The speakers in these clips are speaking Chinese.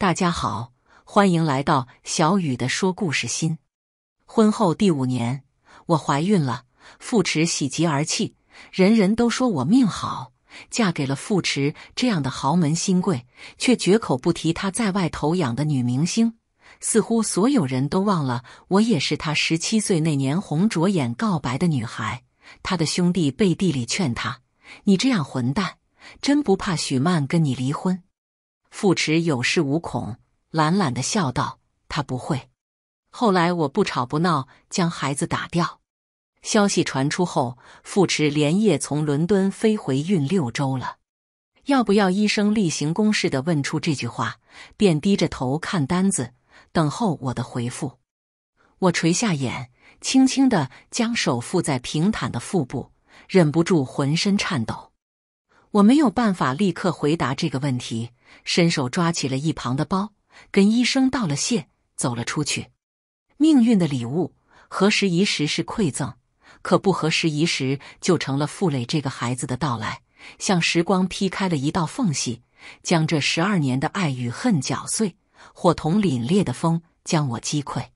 大家好，欢迎来到小雨的说故事。心。婚后第五年，我怀孕了，傅池喜极而泣。人人都说我命好，嫁给了傅池这样的豪门新贵，却绝口不提他在外投养的女明星。似乎所有人都忘了，我也是他十七岁那年红着眼告白的女孩。他的兄弟背地里劝他：“你这样混蛋，真不怕许曼跟你离婚？”傅池有恃无恐，懒懒的笑道：“他不会。”后来我不吵不闹，将孩子打掉。消息传出后，傅池连夜从伦敦飞回运六州了。要不要医生例行公事的问出这句话，便低着头看单子，等候我的回复。我垂下眼，轻轻的将手附在平坦的腹部，忍不住浑身颤抖。我没有办法立刻回答这个问题。伸手抓起了一旁的包，跟医生道了谢，走了出去。命运的礼物，何时宜时是馈赠，可不合时宜时就成了傅磊这个孩子的到来，像时光劈开了一道缝隙，将这十二年的爱与恨绞碎，或同凛冽的风将我击溃。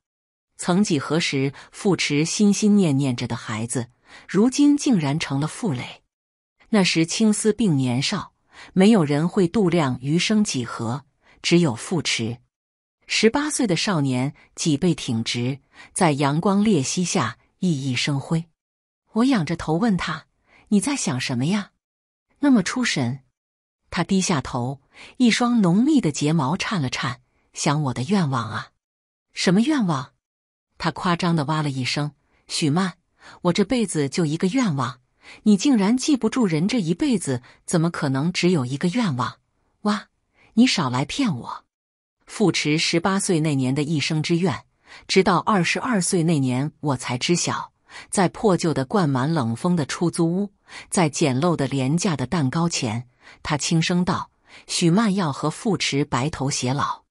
曾几何时，傅池心心念念着的孩子，如今竟然成了傅磊。那时青丝并年少。没有人会度量余生几何，只有富池。十八岁的少年，脊背挺直，在阳光烈夕下熠熠生辉。我仰着头问他：“你在想什么呀？那么出神？”他低下头，一双浓密的睫毛颤了颤，想我的愿望啊。什么愿望？他夸张的哇了一声：“许曼，我这辈子就一个愿望。”你竟然记不住人这一辈子怎么可能只有一个愿望？哇，你少来骗我！傅池十八岁那年的一生之愿，直到二十二岁那年我才知晓。在破旧的灌满冷风的出租屋，在简陋的廉价的蛋糕前，他轻声道：“许曼要和傅池白头偕老。”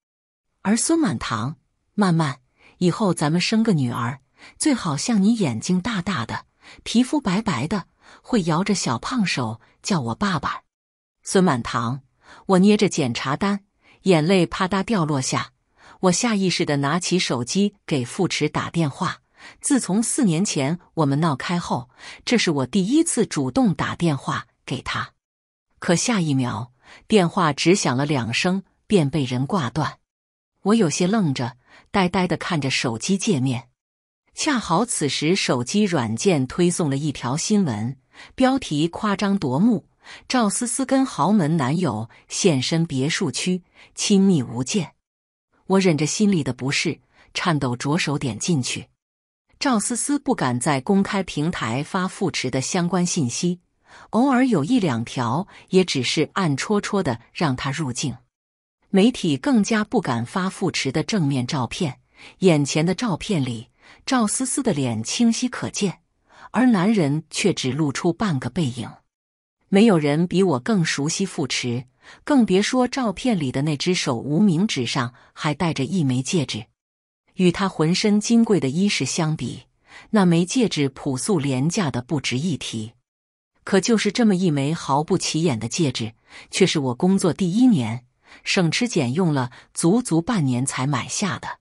儿孙满堂，曼曼，以后咱们生个女儿，最好像你，眼睛大大的，皮肤白白的。会摇着小胖手叫我爸爸，孙满堂。我捏着检查单，眼泪啪嗒掉落下。我下意识的拿起手机给傅驰打电话。自从四年前我们闹开后，这是我第一次主动打电话给他。可下一秒，电话只响了两声便被人挂断。我有些愣着，呆呆的看着手机界面。恰好此时手机软件推送了一条新闻。标题夸张夺目，赵思思跟豪门男友现身别墅区，亲密无间。我忍着心里的不适，颤抖着手点进去。赵思思不敢在公开平台发复池的相关信息，偶尔有一两条，也只是暗戳戳的让他入境。媒体更加不敢发复池的正面照片。眼前的照片里，赵思思的脸清晰可见。而男人却只露出半个背影，没有人比我更熟悉富池，更别说照片里的那只手，无名指上还戴着一枚戒指。与他浑身金贵的衣饰相比，那枚戒指朴素廉价的不值一提。可就是这么一枚毫不起眼的戒指，却是我工作第一年省吃俭用了足足半年才买下的。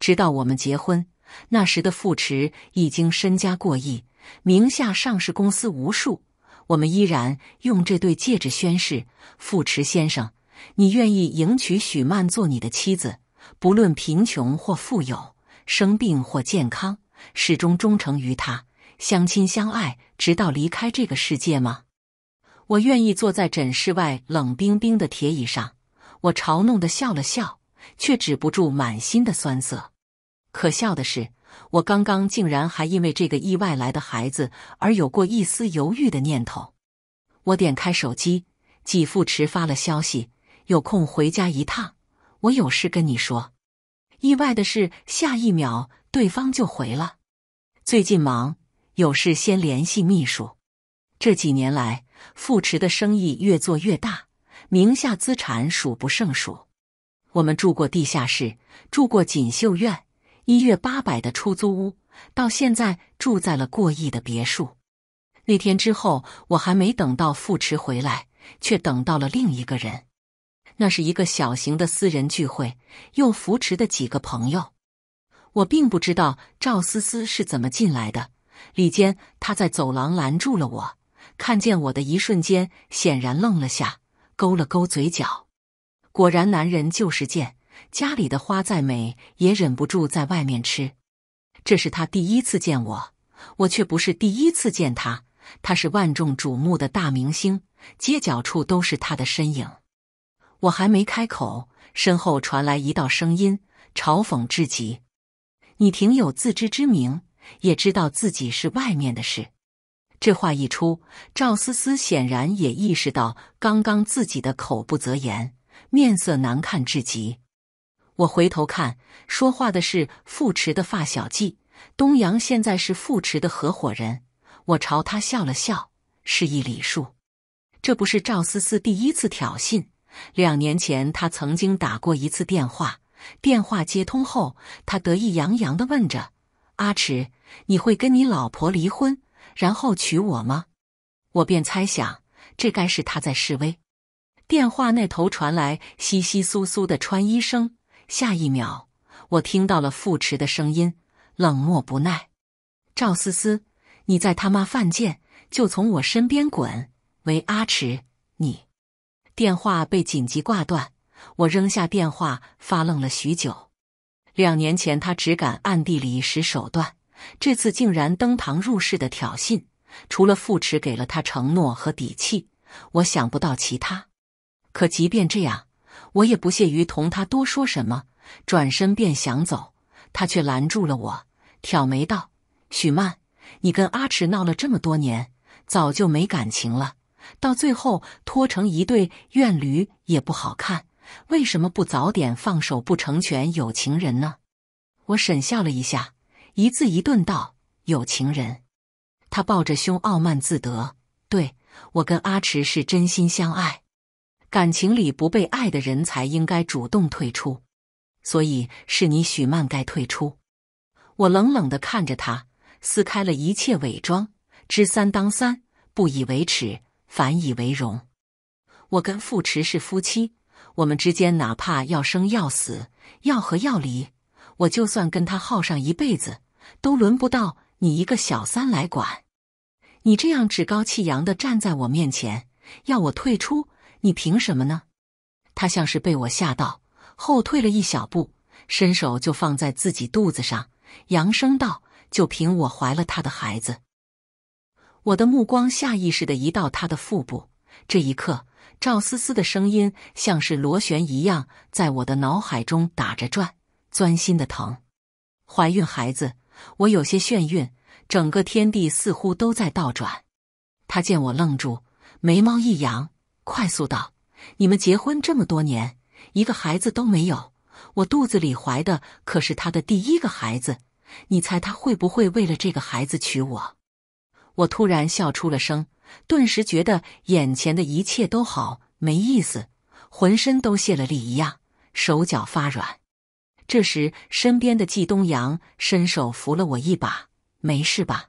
直到我们结婚，那时的富池已经身家过亿。名下上市公司无数，我们依然用这对戒指宣誓。傅池先生，你愿意迎娶许曼做你的妻子，不论贫穷或富有，生病或健康，始终忠诚于她，相亲相爱，直到离开这个世界吗？我愿意坐在诊室外冷冰冰的铁椅上，我嘲弄的笑了笑，却止不住满心的酸涩。可笑的是。我刚刚竟然还因为这个意外来的孩子而有过一丝犹豫的念头。我点开手机，给傅池发了消息：“有空回家一趟，我有事跟你说。”意外的是，下一秒对方就回了：“最近忙，有事先联系秘书。”这几年来，傅池的生意越做越大，名下资产数不胜数。我们住过地下室，住过锦绣苑。一月八百的出租屋，到现在住在了过亿的别墅。那天之后，我还没等到傅池回来，却等到了另一个人。那是一个小型的私人聚会，用扶持的几个朋友。我并不知道赵思思是怎么进来的。李坚他在走廊拦住了我，看见我的一瞬间，显然愣了下，勾了勾嘴角。果然，男人就是贱。家里的花再美，也忍不住在外面吃。这是他第一次见我，我却不是第一次见他。他是万众瞩目的大明星，街角处都是他的身影。我还没开口，身后传来一道声音，嘲讽至极：“你挺有自知之明，也知道自己是外面的事。”这话一出，赵思思显然也意识到刚刚自己的口不择言，面色难看至极。我回头看，说话的是傅池的发小季东阳，现在是傅池的合伙人。我朝他笑了笑，示意礼数。这不是赵思思第一次挑衅。两年前，他曾经打过一次电话，电话接通后，他得意洋洋的问着：“阿池，你会跟你老婆离婚，然后娶我吗？”我便猜想，这该是他在示威。电话那头传来窸窸窣窣的穿衣声。下一秒，我听到了傅迟的声音，冷漠不耐：“赵思思，你在他妈犯贱，就从我身边滚！”为阿迟，你电话被紧急挂断，我扔下电话，发愣了许久。两年前，他只敢暗地里使手段，这次竟然登堂入室的挑衅，除了傅迟给了他承诺和底气，我想不到其他。可即便这样。我也不屑于同他多说什么，转身便想走，他却拦住了我，挑眉道：“许曼，你跟阿池闹了这么多年，早就没感情了，到最后拖成一对怨驴也不好看，为什么不早点放手，不成全有情人呢？”我沈笑了一下，一字一顿道：“有情人。”他抱着胸，傲慢自得：“对我跟阿池是真心相爱。”感情里不被爱的人才应该主动退出，所以是你许曼该退出。我冷冷的看着他，撕开了一切伪装，知三当三，不以为耻，反以为荣。我跟傅池是夫妻，我们之间哪怕要生要死，要和要离，我就算跟他耗上一辈子，都轮不到你一个小三来管。你这样趾高气扬的站在我面前，要我退出？你凭什么呢？他像是被我吓到，后退了一小步，伸手就放在自己肚子上，扬声道：“就凭我怀了他的孩子。”我的目光下意识的移到他的腹部。这一刻，赵思思的声音像是螺旋一样在我的脑海中打着转，钻心的疼。怀孕孩子，我有些眩晕，整个天地似乎都在倒转。他见我愣住，眉毛一扬。快速道：“你们结婚这么多年，一个孩子都没有。我肚子里怀的可是他的第一个孩子。你猜他会不会为了这个孩子娶我？”我突然笑出了声，顿时觉得眼前的一切都好没意思，浑身都泄了力一样，手脚发软。这时，身边的季东阳伸手扶了我一把：“没事吧？”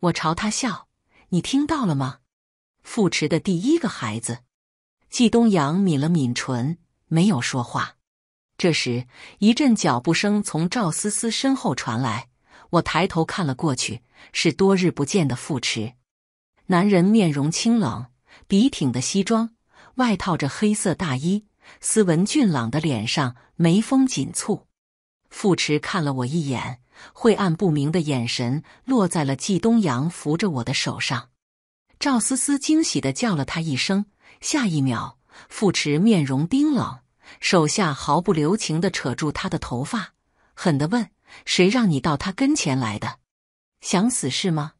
我朝他笑：“你听到了吗？”傅池的第一个孩子，季东阳抿了抿唇，没有说话。这时，一阵脚步声从赵思思身后传来，我抬头看了过去，是多日不见的傅池。男人面容清冷，笔挺的西装外套着黑色大衣，斯文俊朗的脸上眉峰紧蹙。傅池看了我一眼，晦暗不明的眼神落在了季东阳扶着我的手上。赵思思惊喜的叫了他一声，下一秒，傅池面容冰冷，手下毫不留情的扯住她的头发，狠的问：“谁让你到他跟前来的？想死是吗？”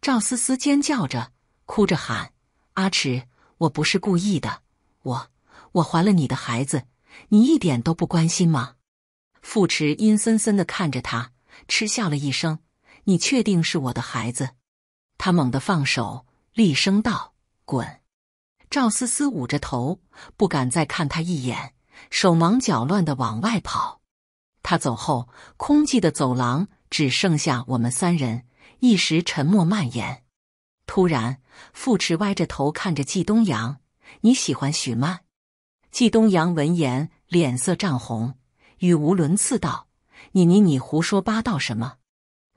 赵思思尖叫着，哭着喊：“阿池，我不是故意的，我……我怀了你的孩子，你一点都不关心吗？”傅池阴森森的看着他，嗤笑了一声：“你确定是我的孩子？”他猛地放手。厉声道：“滚！”赵思思捂着头，不敢再看他一眼，手忙脚乱的往外跑。他走后，空寂的走廊只剩下我们三人，一时沉默蔓延。突然，傅迟歪着头看着季东阳：“你喜欢许曼？”季东阳闻言，脸色涨红，语无伦次道：“你你你，胡说八道什么？”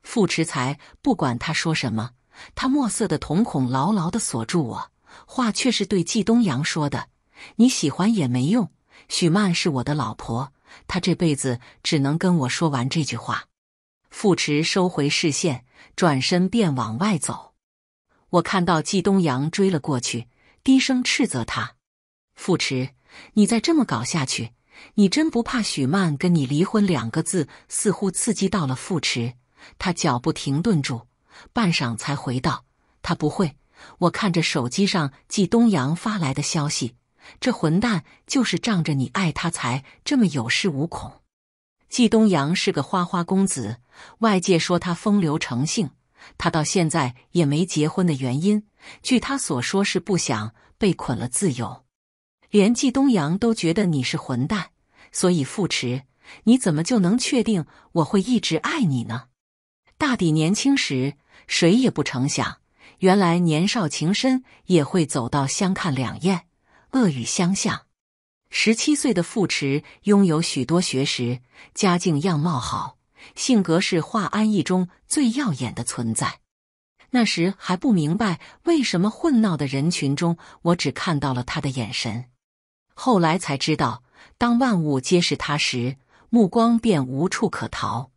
傅迟才不管他说什么。他墨色的瞳孔牢牢的锁住我，话却是对季东阳说的：“你喜欢也没用，许曼是我的老婆，他这辈子只能跟我说完这句话。”傅池收回视线，转身便往外走。我看到季东阳追了过去，低声斥责他：“傅池，你再这么搞下去，你真不怕许曼跟你离婚？”两个字似乎刺激到了傅池，他脚步停顿住。半晌才回道：“他不会。”我看着手机上季东阳发来的消息，这混蛋就是仗着你爱他才这么有恃无恐。季东阳是个花花公子，外界说他风流成性，他到现在也没结婚的原因，据他所说是不想被捆了自由。连季东阳都觉得你是混蛋，所以傅迟，你怎么就能确定我会一直爱你呢？大抵年轻时。谁也不成想，原来年少情深也会走到相看两厌、恶语相向。十七岁的傅池拥有许多学识，家境样貌好，性格是华安逸中最耀眼的存在。那时还不明白为什么混闹的人群中，我只看到了他的眼神。后来才知道，当万物皆是他时，目光便无处可逃。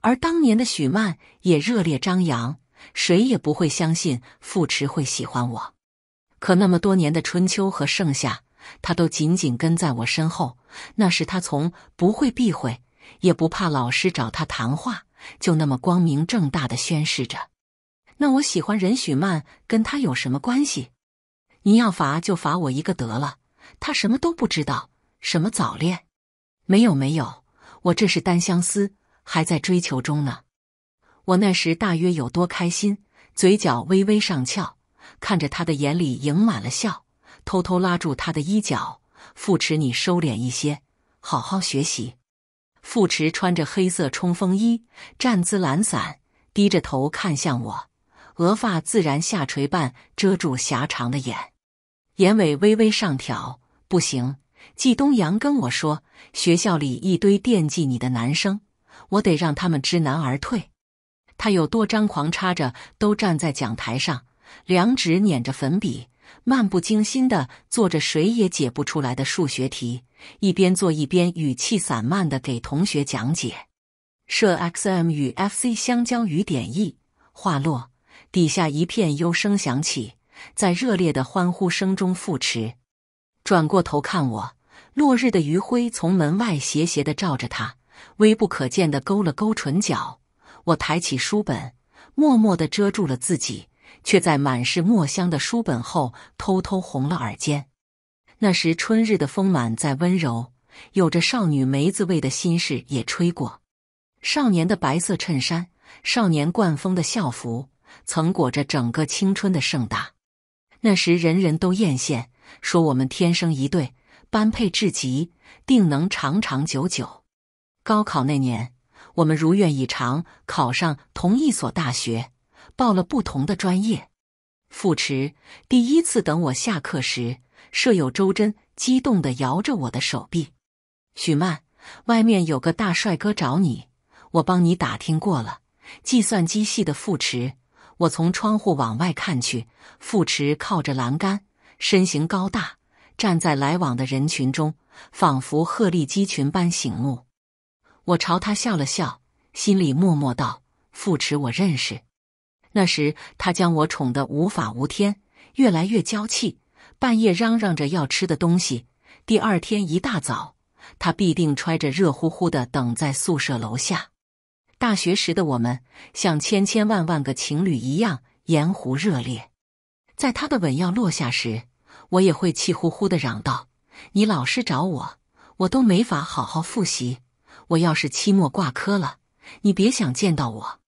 而当年的许曼也热烈张扬，谁也不会相信傅池会喜欢我。可那么多年的春秋和盛夏，他都紧紧跟在我身后，那是他从不会避讳，也不怕老师找他谈话，就那么光明正大的宣示着。那我喜欢任许曼，跟他有什么关系？你要罚就罚我一个得了，他什么都不知道，什么早恋，没有没有，我这是单相思。还在追求中呢，我那时大约有多开心，嘴角微微上翘，看着他的眼里盈满了笑，偷偷拉住他的衣角。傅池，你收敛一些，好好学习。傅池穿着黑色冲锋衣，站姿懒散，低着头看向我，额发自然下垂半遮住狭长的眼，眼尾微微上挑。不行，季东阳跟我说，学校里一堆惦记你的男生。我得让他们知难而退。他有多张狂，插着都站在讲台上，两指捻着粉笔，漫不经心的做着谁也解不出来的数学题，一边做一边语气散漫的给同学讲解。设 x m 与 f c 相交于点 e，话落，底下一片幽声响起，在热烈的欢呼声中复持。转过头看我，落日的余晖从门外斜斜的照着他。微不可见的勾了勾唇角，我抬起书本，默默的遮住了自己，却在满是墨香的书本后偷偷红了耳尖。那时春日的风满载温柔，有着少女梅子味的心事也吹过。少年的白色衬衫，少年冠风的校服，曾裹着整个青春的盛大。那时人人都艳羡，说我们天生一对，般配至极，定能长长久久。高考那年，我们如愿以偿考上同一所大学，报了不同的专业。傅池第一次等我下课时，舍友周真激动地摇着我的手臂：“许曼，外面有个大帅哥找你，我帮你打听过了，计算机系的傅池。”我从窗户往外看去，傅池靠着栏杆，身形高大，站在来往的人群中，仿佛鹤立鸡群般醒目。我朝他笑了笑，心里默默道：“傅池，我认识。”那时他将我宠得无法无天，越来越娇气。半夜嚷嚷着要吃的东西，第二天一大早，他必定揣着热乎乎的等在宿舍楼下。大学时的我们，像千千万万个情侣一样，盐湖热烈。在他的吻要落下时，我也会气呼呼的嚷道：“你老是找我，我都没法好好复习。”我要是期末挂科了，你别想见到我。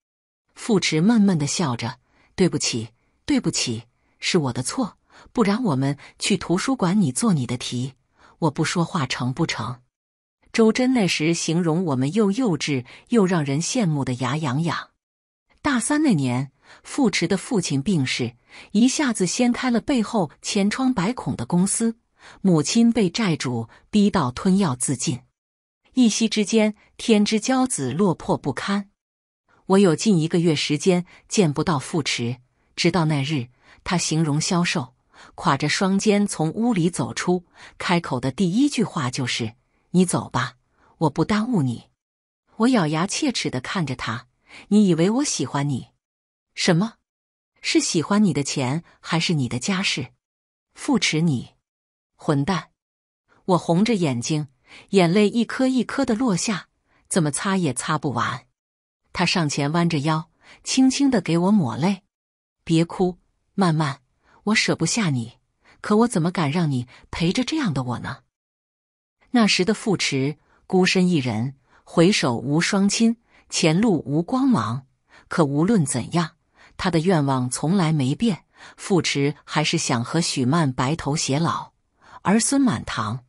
傅池闷闷的笑着：“对不起，对不起，是我的错。不然我们去图书馆，你做你的题，我不说话成不成？”周真那时形容我们又幼稚又让人羡慕的牙痒痒。大三那年，傅池的父亲病逝，一下子掀开了背后千疮百孔的公司，母亲被债主逼到吞药自尽。一夕之间，天之骄子落魄不堪。我有近一个月时间见不到傅迟，直到那日，他形容消瘦，挎着双肩从屋里走出，开口的第一句话就是：“你走吧，我不耽误你。”我咬牙切齿的看着他：“你以为我喜欢你？什么？是喜欢你的钱，还是你的家世？”傅迟，你混蛋！我红着眼睛。眼泪一颗一颗的落下，怎么擦也擦不完。他上前弯着腰，轻轻的给我抹泪：“别哭，曼曼，我舍不下你，可我怎么敢让你陪着这样的我呢？”那时的傅池孤身一人，回首无双亲，前路无光芒。可无论怎样，他的愿望从来没变。傅池还是想和许曼白头偕老，儿孙满堂。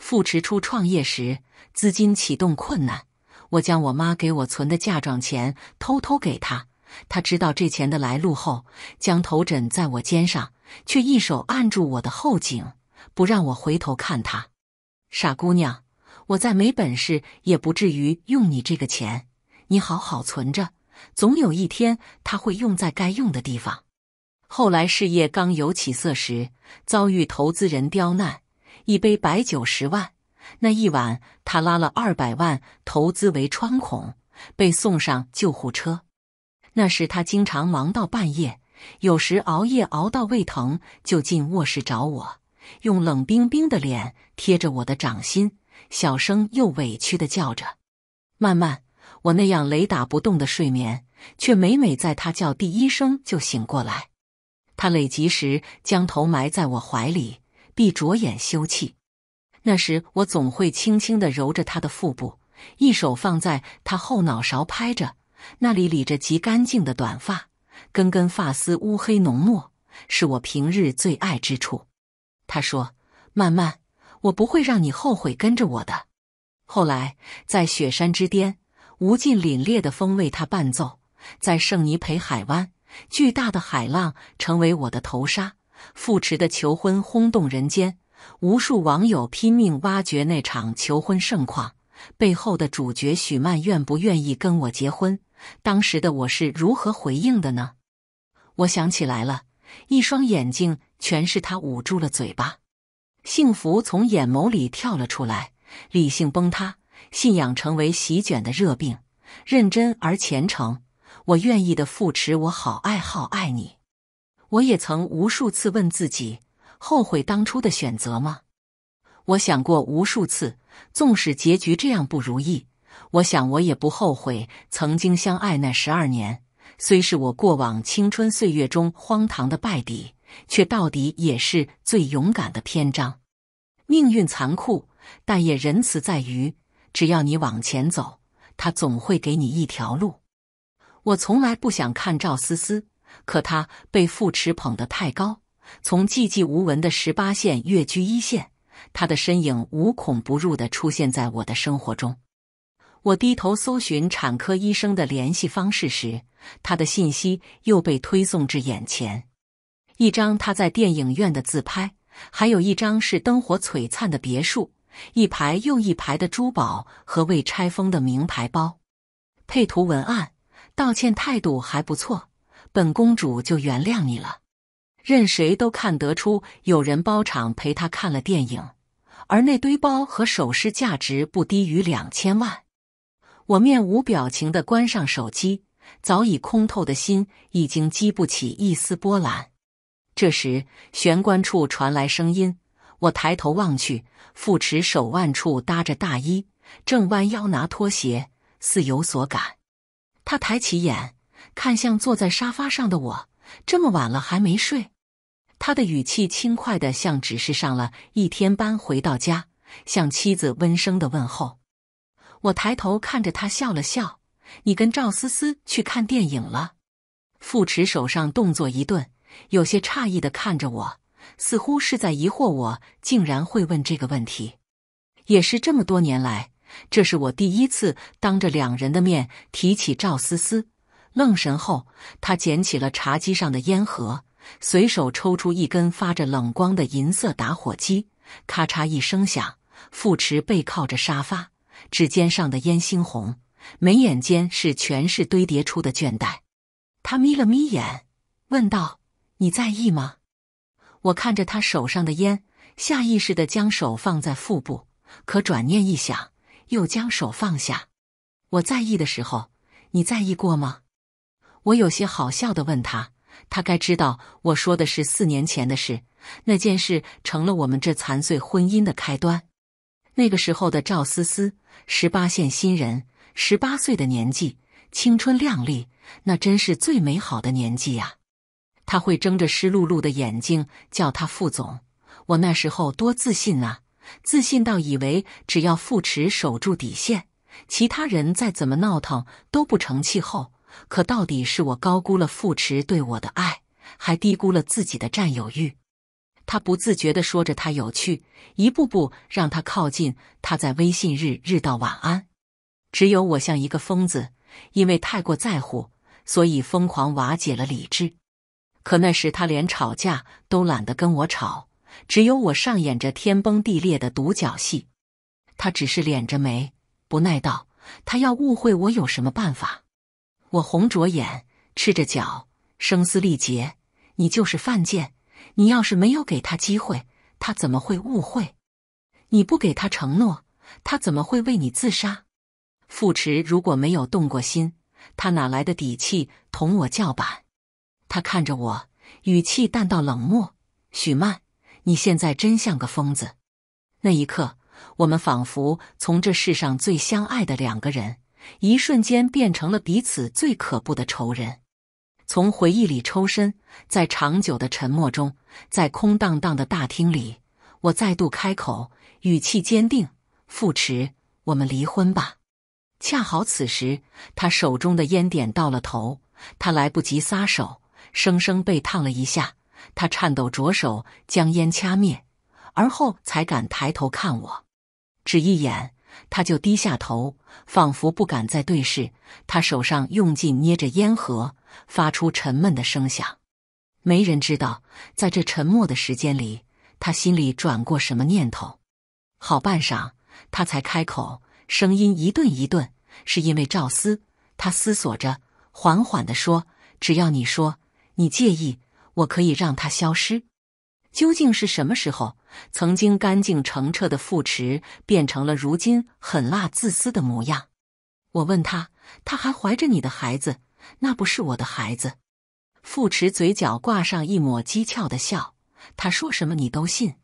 付池初创业时资金启动困难，我将我妈给我存的嫁妆钱偷偷给他。他知道这钱的来路后，将头枕在我肩上，却一手按住我的后颈，不让我回头看她。傻姑娘，我再没本事，也不至于用你这个钱。你好好存着，总有一天他会用在该用的地方。后来事业刚有起色时，遭遇投资人刁难。一杯白酒十万，那一晚他拉了二百万投资为穿孔，被送上救护车。那时他经常忙到半夜，有时熬夜熬到胃疼，就进卧室找我，用冷冰冰的脸贴着我的掌心，小声又委屈的叫着“慢慢。”我那样雷打不动的睡眠，却每每在他叫第一声就醒过来。他累极时，将头埋在我怀里。必着眼休憩，那时我总会轻轻的揉着他的腹部，一手放在他后脑勺拍着，那里理着极干净的短发，根根发丝乌黑浓墨，是我平日最爱之处。他说：“慢慢，我不会让你后悔跟着我的。”后来，在雪山之巅，无尽凛冽的风为他伴奏；在圣尼培海湾，巨大的海浪成为我的头纱。傅驰的求婚轰动人间，无数网友拼命挖掘那场求婚盛况背后的主角许曼愿不愿意跟我结婚。当时的我是如何回应的呢？我想起来了，一双眼睛全是他捂住了嘴巴，幸福从眼眸里跳了出来，理性崩塌，信仰成为席卷的热病，认真而虔诚，我愿意的扶持，我好爱，好爱你。我也曾无数次问自己，后悔当初的选择吗？我想过无数次，纵使结局这样不如意，我想我也不后悔曾经相爱那十二年。虽是我过往青春岁月中荒唐的败笔，却到底也是最勇敢的篇章。命运残酷，但也仁慈在于，只要你往前走，它总会给你一条路。我从来不想看赵思思。可他被傅持捧得太高，从寂寂无闻的十八线跃居一线，他的身影无孔不入地出现在我的生活中。我低头搜寻产科医生的联系方式时，他的信息又被推送至眼前。一张他在电影院的自拍，还有一张是灯火璀璨的别墅，一排又一排的珠宝和未拆封的名牌包。配图文案道歉态度还不错。本公主就原谅你了。任谁都看得出，有人包场陪她看了电影，而那堆包和首饰价值不低于两千万。我面无表情的关上手机，早已空透的心已经激不起一丝波澜。这时，玄关处传来声音，我抬头望去，傅池手腕处搭着大衣，正弯腰拿拖鞋，似有所感。他抬起眼。看向坐在沙发上的我，这么晚了还没睡。他的语气轻快的，像只是上了一天班回到家，向妻子温声的问候。我抬头看着他笑了笑：“你跟赵思思去看电影了？”傅迟手上动作一顿，有些诧异的看着我，似乎是在疑惑我竟然会问这个问题。也是这么多年来，这是我第一次当着两人的面提起赵思思。愣神后，他捡起了茶几上的烟盒，随手抽出一根发着冷光的银色打火机，咔嚓一声响。傅池背靠着沙发，指尖上的烟猩红，眉眼间是全是堆叠出的倦怠。他眯了眯眼，问道：“你在意吗？”我看着他手上的烟，下意识的将手放在腹部，可转念一想，又将手放下。我在意的时候，你在意过吗？我有些好笑的问他，他该知道我说的是四年前的事。那件事成了我们这残碎婚姻的开端。那个时候的赵思思，十八线新人，十八岁的年纪，青春靓丽，那真是最美好的年纪呀。他会睁着湿漉漉的眼睛叫他副总。我那时候多自信啊，自信到以为只要傅持守住底线，其他人再怎么闹腾都不成气候。可到底是我高估了傅池对我的爱，还低估了自己的占有欲。他不自觉的说着他有趣，一步步让他靠近。他在微信日日道晚安。只有我像一个疯子，因为太过在乎，所以疯狂瓦解了理智。可那时他连吵架都懒得跟我吵，只有我上演着天崩地裂的独角戏。他只是敛着眉，不耐道：“他要误会我有什么办法？”我红着眼，赤着脚，声嘶力竭：“你就是犯贱！你要是没有给他机会，他怎么会误会？你不给他承诺，他怎么会为你自杀？傅池如果没有动过心，他哪来的底气同我叫板？”他看着我，语气淡到冷漠：“许曼，你现在真像个疯子。”那一刻，我们仿佛从这世上最相爱的两个人。一瞬间变成了彼此最可怖的仇人。从回忆里抽身，在长久的沉默中，在空荡荡的大厅里，我再度开口，语气坚定：“傅迟，我们离婚吧。”恰好此时，他手中的烟点到了头，他来不及撒手，生生被烫了一下。他颤抖着手将烟掐灭，而后才敢抬头看我，只一眼。他就低下头，仿佛不敢再对视。他手上用劲捏着烟盒，发出沉闷的声响。没人知道，在这沉默的时间里，他心里转过什么念头。好半晌，他才开口，声音一顿一顿，是因为赵思。他思索着，缓缓地说：“只要你说你介意，我可以让他消失。”究竟是什么时候，曾经干净澄澈的傅池变成了如今狠辣自私的模样？我问他，他还怀着你的孩子，那不是我的孩子。傅池嘴角挂上一抹讥诮的笑，他说什么你都信，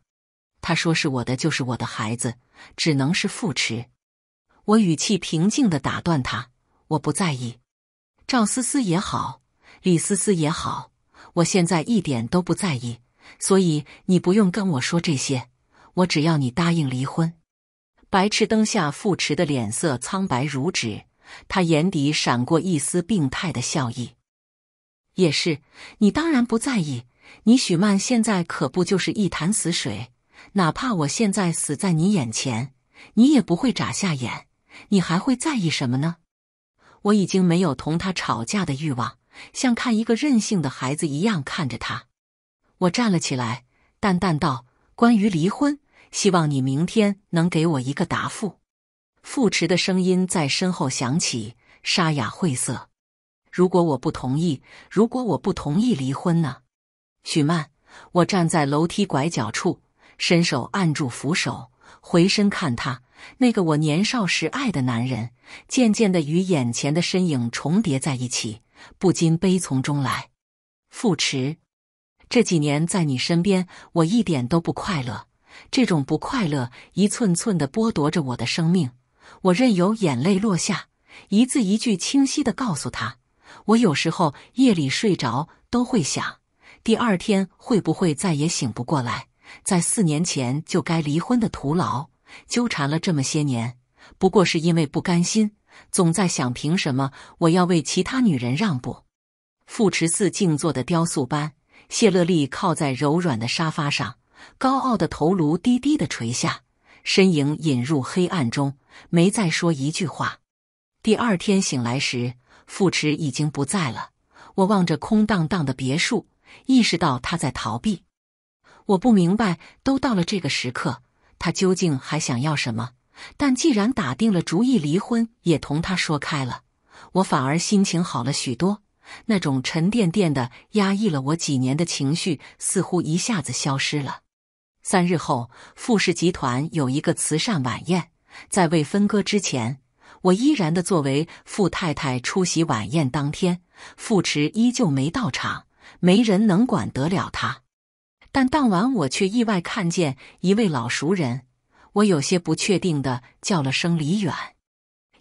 他说是我的就是我的孩子，只能是傅池。我语气平静的打断他，我不在意，赵思思也好，李思思也好，我现在一点都不在意。所以你不用跟我说这些，我只要你答应离婚。白炽灯下，傅迟的脸色苍白如纸，他眼底闪过一丝病态的笑意。也是，你当然不在意。你许曼现在可不就是一潭死水？哪怕我现在死在你眼前，你也不会眨下眼，你还会在意什么呢？我已经没有同他吵架的欲望，像看一个任性的孩子一样看着他。我站了起来，淡淡道：“关于离婚，希望你明天能给我一个答复。”傅池的声音在身后响起，沙哑晦涩：“如果我不同意，如果我不同意离婚呢？”许曼，我站在楼梯拐角处，伸手按住扶手，回身看他，那个我年少时爱的男人，渐渐的与眼前的身影重叠在一起，不禁悲从中来。傅池。这几年在你身边，我一点都不快乐。这种不快乐一寸寸的剥夺着我的生命。我任由眼泪落下，一字一句清晰的告诉他：我有时候夜里睡着都会想，第二天会不会再也醒不过来。在四年前就该离婚的徒劳纠缠了这么些年，不过是因为不甘心，总在想凭什么我要为其他女人让步？傅迟寺静坐的雕塑般。谢乐丽靠在柔软的沙发上，高傲的头颅低低的垂下，身影隐入黑暗中，没再说一句话。第二天醒来时，傅迟已经不在了。我望着空荡荡的别墅，意识到他在逃避。我不明白，都到了这个时刻，他究竟还想要什么？但既然打定了主意离婚，也同他说开了，我反而心情好了许多。那种沉甸甸的压抑了我几年的情绪，似乎一下子消失了。三日后，富氏集团有一个慈善晚宴，在未分割之前，我依然的作为富太太出席晚宴。当天，富池依旧没到场，没人能管得了他。但当晚，我却意外看见一位老熟人，我有些不确定的叫了声李远，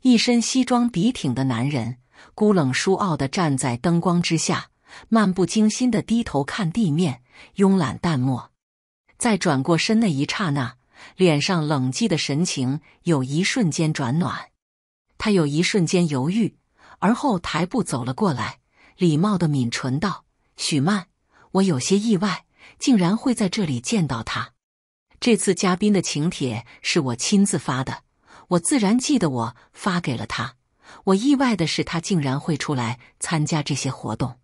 一身西装笔挺的男人。孤冷疏傲的站在灯光之下，漫不经心的低头看地面，慵懒淡漠。在转过身那一刹那，脸上冷寂的神情有一瞬间转暖。他有一瞬间犹豫，而后抬步走了过来，礼貌的抿唇道：“许曼，我有些意外，竟然会在这里见到他。这次嘉宾的请帖是我亲自发的，我自然记得我发给了他。”我意外的是，他竟然会出来参加这些活动。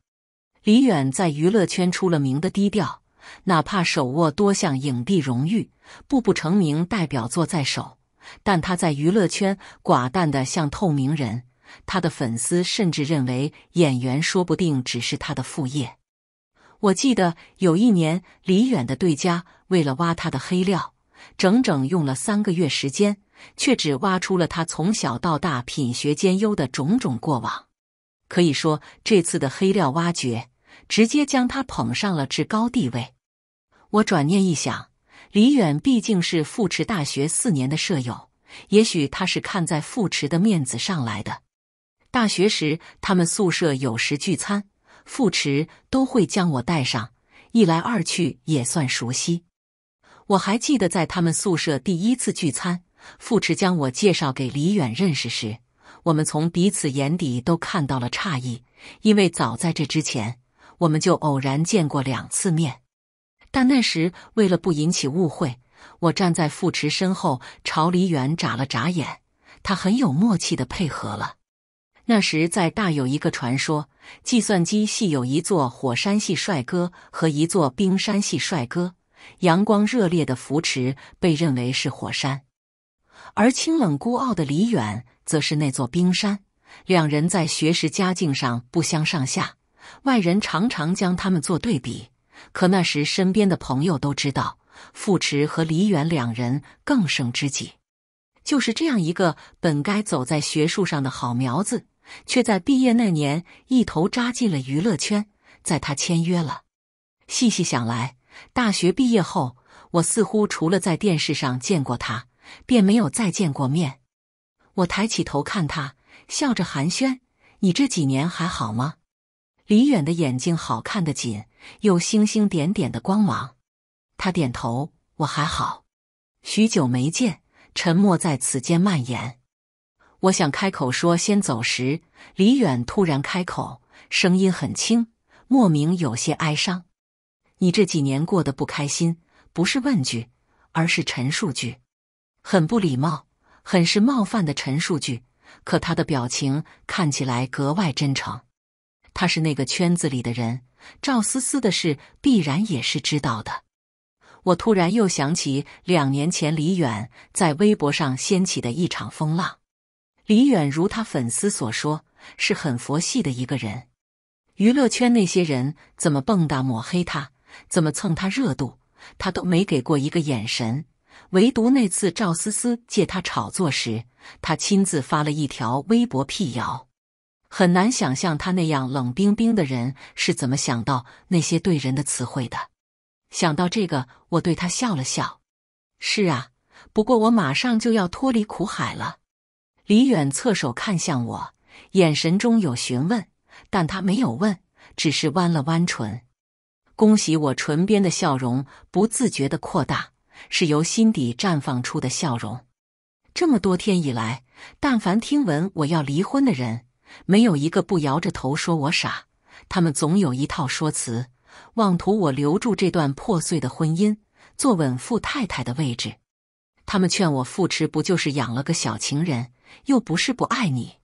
李远在娱乐圈出了名的低调，哪怕手握多项影帝荣誉，步步成名，代表作在手，但他在娱乐圈寡淡的像透明人。他的粉丝甚至认为，演员说不定只是他的副业。我记得有一年，李远的对家为了挖他的黑料，整整用了三个月时间。却只挖出了他从小到大品学兼优的种种过往，可以说这次的黑料挖掘直接将他捧上了至高地位。我转念一想，李远毕竟是复池大学四年的舍友，也许他是看在复池的面子上来的。大学时他们宿舍有时聚餐，傅池都会将我带上，一来二去也算熟悉。我还记得在他们宿舍第一次聚餐。傅池将我介绍给李远认识时，我们从彼此眼底都看到了诧异，因为早在这之前，我们就偶然见过两次面，但那时为了不引起误会，我站在傅池身后朝李远眨了眨眼，他很有默契的配合了。那时在大有，一个传说，计算机系有一座火山系帅哥和一座冰山系帅哥，阳光热烈的扶持被认为是火山。而清冷孤傲的李远则是那座冰山，两人在学识家境上不相上下，外人常常将他们做对比。可那时身边的朋友都知道，傅池和李远两人更胜知己。就是这样一个本该走在学术上的好苗子，却在毕业那年一头扎进了娱乐圈。在他签约了，细细想来，大学毕业后，我似乎除了在电视上见过他。便没有再见过面。我抬起头看他，笑着寒暄：“你这几年还好吗？”李远的眼睛好看的紧，有星星点点的光芒。他点头：“我还好。”许久没见，沉默在此间蔓延。我想开口说先走时，李远突然开口，声音很轻，莫名有些哀伤：“你这几年过得不开心？”不是问句，而是陈述句。很不礼貌，很是冒犯的陈述句。可他的表情看起来格外真诚。他是那个圈子里的人，赵思思的事必然也是知道的。我突然又想起两年前李远在微博上掀起的一场风浪。李远如他粉丝所说，是很佛系的一个人。娱乐圈那些人怎么蹦跶抹黑他，怎么蹭他热度，他都没给过一个眼神。唯独那次赵思思借他炒作时，他亲自发了一条微博辟谣。很难想象他那样冷冰冰的人是怎么想到那些对人的词汇的。想到这个，我对他笑了笑。是啊，不过我马上就要脱离苦海了。李远侧手看向我，眼神中有询问，但他没有问，只是弯了弯唇。恭喜我，唇边的笑容不自觉的扩大。是由心底绽放出的笑容。这么多天以来，但凡听闻我要离婚的人，没有一个不摇着头说我傻。他们总有一套说辞，妄图我留住这段破碎的婚姻，坐稳富太太的位置。他们劝我，富持不就是养了个小情人，又不是不爱你。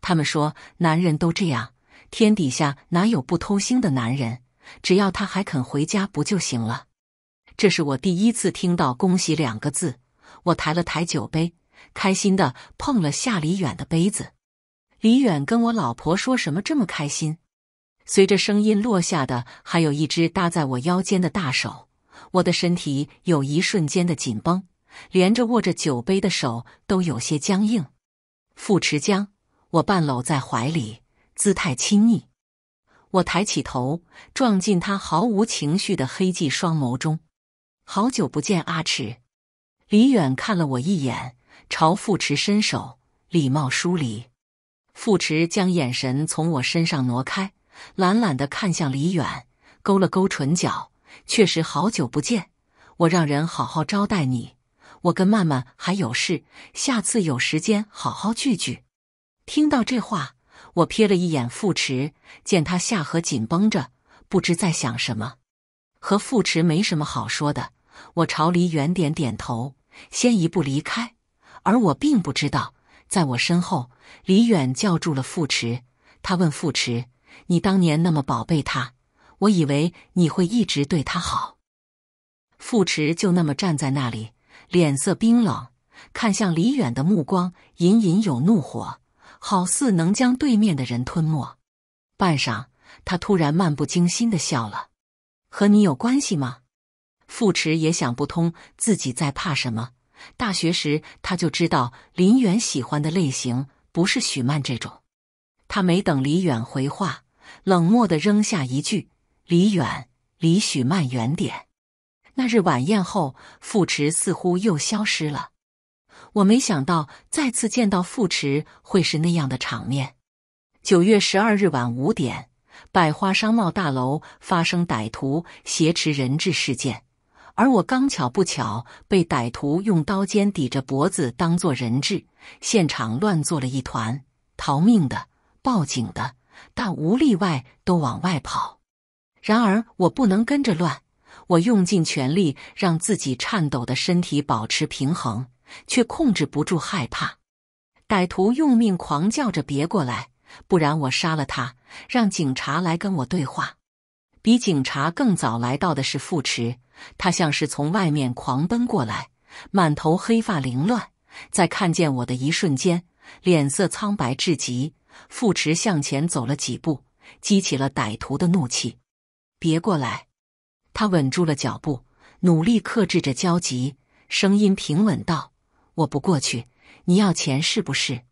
他们说，男人都这样，天底下哪有不偷腥的男人？只要他还肯回家，不就行了？这是我第一次听到“恭喜”两个字，我抬了抬酒杯，开心的碰了下李远的杯子。李远跟我老婆说什么这么开心？随着声音落下的，还有一只搭在我腰间的大手。我的身体有一瞬间的紧绷，连着握着酒杯的手都有些僵硬。傅池江，我半搂在怀里，姿态亲昵。我抬起头，撞进他毫无情绪的黑寂双眸中。好久不见，阿池。李远看了我一眼，朝傅迟伸手，礼貌疏离。傅迟将眼神从我身上挪开，懒懒的看向李远，勾了勾唇角。确实好久不见，我让人好好招待你。我跟曼曼还有事，下次有时间好好聚聚。听到这话，我瞥了一眼傅迟，见他下颌紧绷着，不知在想什么。和傅迟没什么好说的。我朝李远点点头，先一步离开。而我并不知道，在我身后，李远叫住了傅池。他问傅池：“你当年那么宝贝他，我以为你会一直对他好。”傅池就那么站在那里，脸色冰冷，看向李远的目光隐隐有怒火，好似能将对面的人吞没。半晌，他突然漫不经心的笑了：“和你有关系吗？”傅池也想不通自己在怕什么。大学时他就知道林远喜欢的类型不是许曼这种。他没等李远回话，冷漠地扔下一句：“李远，离许曼远点。”那日晚宴后，傅池似乎又消失了。我没想到再次见到傅池会是那样的场面。九月十二日晚五点，百花商贸大楼发生歹徒挟持人质事件。而我刚巧不巧被歹徒用刀尖抵着脖子当做人质，现场乱作了一团，逃命的、报警的，但无例外都往外跑。然而我不能跟着乱，我用尽全力让自己颤抖的身体保持平衡，却控制不住害怕。歹徒用命狂叫着：“别过来，不然我杀了他，让警察来跟我对话。”比警察更早来到的是富池。他像是从外面狂奔过来，满头黑发凌乱，在看见我的一瞬间，脸色苍白至极。傅池向前走了几步，激起了歹徒的怒气。“别过来！”他稳住了脚步，努力克制着焦急，声音平稳道：“我不过去。你要钱是不是？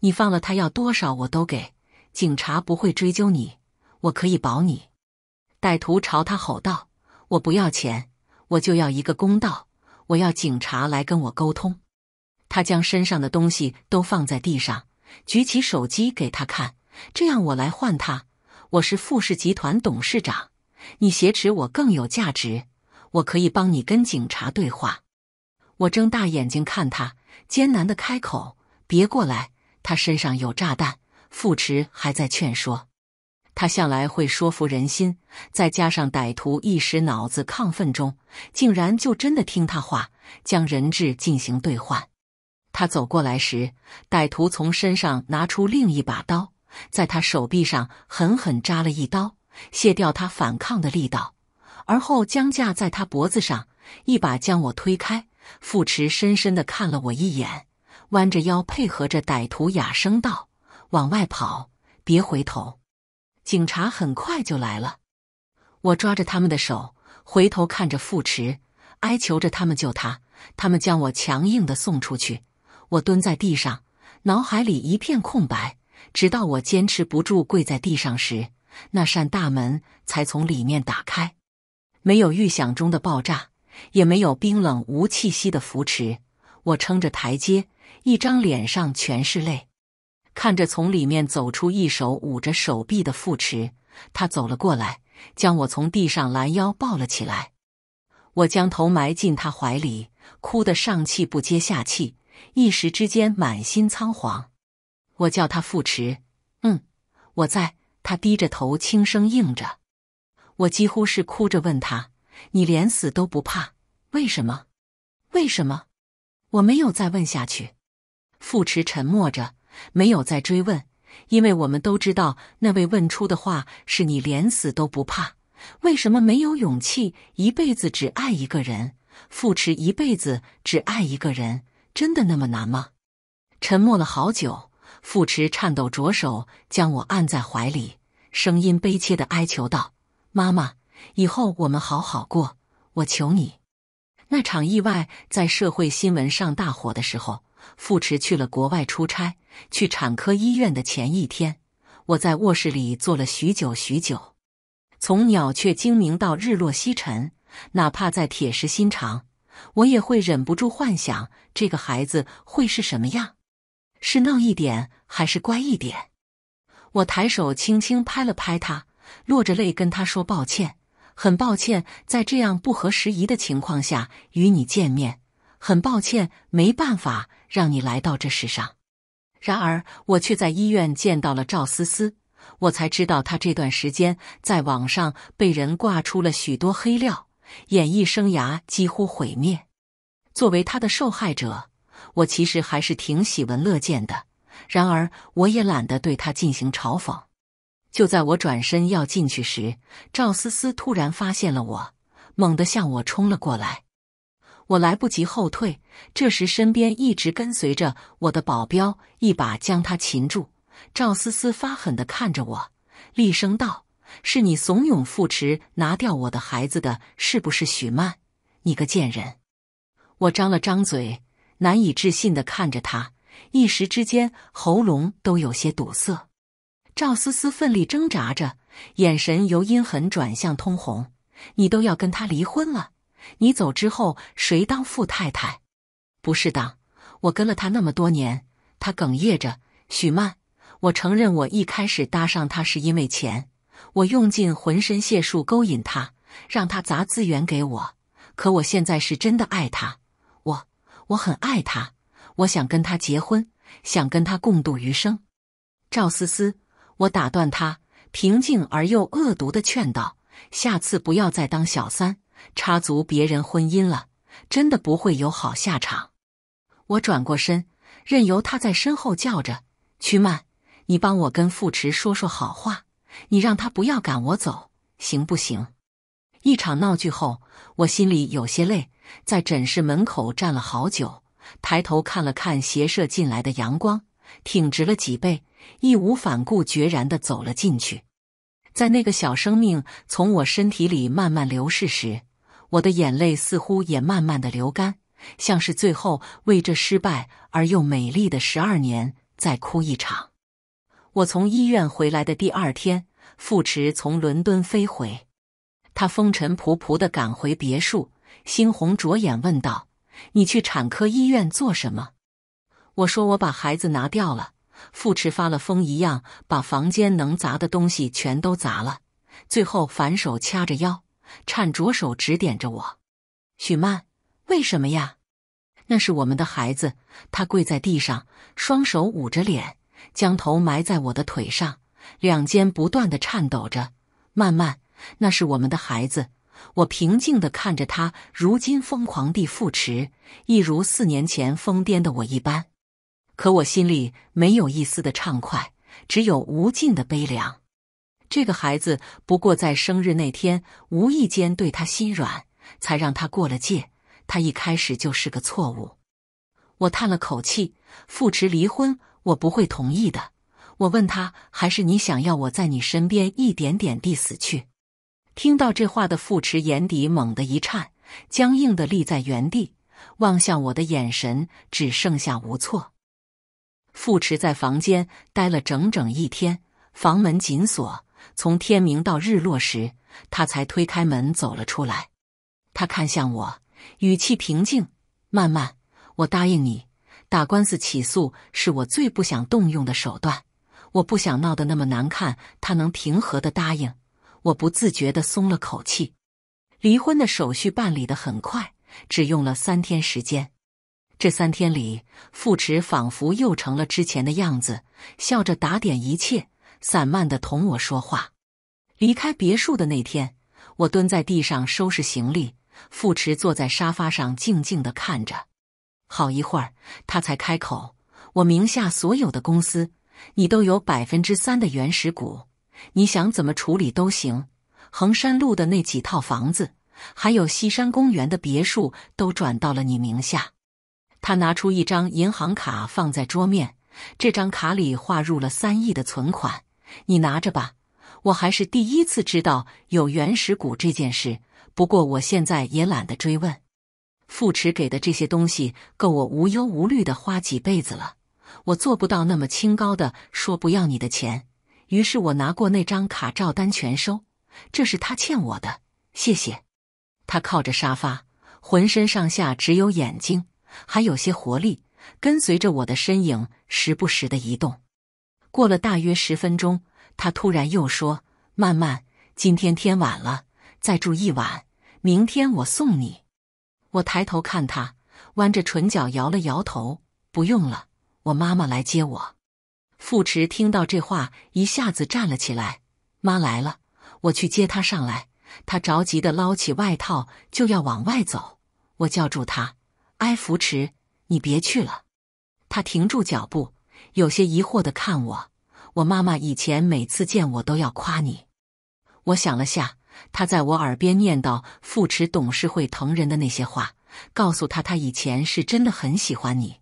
你放了他，要多少我都给。警察不会追究你，我可以保你。”歹徒朝他吼道。我不要钱，我就要一个公道。我要警察来跟我沟通。他将身上的东西都放在地上，举起手机给他看。这样我来换他。我是富士集团董事长，你挟持我更有价值。我可以帮你跟警察对话。我睁大眼睛看他，艰难的开口：“别过来，他身上有炸弹。”傅迟还在劝说。他向来会说服人心，再加上歹徒一时脑子亢奋中，竟然就真的听他话，将人质进行兑换。他走过来时，歹徒从身上拿出另一把刀，在他手臂上狠狠扎了一刀，卸掉他反抗的力道，而后将架在他脖子上，一把将我推开。傅池深深的看了我一眼，弯着腰配合着歹徒，哑声道：“往外跑，别回头。”警察很快就来了，我抓着他们的手，回头看着傅池，哀求着他们救他。他们将我强硬的送出去。我蹲在地上，脑海里一片空白，直到我坚持不住跪在地上时，那扇大门才从里面打开。没有预想中的爆炸，也没有冰冷无气息的扶持。我撑着台阶，一张脸上全是泪。看着从里面走出一手捂着手臂的傅池，他走了过来，将我从地上拦腰抱了起来。我将头埋进他怀里，哭得上气不接下气，一时之间满心仓皇。我叫他傅池，嗯，我在。他低着头轻声应着。我几乎是哭着问他：“你连死都不怕，为什么？为什么？”我没有再问下去。傅池沉默着。没有再追问，因为我们都知道那位问出的话是你连死都不怕，为什么没有勇气一辈子只爱一个人？傅迟一辈子只爱一个人，真的那么难吗？沉默了好久，傅迟颤抖着手将我按在怀里，声音悲切的哀求道：“妈妈，以后我们好好过，我求你。”那场意外在社会新闻上大火的时候。傅迟去了国外出差。去产科医院的前一天，我在卧室里坐了许久许久，从鸟雀精明到日落西沉，哪怕再铁石心肠，我也会忍不住幻想这个孩子会是什么样，是闹一点还是乖一点。我抬手轻轻拍了拍他，落着泪跟他说：“抱歉，很抱歉，在这样不合时宜的情况下与你见面。”很抱歉，没办法让你来到这世上。然而，我却在医院见到了赵思思，我才知道她这段时间在网上被人挂出了许多黑料，演艺生涯几乎毁灭。作为她的受害者，我其实还是挺喜闻乐见的。然而，我也懒得对她进行嘲讽。就在我转身要进去时，赵思思突然发现了我，猛地向我冲了过来。我来不及后退，这时身边一直跟随着我的保镖一把将他擒住。赵思思发狠的看着我，厉声道：“是你怂恿傅池拿掉我的孩子的是不是？许曼，你个贱人！”我张了张嘴，难以置信的看着他，一时之间喉咙都有些堵塞。赵思思奋力挣扎着，眼神由阴狠转向通红：“你都要跟他离婚了？”你走之后，谁当富太太？不是的，我跟了他那么多年。他哽咽着：“许曼，我承认，我一开始搭上他是因为钱，我用尽浑身解数勾引他，让他砸资源给我。可我现在是真的爱他，我我很爱他，我想跟他结婚，想跟他共度余生。”赵思思，我打断他，平静而又恶毒的劝道：“下次不要再当小三。”插足别人婚姻了，真的不会有好下场。我转过身，任由他在身后叫着：“曲曼，你帮我跟傅池说说好话，你让他不要赶我走，行不行？”一场闹剧后，我心里有些累，在诊室门口站了好久，抬头看了看斜射进来的阳光，挺直了脊背，义无反顾、决然地走了进去。在那个小生命从我身体里慢慢流逝时，我的眼泪似乎也慢慢的流干，像是最后为这失败而又美丽的十二年再哭一场。我从医院回来的第二天，傅迟从伦敦飞回，他风尘仆仆的赶回别墅，猩红着眼问道：“你去产科医院做什么？”我说：“我把孩子拿掉了。”傅迟发了疯一样把房间能砸的东西全都砸了，最后反手掐着腰。颤着手指点着我，许曼，为什么呀？那是我们的孩子，他跪在地上，双手捂着脸，将头埋在我的腿上，两肩不断的颤抖着。慢慢，那是我们的孩子。我平静的看着他，如今疯狂地复持，一如四年前疯癫的我一般。可我心里没有一丝的畅快，只有无尽的悲凉。这个孩子不过在生日那天无意间对他心软，才让他过了界。他一开始就是个错误。我叹了口气：“傅迟离婚，我不会同意的。”我问他：“还是你想要我在你身边一点点地死去？”听到这话的傅迟眼底猛地一颤，僵硬地立在原地，望向我的眼神只剩下无措。傅迟在房间待了整整一天，房门紧锁。从天明到日落时，他才推开门走了出来。他看向我，语气平静：“曼曼，我答应你，打官司起诉是我最不想动用的手段，我不想闹得那么难看。”他能平和的答应，我不自觉的松了口气。离婚的手续办理的很快，只用了三天时间。这三天里，傅迟仿佛又成了之前的样子，笑着打点一切。散漫的同我说话。离开别墅的那天，我蹲在地上收拾行李，傅池坐在沙发上静静的看着。好一会儿，他才开口：“我名下所有的公司，你都有百分之三的原始股，你想怎么处理都行。衡山路的那几套房子，还有西山公园的别墅，都转到了你名下。”他拿出一张银行卡放在桌面，这张卡里划入了三亿的存款。你拿着吧，我还是第一次知道有原始股这件事。不过我现在也懒得追问。傅迟给的这些东西够我无忧无虑的花几辈子了。我做不到那么清高的说不要你的钱，于是我拿过那张卡，照单全收。这是他欠我的，谢谢。他靠着沙发，浑身上下只有眼睛还有些活力，跟随着我的身影，时不时的移动。过了大约十分钟，他突然又说：“曼曼，今天天晚了，再住一晚，明天我送你。”我抬头看他，弯着唇角摇了摇头：“不用了，我妈妈来接我。”傅迟听到这话，一下子站了起来：“妈来了，我去接她上来。”他着急的捞起外套就要往外走，我叫住他：“哎，傅迟，你别去了。”他停住脚步。有些疑惑的看我，我妈妈以前每次见我都要夸你。我想了下，她在我耳边念叨富池董事会疼人的那些话，告诉他他以前是真的很喜欢你，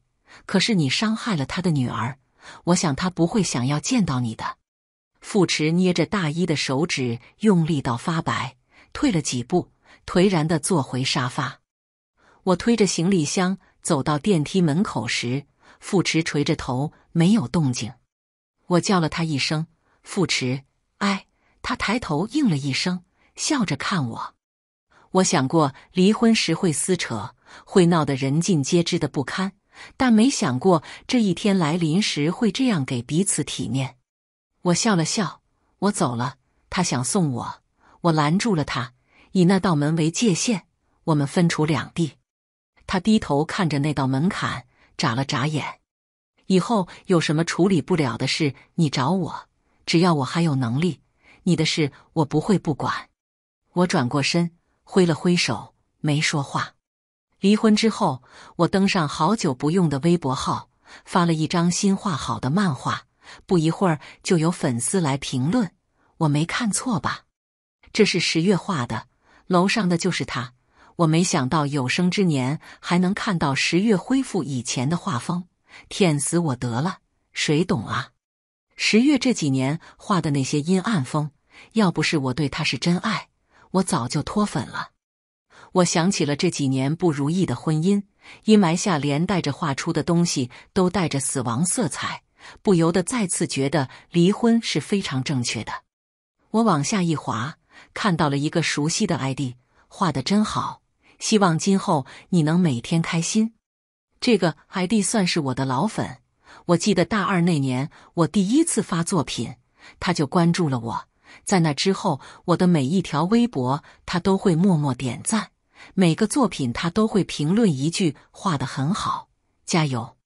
可是你伤害了他的女儿，我想他不会想要见到你的。富池捏着大衣的手指用力到发白，退了几步，颓然的坐回沙发。我推着行李箱走到电梯门口时。傅池垂着头，没有动静。我叫了他一声：“傅池。”哎，他抬头应了一声，笑着看我。我想过离婚时会撕扯，会闹得人尽皆知的不堪，但没想过这一天来临时会这样给彼此体面。我笑了笑，我走了。他想送我，我拦住了他，以那道门为界限，我们分处两地。他低头看着那道门槛。眨了眨眼，以后有什么处理不了的事，你找我。只要我还有能力，你的事我不会不管。我转过身，挥了挥手，没说话。离婚之后，我登上好久不用的微博号，发了一张新画好的漫画。不一会儿，就有粉丝来评论：“我没看错吧？这是十月画的，楼上的就是他。”我没想到有生之年还能看到十月恢复以前的画风，舔死我得了，谁懂啊！十月这几年画的那些阴暗风，要不是我对他是真爱，我早就脱粉了。我想起了这几年不如意的婚姻，阴霾下连带着画出的东西都带着死亡色彩，不由得再次觉得离婚是非常正确的。我往下一滑，看到了一个熟悉的 ID，画的真好。希望今后你能每天开心。这个 ID 算是我的老粉，我记得大二那年我第一次发作品，他就关注了我。在那之后，我的每一条微博他都会默默点赞，每个作品他都会评论一句“画得很好，加油”。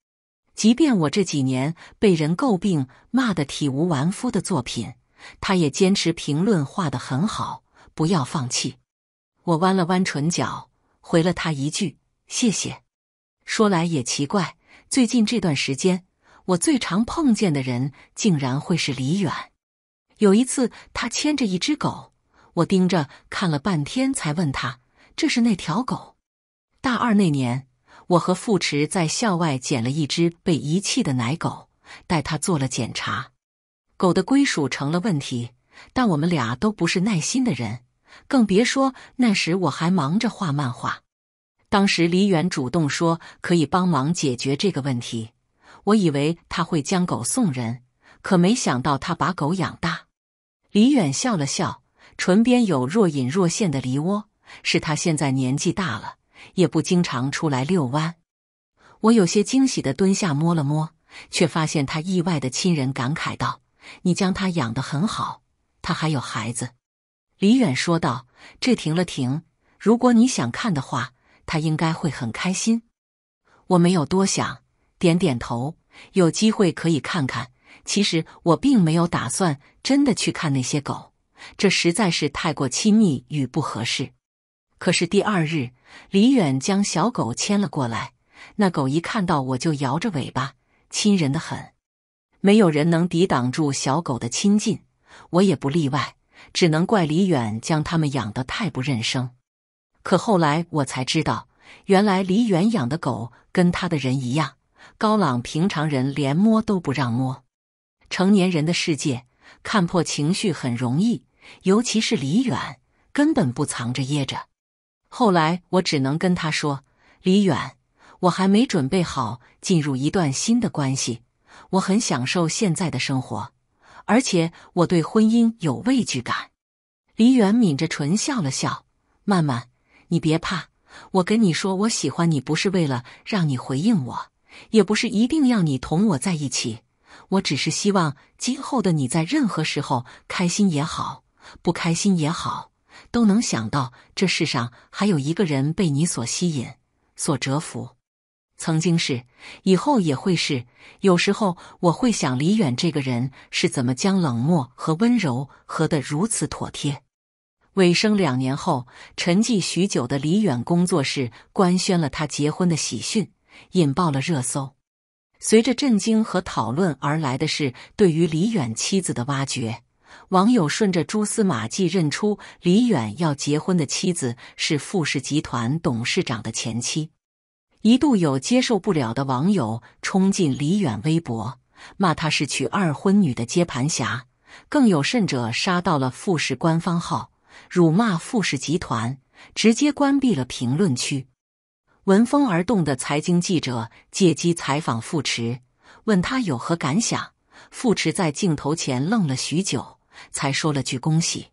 即便我这几年被人诟病骂得体无完肤的作品，他也坚持评论“画得很好，不要放弃”。我弯了弯唇角。回了他一句：“谢谢。”说来也奇怪，最近这段时间，我最常碰见的人竟然会是李远。有一次，他牵着一只狗，我盯着看了半天，才问他：“这是那条狗？”大二那年，我和傅池在校外捡了一只被遗弃的奶狗，带它做了检查。狗的归属成了问题，但我们俩都不是耐心的人。更别说那时我还忙着画漫画。当时李远主动说可以帮忙解决这个问题，我以为他会将狗送人，可没想到他把狗养大。李远笑了笑，唇边有若隐若现的梨窝，是他现在年纪大了，也不经常出来遛弯。我有些惊喜的蹲下摸了摸，却发现他意外的亲人感慨道：“你将他养得很好，他还有孩子。”李远说道：“这停了停。如果你想看的话，他应该会很开心。”我没有多想，点点头。有机会可以看看。其实我并没有打算真的去看那些狗，这实在是太过亲密与不合适。可是第二日，李远将小狗牵了过来，那狗一看到我就摇着尾巴，亲人的很。没有人能抵挡住小狗的亲近，我也不例外。只能怪李远将他们养得太不认生。可后来我才知道，原来李远养的狗跟他的人一样高朗平常人连摸都不让摸。成年人的世界，看破情绪很容易，尤其是李远，根本不藏着掖着。后来我只能跟他说：“李远，我还没准备好进入一段新的关系，我很享受现在的生活。”而且我对婚姻有畏惧感。黎远抿着唇笑了笑：“曼曼，你别怕，我跟你说，我喜欢你，不是为了让你回应我，也不是一定要你同我在一起。我只是希望今后的你在任何时候，开心也好，不开心也好，都能想到这世上还有一个人被你所吸引，所折服。”曾经是，以后也会是。有时候我会想，李远这个人是怎么将冷漠和温柔合得如此妥帖？尾声两年后，沉寂许久的李远工作室官宣了他结婚的喜讯，引爆了热搜。随着震惊和讨论而来的是对于李远妻子的挖掘。网友顺着蛛丝马迹认出李远要结婚的妻子是富士集团董事长的前妻。一度有接受不了的网友冲进李远微博，骂他是娶二婚女的接盘侠，更有甚者杀到了富士官方号，辱骂富士集团，直接关闭了评论区。闻风而动的财经记者借机采访富池，问他有何感想。富池在镜头前愣了许久，才说了句恭喜。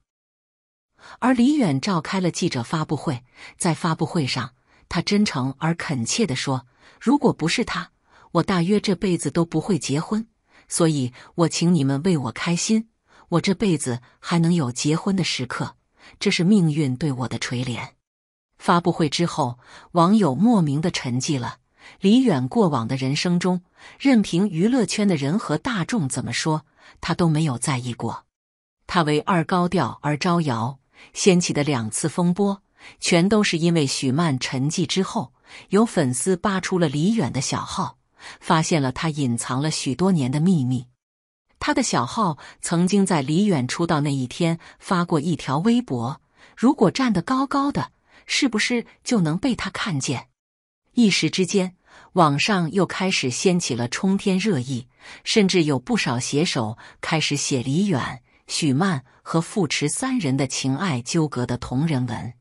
而李远召开了记者发布会，在发布会上。他真诚而恳切地说：“如果不是他，我大约这辈子都不会结婚。所以，我请你们为我开心，我这辈子还能有结婚的时刻，这是命运对我的垂怜。”发布会之后，网友莫名的沉寂了。李远过往的人生中，任凭娱乐圈的人和大众怎么说，他都没有在意过。他为二高调而招摇，掀起的两次风波。全都是因为许曼沉寂之后，有粉丝扒出了李远的小号，发现了他隐藏了许多年的秘密。他的小号曾经在李远出道那一天发过一条微博：“如果站得高高的，是不是就能被他看见？”一时之间，网上又开始掀起了冲天热议，甚至有不少写手开始写李远、许曼和傅池三人的情爱纠葛的同人文。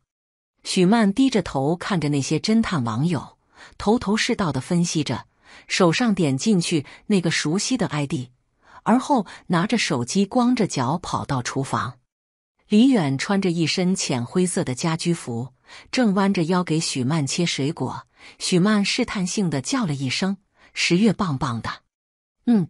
许曼低着头看着那些侦探网友，头头是道的分析着，手上点进去那个熟悉的 ID，而后拿着手机，光着脚跑到厨房。李远穿着一身浅灰色的家居服，正弯着腰给许曼切水果。许曼试探性的叫了一声：“十月，棒棒的。”嗯，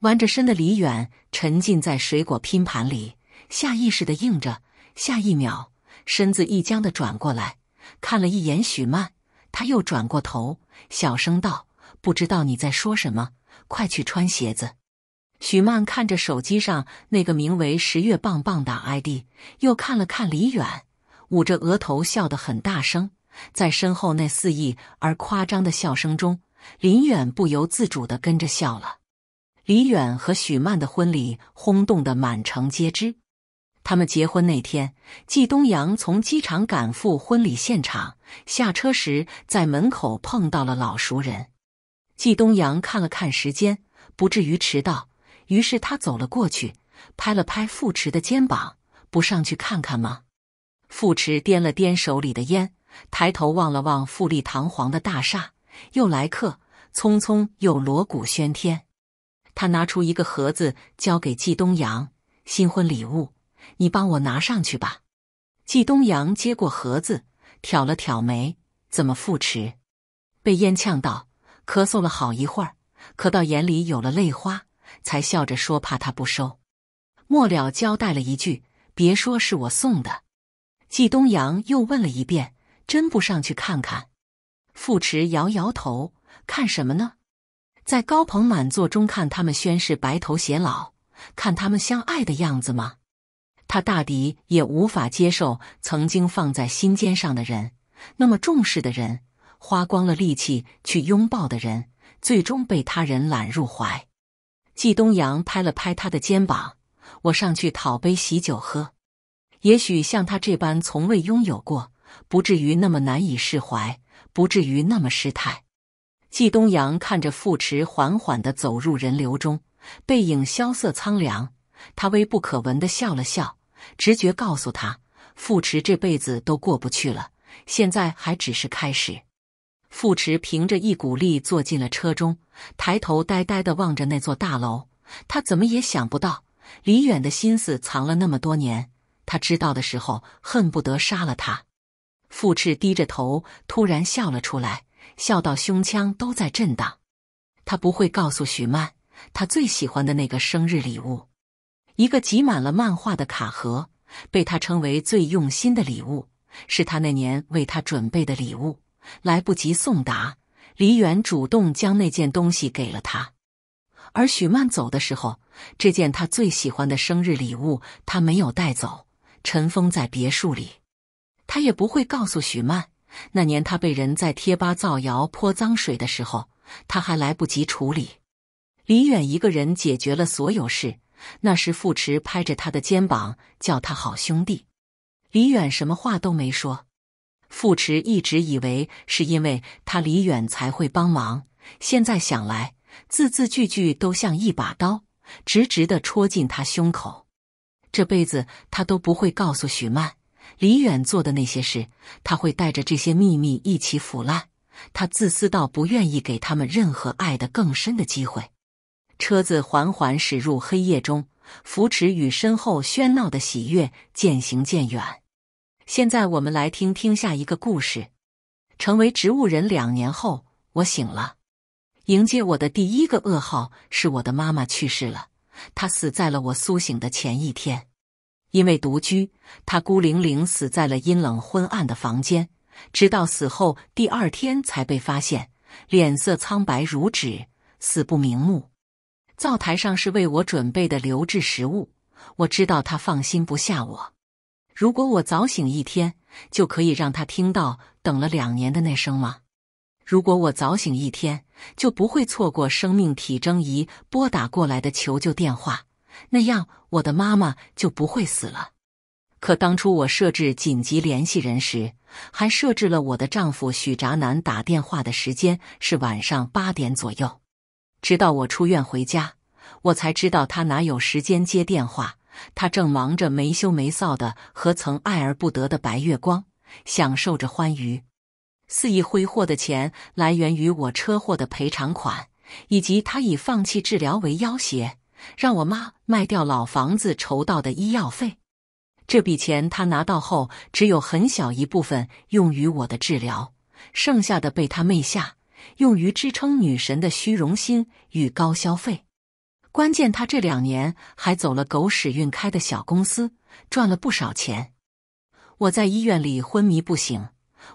弯着身的李远沉浸在水果拼盘里，下意识的应着，下一秒。身子一僵的转过来，看了一眼许曼，他又转过头，小声道：“不知道你在说什么，快去穿鞋子。”许曼看着手机上那个名为“十月棒棒”的 ID，又看了看李远，捂着额头笑得很大声。在身后那肆意而夸张的笑声中，林远不由自主的跟着笑了。李远和许曼的婚礼轰动的满城皆知。他们结婚那天，季东阳从机场赶赴婚礼现场。下车时，在门口碰到了老熟人。季东阳看了看时间，不至于迟到，于是他走了过去，拍了拍傅驰的肩膀：“不上去看看吗？”傅驰掂了掂手里的烟，抬头望了望富丽堂皇的大厦，又来客，匆匆又锣鼓喧天。他拿出一个盒子，交给季东阳：“新婚礼物。”你帮我拿上去吧。季东阳接过盒子，挑了挑眉：“怎么，傅迟？”被烟呛到，咳嗽了好一会儿，咳到眼里有了泪花，才笑着说：“怕他不收。”末了交代了一句：“别说是我送的。”季东阳又问了一遍：“真不上去看看？”傅迟摇摇头：“看什么呢？在高朋满座中看他们宣誓白头偕老，看他们相爱的样子吗？”他大抵也无法接受曾经放在心尖上的人，那么重视的人，花光了力气去拥抱的人，最终被他人揽入怀。季东阳拍了拍他的肩膀：“我上去讨杯喜酒喝，也许像他这般从未拥有过，不至于那么难以释怀，不至于那么失态。”季东阳看着傅池缓缓的走入人流中，背影萧瑟苍凉。他微不可闻的笑了笑，直觉告诉他，傅迟这辈子都过不去了。现在还只是开始。傅迟凭着一股力坐进了车中，抬头呆呆的望着那座大楼。他怎么也想不到，李远的心思藏了那么多年。他知道的时候，恨不得杀了他。傅迟低着头，突然笑了出来，笑到胸腔都在震荡。他不会告诉许曼，他最喜欢的那个生日礼物。一个挤满了漫画的卡盒，被他称为最用心的礼物，是他那年为他准备的礼物，来不及送达。李远主动将那件东西给了他，而许曼走的时候，这件他最喜欢的生日礼物，他没有带走，尘封在别墅里。他也不会告诉许曼，那年他被人在贴吧造谣泼脏水的时候，他还来不及处理。李远一个人解决了所有事。那时，傅池拍着他的肩膀，叫他好兄弟。李远什么话都没说。傅池一直以为是因为他李远才会帮忙，现在想来，字字句句都像一把刀，直直的戳进他胸口。这辈子他都不会告诉许曼，李远做的那些事。他会带着这些秘密一起腐烂。他自私到不愿意给他们任何爱的更深的机会。车子缓缓驶入黑夜中，扶持与身后喧闹的喜悦渐行渐远。现在我们来听听下一个故事。成为植物人两年后，我醒了。迎接我的第一个噩耗是我的妈妈去世了。她死在了我苏醒的前一天，因为独居，她孤零零死在了阴冷昏暗的房间，直到死后第二天才被发现，脸色苍白如纸，死不瞑目。灶台上是为我准备的留置食物，我知道他放心不下我。如果我早醒一天，就可以让他听到等了两年的那声吗？如果我早醒一天，就不会错过生命体征仪拨打过来的求救电话，那样我的妈妈就不会死了。可当初我设置紧急联系人时，还设置了我的丈夫许闸男打电话的时间是晚上八点左右。直到我出院回家，我才知道他哪有时间接电话，他正忙着没羞没臊的和曾爱而不得的白月光享受着欢愉。肆意挥霍的钱来源于我车祸的赔偿款，以及他以放弃治疗为要挟，让我妈卖掉老房子筹到的医药费。这笔钱他拿到后，只有很小一部分用于我的治疗，剩下的被他妹下。用于支撑女神的虚荣心与高消费，关键她这两年还走了狗屎运，开的小公司赚了不少钱。我在医院里昏迷不醒，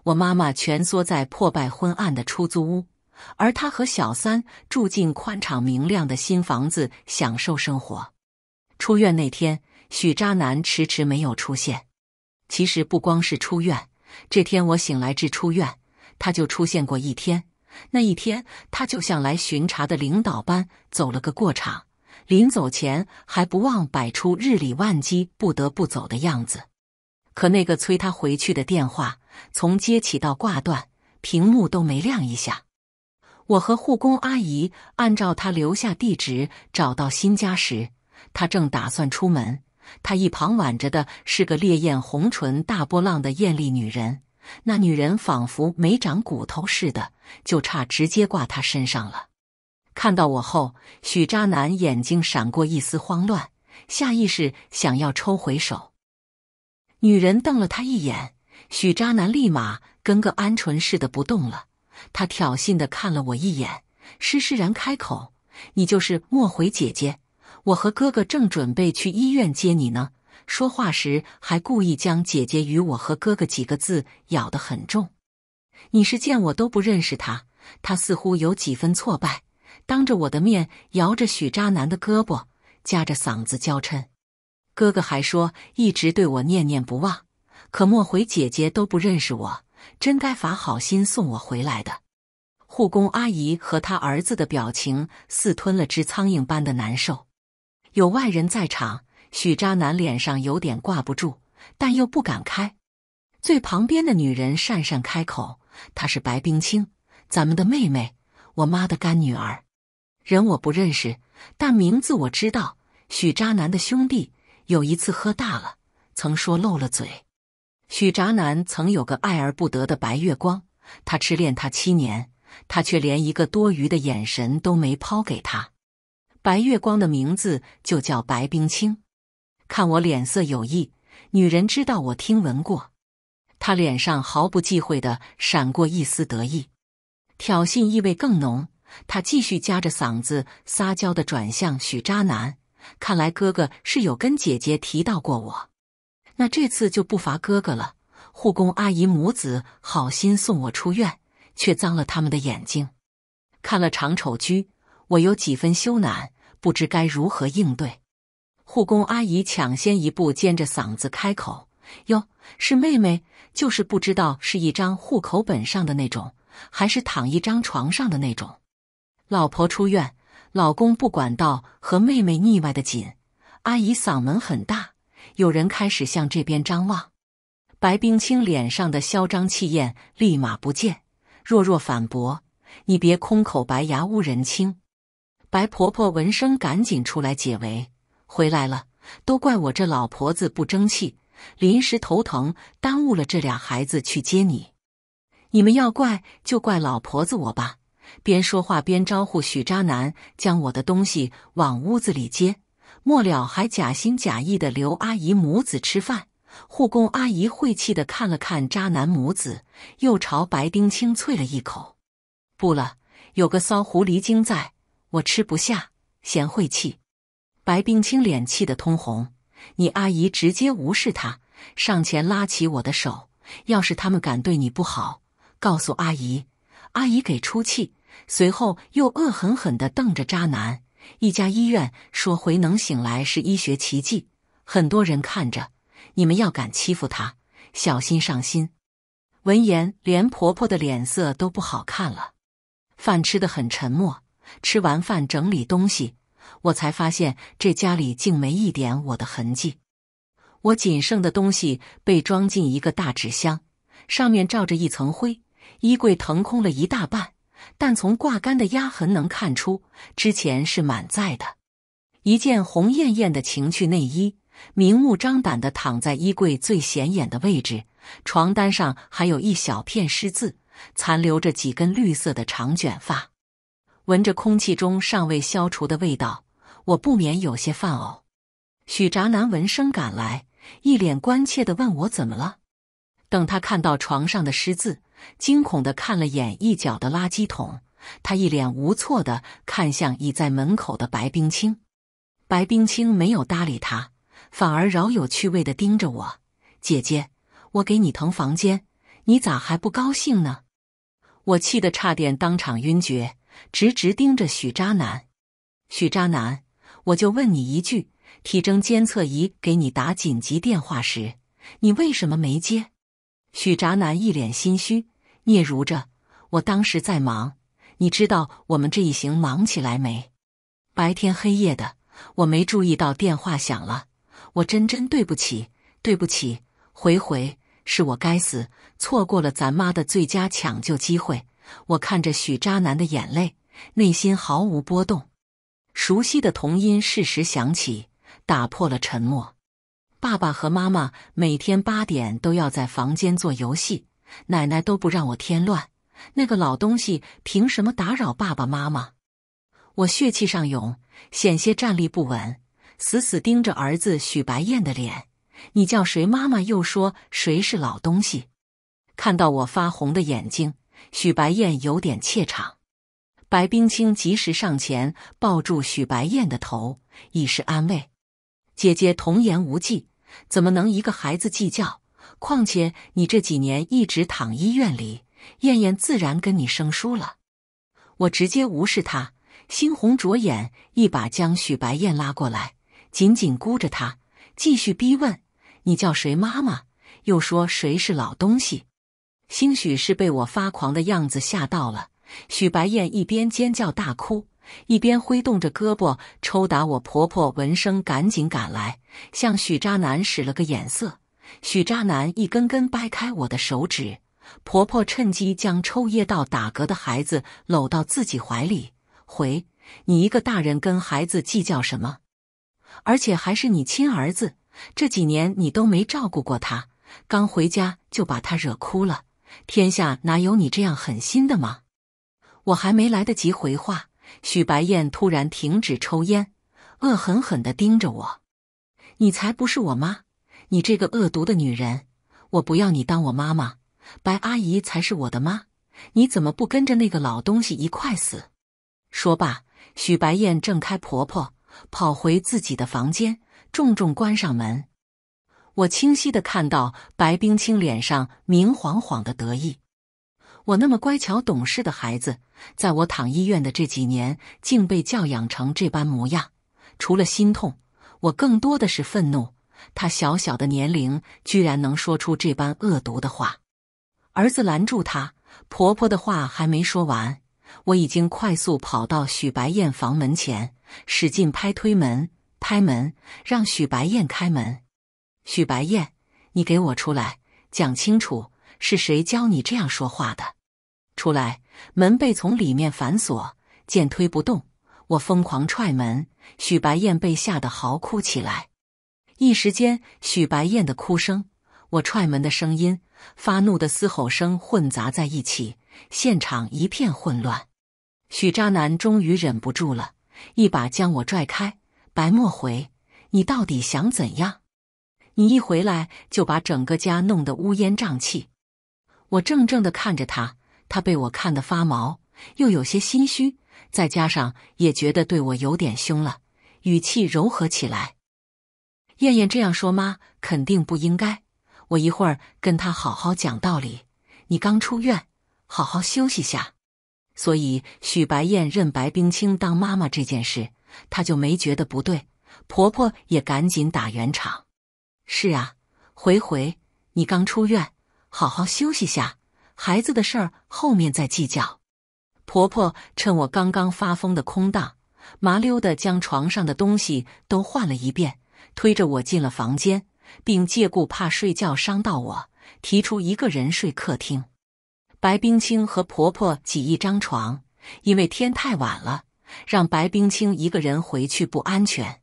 我妈妈蜷缩在破败昏暗的出租屋，而他和小三住进宽敞明亮的新房子，享受生活。出院那天，许渣男迟迟没有出现。其实不光是出院这天，我醒来至出院，他就出现过一天。那一天，他就像来巡查的领导般走了个过场，临走前还不忘摆出日理万机不得不走的样子。可那个催他回去的电话，从接起到挂断，屏幕都没亮一下。我和护工阿姨按照他留下地址找到新家时，他正打算出门。他一旁挽着的是个烈焰红唇、大波浪的艳丽女人。那女人仿佛没长骨头似的，就差直接挂他身上了。看到我后，许渣男眼睛闪过一丝慌乱，下意识想要抽回手。女人瞪了他一眼，许渣男立马跟个鹌鹑似的不动了。他挑衅的看了我一眼，施施然开口：“你就是莫回姐姐，我和哥哥正准备去医院接你呢。”说话时还故意将“姐姐”与“我和哥哥”几个字咬得很重。你是见我都不认识他，他似乎有几分挫败，当着我的面摇着许渣男的胳膊，夹着嗓子娇嗔。哥哥还说一直对我念念不忘，可莫回姐姐都不认识我，真该发好心送我回来的。护工阿姨和他儿子的表情似吞了只苍蝇般的难受。有外人在场。许渣男脸上有点挂不住，但又不敢开。最旁边的女人讪讪开口：“她是白冰清，咱们的妹妹，我妈的干女儿。人我不认识，但名字我知道。许渣男的兄弟有一次喝大了，曾说漏了嘴。许渣男曾有个爱而不得的白月光，他痴恋她七年，他却连一个多余的眼神都没抛给她。白月光的名字就叫白冰清。”看我脸色有异，女人知道我听闻过，她脸上毫不忌讳的闪过一丝得意，挑衅意味更浓。她继续夹着嗓子撒娇的转向许渣男，看来哥哥是有跟姐姐提到过我，那这次就不罚哥哥了。护工阿姨母子好心送我出院，却脏了他们的眼睛，看了长丑居，我有几分羞赧，不知该如何应对。护工阿姨抢先一步，尖着嗓子开口：“哟，是妹妹，就是不知道是一张户口本上的那种，还是躺一张床上的那种。”老婆出院，老公不管道和妹妹腻歪的紧。阿姨嗓门很大，有人开始向这边张望。白冰清脸上的嚣张气焰立马不见，弱弱反驳：“你别空口白牙误人清。”白婆婆闻声赶紧出来解围。回来了，都怪我这老婆子不争气，临时头疼耽误了这俩孩子去接你。你们要怪就怪老婆子我吧。边说话边招呼许渣男将我的东西往屋子里接，末了还假心假意的留阿姨母子吃饭。护工阿姨晦气的看了看渣男母子，又朝白丁青啐了一口：“不了，有个骚狐狸精在，我吃不下，嫌晦气。”白冰清脸气得通红，你阿姨直接无视她，上前拉起我的手。要是他们敢对你不好，告诉阿姨，阿姨给出气。随后又恶狠狠地瞪着渣男。一家医院说回能醒来是医学奇迹，很多人看着。你们要敢欺负他，小心上心。闻言，连婆婆的脸色都不好看了。饭吃得很沉默，吃完饭整理东西。我才发现，这家里竟没一点我的痕迹。我仅剩的东西被装进一个大纸箱，上面罩着一层灰。衣柜腾空了一大半，但从挂杆的压痕能看出，之前是满载的。一件红艳艳的情趣内衣，明目张胆地躺在衣柜最显眼的位置。床单上还有一小片湿渍，残留着几根绿色的长卷发。闻着空气中尚未消除的味道。我不免有些犯呕，许渣男闻声赶来，一脸关切的问我怎么了。等他看到床上的尸字，惊恐的看了眼一角的垃圾桶，他一脸无措的看向倚在门口的白冰清。白冰清没有搭理他，反而饶有趣味的盯着我：“姐姐，我给你腾房间，你咋还不高兴呢？”我气得差点当场晕厥，直直盯着许渣男。许渣男。我就问你一句，体征监测仪给你打紧急电话时，你为什么没接？许渣男一脸心虚，嗫嚅着：“我当时在忙，你知道我们这一行忙起来没？白天黑夜的，我没注意到电话响了。我真真对不起，对不起，回回是我该死，错过了咱妈的最佳抢救机会。”我看着许渣男的眼泪，内心毫无波动。熟悉的童音适时响起，打破了沉默。爸爸和妈妈每天八点都要在房间做游戏，奶奶都不让我添乱。那个老东西凭什么打扰爸爸妈妈？我血气上涌，险些站立不稳，死死盯着儿子许白燕的脸。你叫谁妈妈又说谁是老东西？看到我发红的眼睛，许白燕有点怯场。白冰清及时上前抱住许白燕的头，以示安慰。姐姐童言无忌，怎么能一个孩子计较？况且你这几年一直躺医院里，燕燕自然跟你生疏了。我直接无视她，猩红着眼，一把将许白燕拉过来，紧紧箍着她，继续逼问：“你叫谁妈妈？又说谁是老东西？”兴许是被我发狂的样子吓到了。许白燕一边尖叫大哭，一边挥动着胳膊抽打我婆婆。闻声赶紧赶来，向许渣男使了个眼色。许渣男一根根掰开我的手指。婆婆趁机将抽噎到打嗝的孩子搂到自己怀里，回：“你一个大人跟孩子计较什么？而且还是你亲儿子。这几年你都没照顾过他，刚回家就把他惹哭了。天下哪有你这样狠心的吗？”我还没来得及回话，许白燕突然停止抽烟，恶狠狠的盯着我：“你才不是我妈！你这个恶毒的女人！我不要你当我妈妈！白阿姨才是我的妈！你怎么不跟着那个老东西一块死？”说罢，许白燕挣开婆婆，跑回自己的房间，重重关上门。我清晰的看到白冰清脸上明晃晃的得意。我那么乖巧懂事的孩子，在我躺医院的这几年，竟被教养成这般模样。除了心痛，我更多的是愤怒。他小小的年龄，居然能说出这般恶毒的话。儿子拦住他，婆婆的话还没说完，我已经快速跑到许白燕房门前，使劲拍推门、拍门，让许白燕开门。许白燕，你给我出来，讲清楚。是谁教你这样说话的？出来！门被从里面反锁，见推不动，我疯狂踹门。许白燕被吓得嚎哭起来。一时间，许白燕的哭声、我踹门的声音、发怒的嘶吼声混杂在一起，现场一片混乱。许渣男终于忍不住了，一把将我拽开：“白墨回，你到底想怎样？你一回来就把整个家弄得乌烟瘴气。”我怔怔的看着他，他被我看得发毛，又有些心虚，再加上也觉得对我有点凶了，语气柔和起来。燕燕这样说，妈肯定不应该。我一会儿跟他好好讲道理。你刚出院，好好休息下。所以许白燕认白冰清当妈妈这件事，她就没觉得不对。婆婆也赶紧打圆场。是啊，回回你刚出院。好好休息下，孩子的事儿后面再计较。婆婆趁我刚刚发疯的空档，麻溜地将床上的东西都换了一遍，推着我进了房间，并借故怕睡觉伤到我，提出一个人睡客厅。白冰清和婆婆挤一张床，因为天太晚了，让白冰清一个人回去不安全。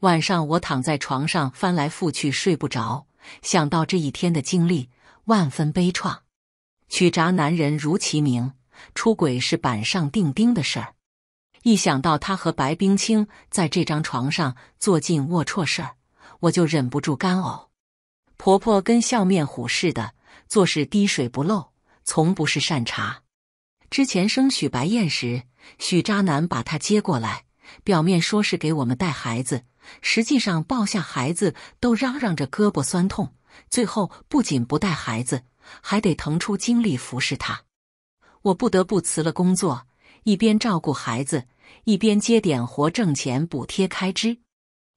晚上我躺在床上翻来覆去睡不着，想到这一天的经历。万分悲怆，娶渣男人如其名，出轨是板上钉钉的事儿。一想到他和白冰清在这张床上做尽龌龊事儿，我就忍不住干呕。婆婆跟笑面虎似的，做事滴水不漏，从不是善茬。之前生许白燕时，许渣男把她接过来，表面说是给我们带孩子，实际上抱下孩子都嚷嚷着胳膊酸痛。最后不仅不带孩子，还得腾出精力服侍他。我不得不辞了工作，一边照顾孩子，一边接点活挣钱补贴开支。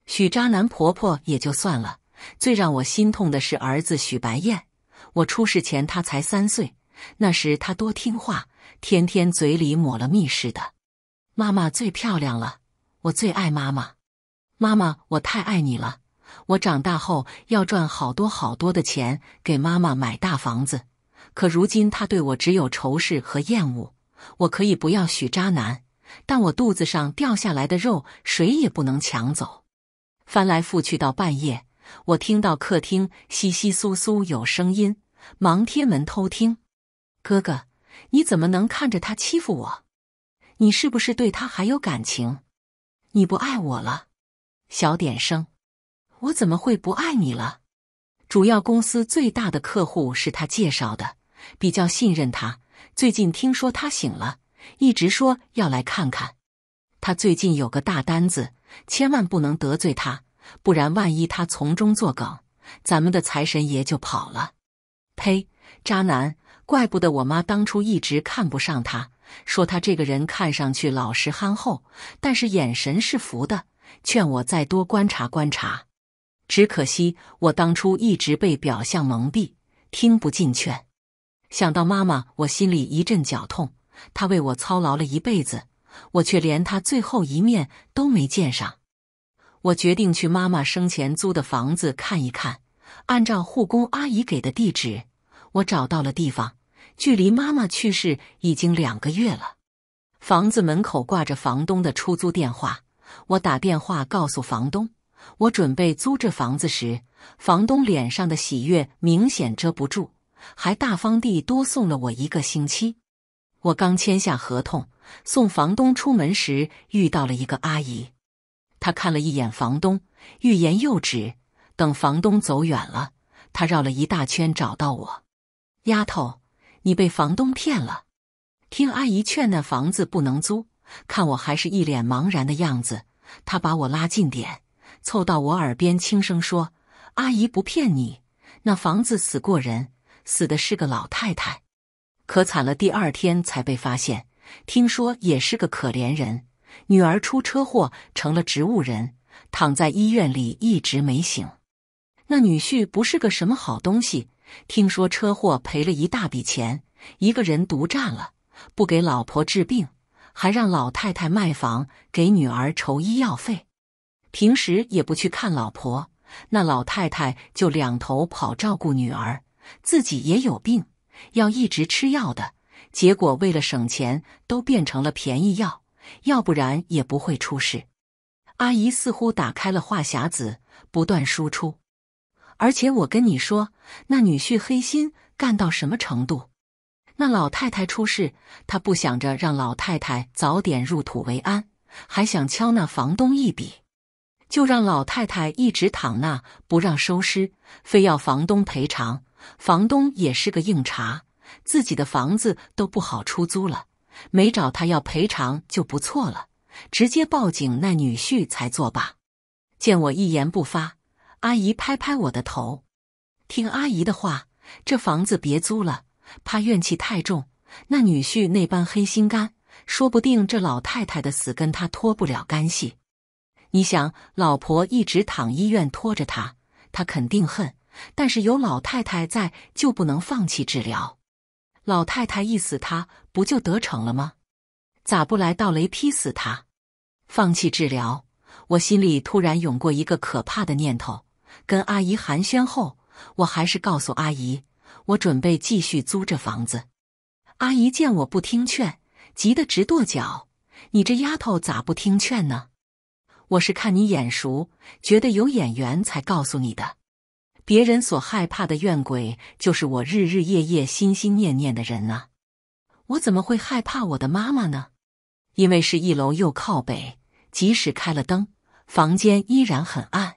许渣男婆婆也就算了，最让我心痛的是儿子许白燕。我出事前他才三岁，那时他多听话，天天嘴里抹了蜜似的。妈妈最漂亮了，我最爱妈妈。妈妈，我太爱你了。我长大后要赚好多好多的钱，给妈妈买大房子。可如今她对我只有仇视和厌恶。我可以不要许渣男，但我肚子上掉下来的肉谁也不能抢走。翻来覆去到半夜，我听到客厅窸窸窣窣有声音，忙贴门偷听。哥哥，你怎么能看着他欺负我？你是不是对他还有感情？你不爱我了？小点声。我怎么会不爱你了？主要公司最大的客户是他介绍的，比较信任他。最近听说他醒了，一直说要来看看。他最近有个大单子，千万不能得罪他，不然万一他从中作梗，咱们的财神爷就跑了。呸！渣男，怪不得我妈当初一直看不上他，说他这个人看上去老实憨厚，但是眼神是浮的，劝我再多观察观察。只可惜，我当初一直被表象蒙蔽，听不进劝。想到妈妈，我心里一阵绞痛。她为我操劳了一辈子，我却连她最后一面都没见上。我决定去妈妈生前租的房子看一看。按照护工阿姨给的地址，我找到了地方。距离妈妈去世已经两个月了，房子门口挂着房东的出租电话。我打电话告诉房东。我准备租这房子时，房东脸上的喜悦明显遮不住，还大方地多送了我一个星期。我刚签下合同，送房东出门时遇到了一个阿姨，她看了一眼房东，欲言又止。等房东走远了，她绕了一大圈找到我：“丫头，你被房东骗了。”听阿姨劝，那房子不能租。看我还是一脸茫然的样子，她把我拉近点。凑到我耳边轻声说：“阿姨不骗你，那房子死过人，死的是个老太太，可惨了。第二天才被发现，听说也是个可怜人，女儿出车祸成了植物人，躺在医院里一直没醒。那女婿不是个什么好东西，听说车祸赔了一大笔钱，一个人独占了，不给老婆治病，还让老太太卖房给女儿筹医药费。”平时也不去看老婆，那老太太就两头跑照顾女儿，自己也有病，要一直吃药的。结果为了省钱，都变成了便宜药，要不然也不会出事。阿姨似乎打开了话匣子，不断输出。而且我跟你说，那女婿黑心干到什么程度？那老太太出事，他不想着让老太太早点入土为安，还想敲那房东一笔。就让老太太一直躺那，不让收尸，非要房东赔偿。房东也是个硬茬，自己的房子都不好出租了，没找他要赔偿就不错了。直接报警，那女婿才作罢。见我一言不发，阿姨拍拍我的头，听阿姨的话，这房子别租了，怕怨气太重。那女婿那般黑心肝，说不定这老太太的死跟他脱不了干系。你想，老婆一直躺医院拖着他，他肯定恨。但是有老太太在，就不能放弃治疗。老太太一死，他不就得逞了吗？咋不来道雷劈死他？放弃治疗，我心里突然涌过一个可怕的念头。跟阿姨寒暄后，我还是告诉阿姨，我准备继续租这房子。阿姨见我不听劝，急得直跺脚：“你这丫头咋不听劝呢？”我是看你眼熟，觉得有眼缘才告诉你的。别人所害怕的怨鬼，就是我日日夜夜心心念念的人啊！我怎么会害怕我的妈妈呢？因为是一楼又靠北，即使开了灯，房间依然很暗。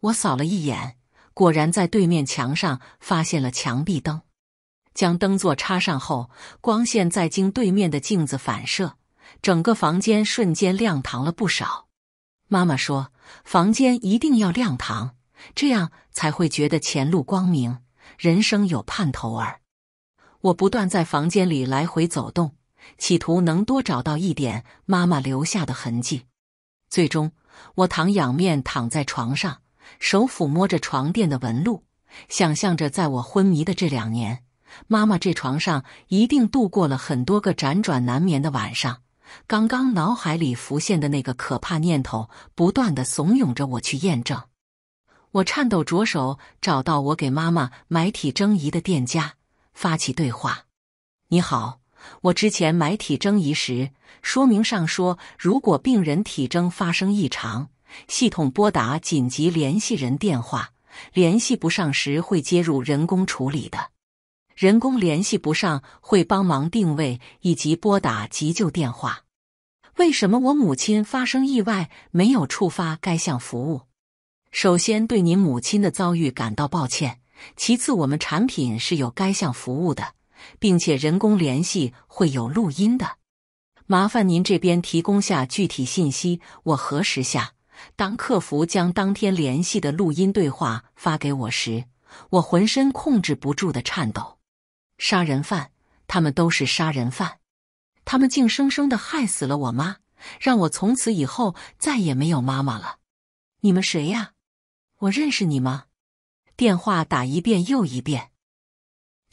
我扫了一眼，果然在对面墙上发现了墙壁灯。将灯座插上后，光线再经对面的镜子反射，整个房间瞬间亮堂了不少。妈妈说：“房间一定要亮堂，这样才会觉得前路光明，人生有盼头儿。”我不断在房间里来回走动，企图能多找到一点妈妈留下的痕迹。最终，我躺仰面躺在床上，手抚摸着床垫的纹路，想象着在我昏迷的这两年，妈妈这床上一定度过了很多个辗转难眠的晚上。刚刚脑海里浮现的那个可怕念头，不断的怂恿着我去验证。我颤抖着手找到我给妈妈买体征仪的店家，发起对话：“你好，我之前买体征仪时，说明上说，如果病人体征发生异常，系统拨打紧急联系人电话，联系不上时会接入人工处理的。”人工联系不上，会帮忙定位以及拨打急救电话。为什么我母亲发生意外没有触发该项服务？首先，对您母亲的遭遇感到抱歉。其次，我们产品是有该项服务的，并且人工联系会有录音的。麻烦您这边提供下具体信息，我核实下。当客服将当天联系的录音对话发给我时，我浑身控制不住的颤抖。杀人犯，他们都是杀人犯，他们竟生生的害死了我妈，让我从此以后再也没有妈妈了。你们谁呀？我认识你吗？电话打一遍又一遍。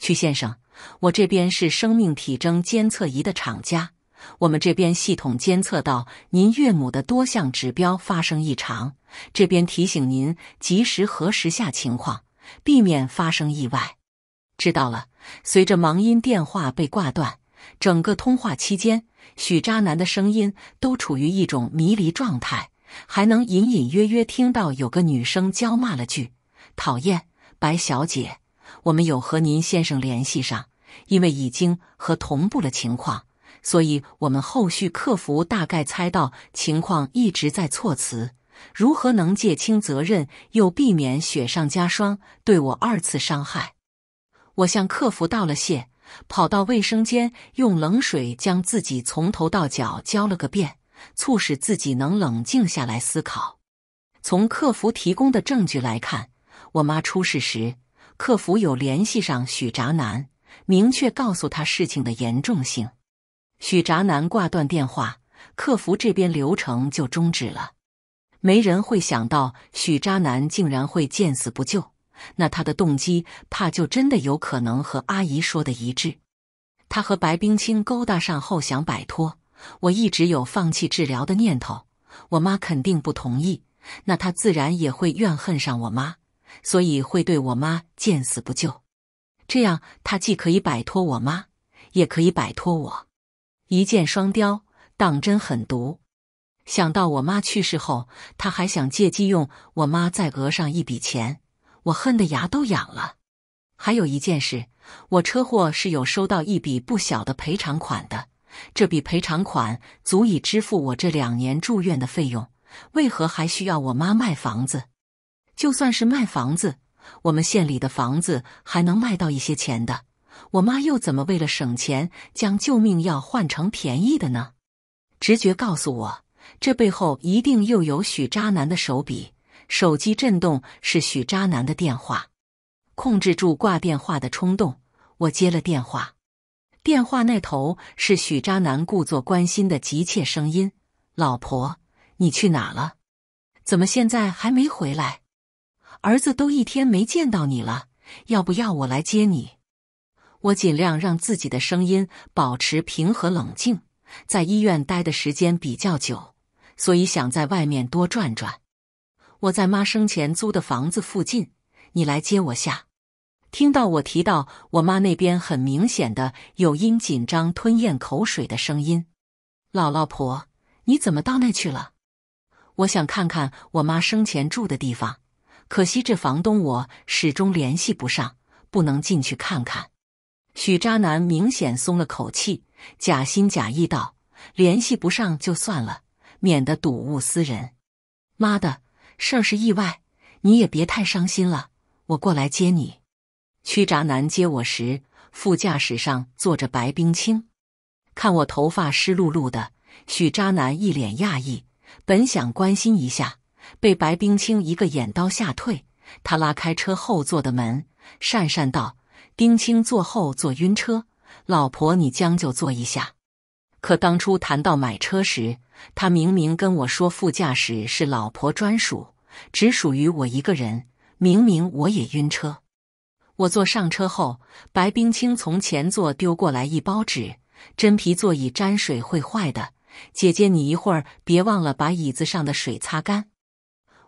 曲先生，我这边是生命体征监测仪的厂家，我们这边系统监测到您岳母的多项指标发生异常，这边提醒您及时核实下情况，避免发生意外。知道了。随着忙音电话被挂断，整个通话期间，许渣男的声音都处于一种迷离状态，还能隐隐约约听到有个女生娇骂了句：“讨厌，白小姐，我们有和您先生联系上，因为已经和同步了情况，所以我们后续客服大概猜到情况一直在措辞，如何能借清责任又避免雪上加霜对我二次伤害？”我向客服道了谢，跑到卫生间，用冷水将自己从头到脚浇了个遍，促使自己能冷静下来思考。从客服提供的证据来看，我妈出事时，客服有联系上许渣男，明确告诉他事情的严重性。许渣男挂断电话，客服这边流程就终止了。没人会想到许渣男竟然会见死不救。那他的动机怕就真的有可能和阿姨说的一致。他和白冰清勾搭上后，想摆脱我，一直有放弃治疗的念头。我妈肯定不同意，那他自然也会怨恨上我妈，所以会对我妈见死不救。这样他既可以摆脱我妈，也可以摆脱我，一箭双雕，当真狠毒。想到我妈去世后，他还想借机用我妈再讹上一笔钱。我恨得牙都痒了。还有一件事，我车祸是有收到一笔不小的赔偿款的，这笔赔偿款足以支付我这两年住院的费用。为何还需要我妈卖房子？就算是卖房子，我们县里的房子还能卖到一些钱的。我妈又怎么为了省钱将救命药换成便宜的呢？直觉告诉我，这背后一定又有许渣男的手笔。手机震动是许渣男的电话，控制住挂电话的冲动，我接了电话。电话那头是许渣男故作关心的急切声音：“老婆，你去哪了？怎么现在还没回来？儿子都一天没见到你了，要不要我来接你？”我尽量让自己的声音保持平和冷静。在医院待的时间比较久，所以想在外面多转转。我在妈生前租的房子附近，你来接我下。听到我提到我妈那边，很明显的有因紧张吞咽口水的声音。姥姥婆，你怎么到那去了？我想看看我妈生前住的地方，可惜这房东我始终联系不上，不能进去看看。许渣男明显松了口气，假心假意道：“联系不上就算了，免得睹物思人。”妈的！事儿是意外，你也别太伤心了。我过来接你。屈渣男接我时，副驾驶上坐着白冰清。看我头发湿漉漉的，许渣男一脸讶异，本想关心一下，被白冰清一个眼刀吓退。他拉开车后座的门，讪讪道：“丁清坐后座晕车，老婆你将就坐一下。”可当初谈到买车时。他明明跟我说副驾驶是老婆专属，只属于我一个人。明明我也晕车，我坐上车后，白冰清从前座丢过来一包纸，真皮座椅沾水会坏的。姐姐，你一会儿别忘了把椅子上的水擦干。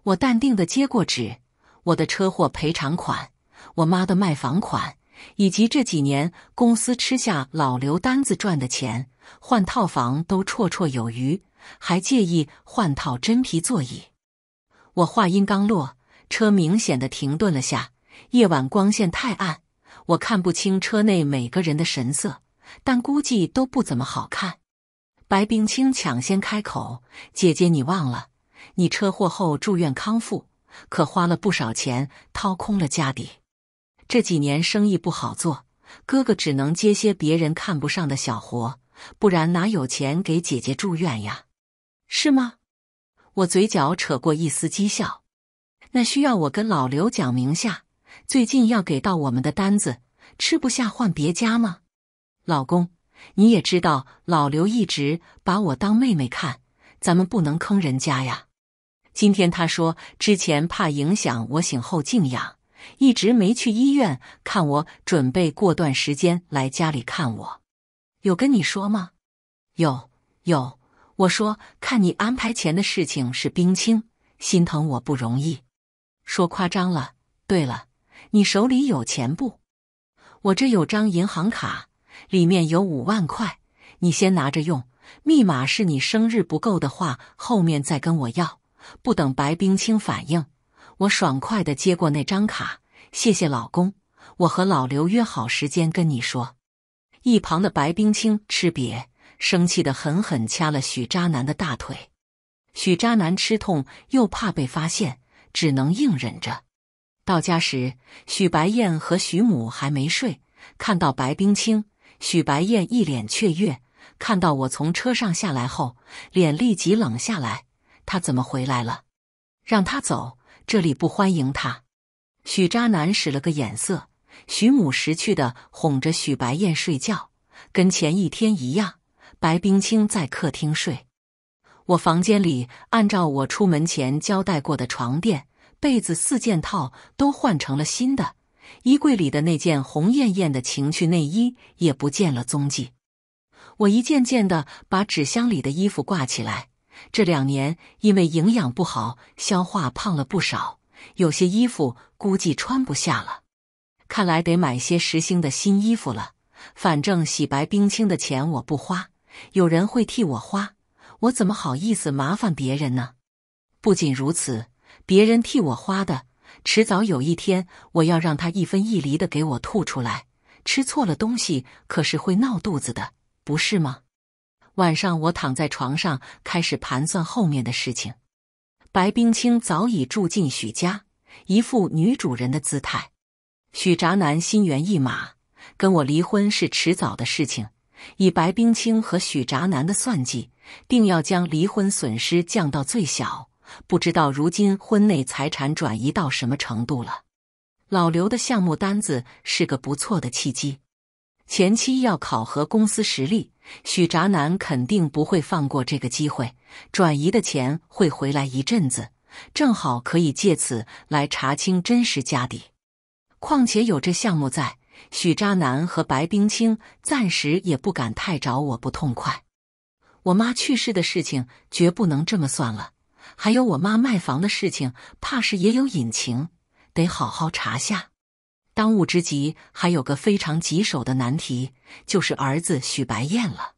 我淡定的接过纸，我的车祸赔偿款，我妈的卖房款，以及这几年公司吃下老刘单子赚的钱，换套房都绰绰有余。还介意换套真皮座椅？我话音刚落，车明显的停顿了下。夜晚光线太暗，我看不清车内每个人的神色，但估计都不怎么好看。白冰清抢先开口：“姐姐，你忘了？你车祸后住院康复，可花了不少钱，掏空了家底。这几年生意不好做，哥哥只能接些别人看不上的小活，不然哪有钱给姐姐住院呀？”是吗？我嘴角扯过一丝讥笑。那需要我跟老刘讲明下，最近要给到我们的单子吃不下换别家吗？老公，你也知道老刘一直把我当妹妹看，咱们不能坑人家呀。今天他说之前怕影响我醒后静养，一直没去医院看我，准备过段时间来家里看我。有跟你说吗？有有。我说，看你安排钱的事情是冰清心疼我不容易，说夸张了。对了，你手里有钱不？我这有张银行卡，里面有五万块，你先拿着用，密码是你生日。不够的话，后面再跟我要。不等白冰清反应，我爽快的接过那张卡，谢谢老公。我和老刘约好时间跟你说。一旁的白冰清吃瘪。生气的狠狠掐了许渣男的大腿，许渣男吃痛又怕被发现，只能硬忍着。到家时，许白燕和许母还没睡，看到白冰清，许白燕一脸雀跃；看到我从车上下来后，脸立即冷下来。他怎么回来了？让他走，这里不欢迎他。许渣男使了个眼色，许母识趣的哄着许白燕睡觉，跟前一天一样。白冰清在客厅睡，我房间里按照我出门前交代过的床垫、被子四件套都换成了新的，衣柜里的那件红艳艳的情趣内衣也不见了踪迹。我一件件的把纸箱里的衣服挂起来，这两年因为营养不好，消化胖了不少，有些衣服估计穿不下了，看来得买些实心的新衣服了。反正洗白冰清的钱我不花。有人会替我花，我怎么好意思麻烦别人呢？不仅如此，别人替我花的，迟早有一天我要让他一分一厘的给我吐出来。吃错了东西可是会闹肚子的，不是吗？晚上我躺在床上开始盘算后面的事情。白冰清早已住进许家，一副女主人的姿态。许渣男心猿意马，跟我离婚是迟早的事情。以白冰清和许渣男的算计，定要将离婚损失降到最小。不知道如今婚内财产转移到什么程度了？老刘的项目单子是个不错的契机，前期要考核公司实力。许渣男肯定不会放过这个机会，转移的钱会回来一阵子，正好可以借此来查清真实家底。况且有这项目在。许渣男和白冰清暂时也不敢太找我不痛快。我妈去世的事情绝不能这么算了，还有我妈卖房的事情，怕是也有隐情，得好好查下。当务之急还有个非常棘手的难题，就是儿子许白燕了。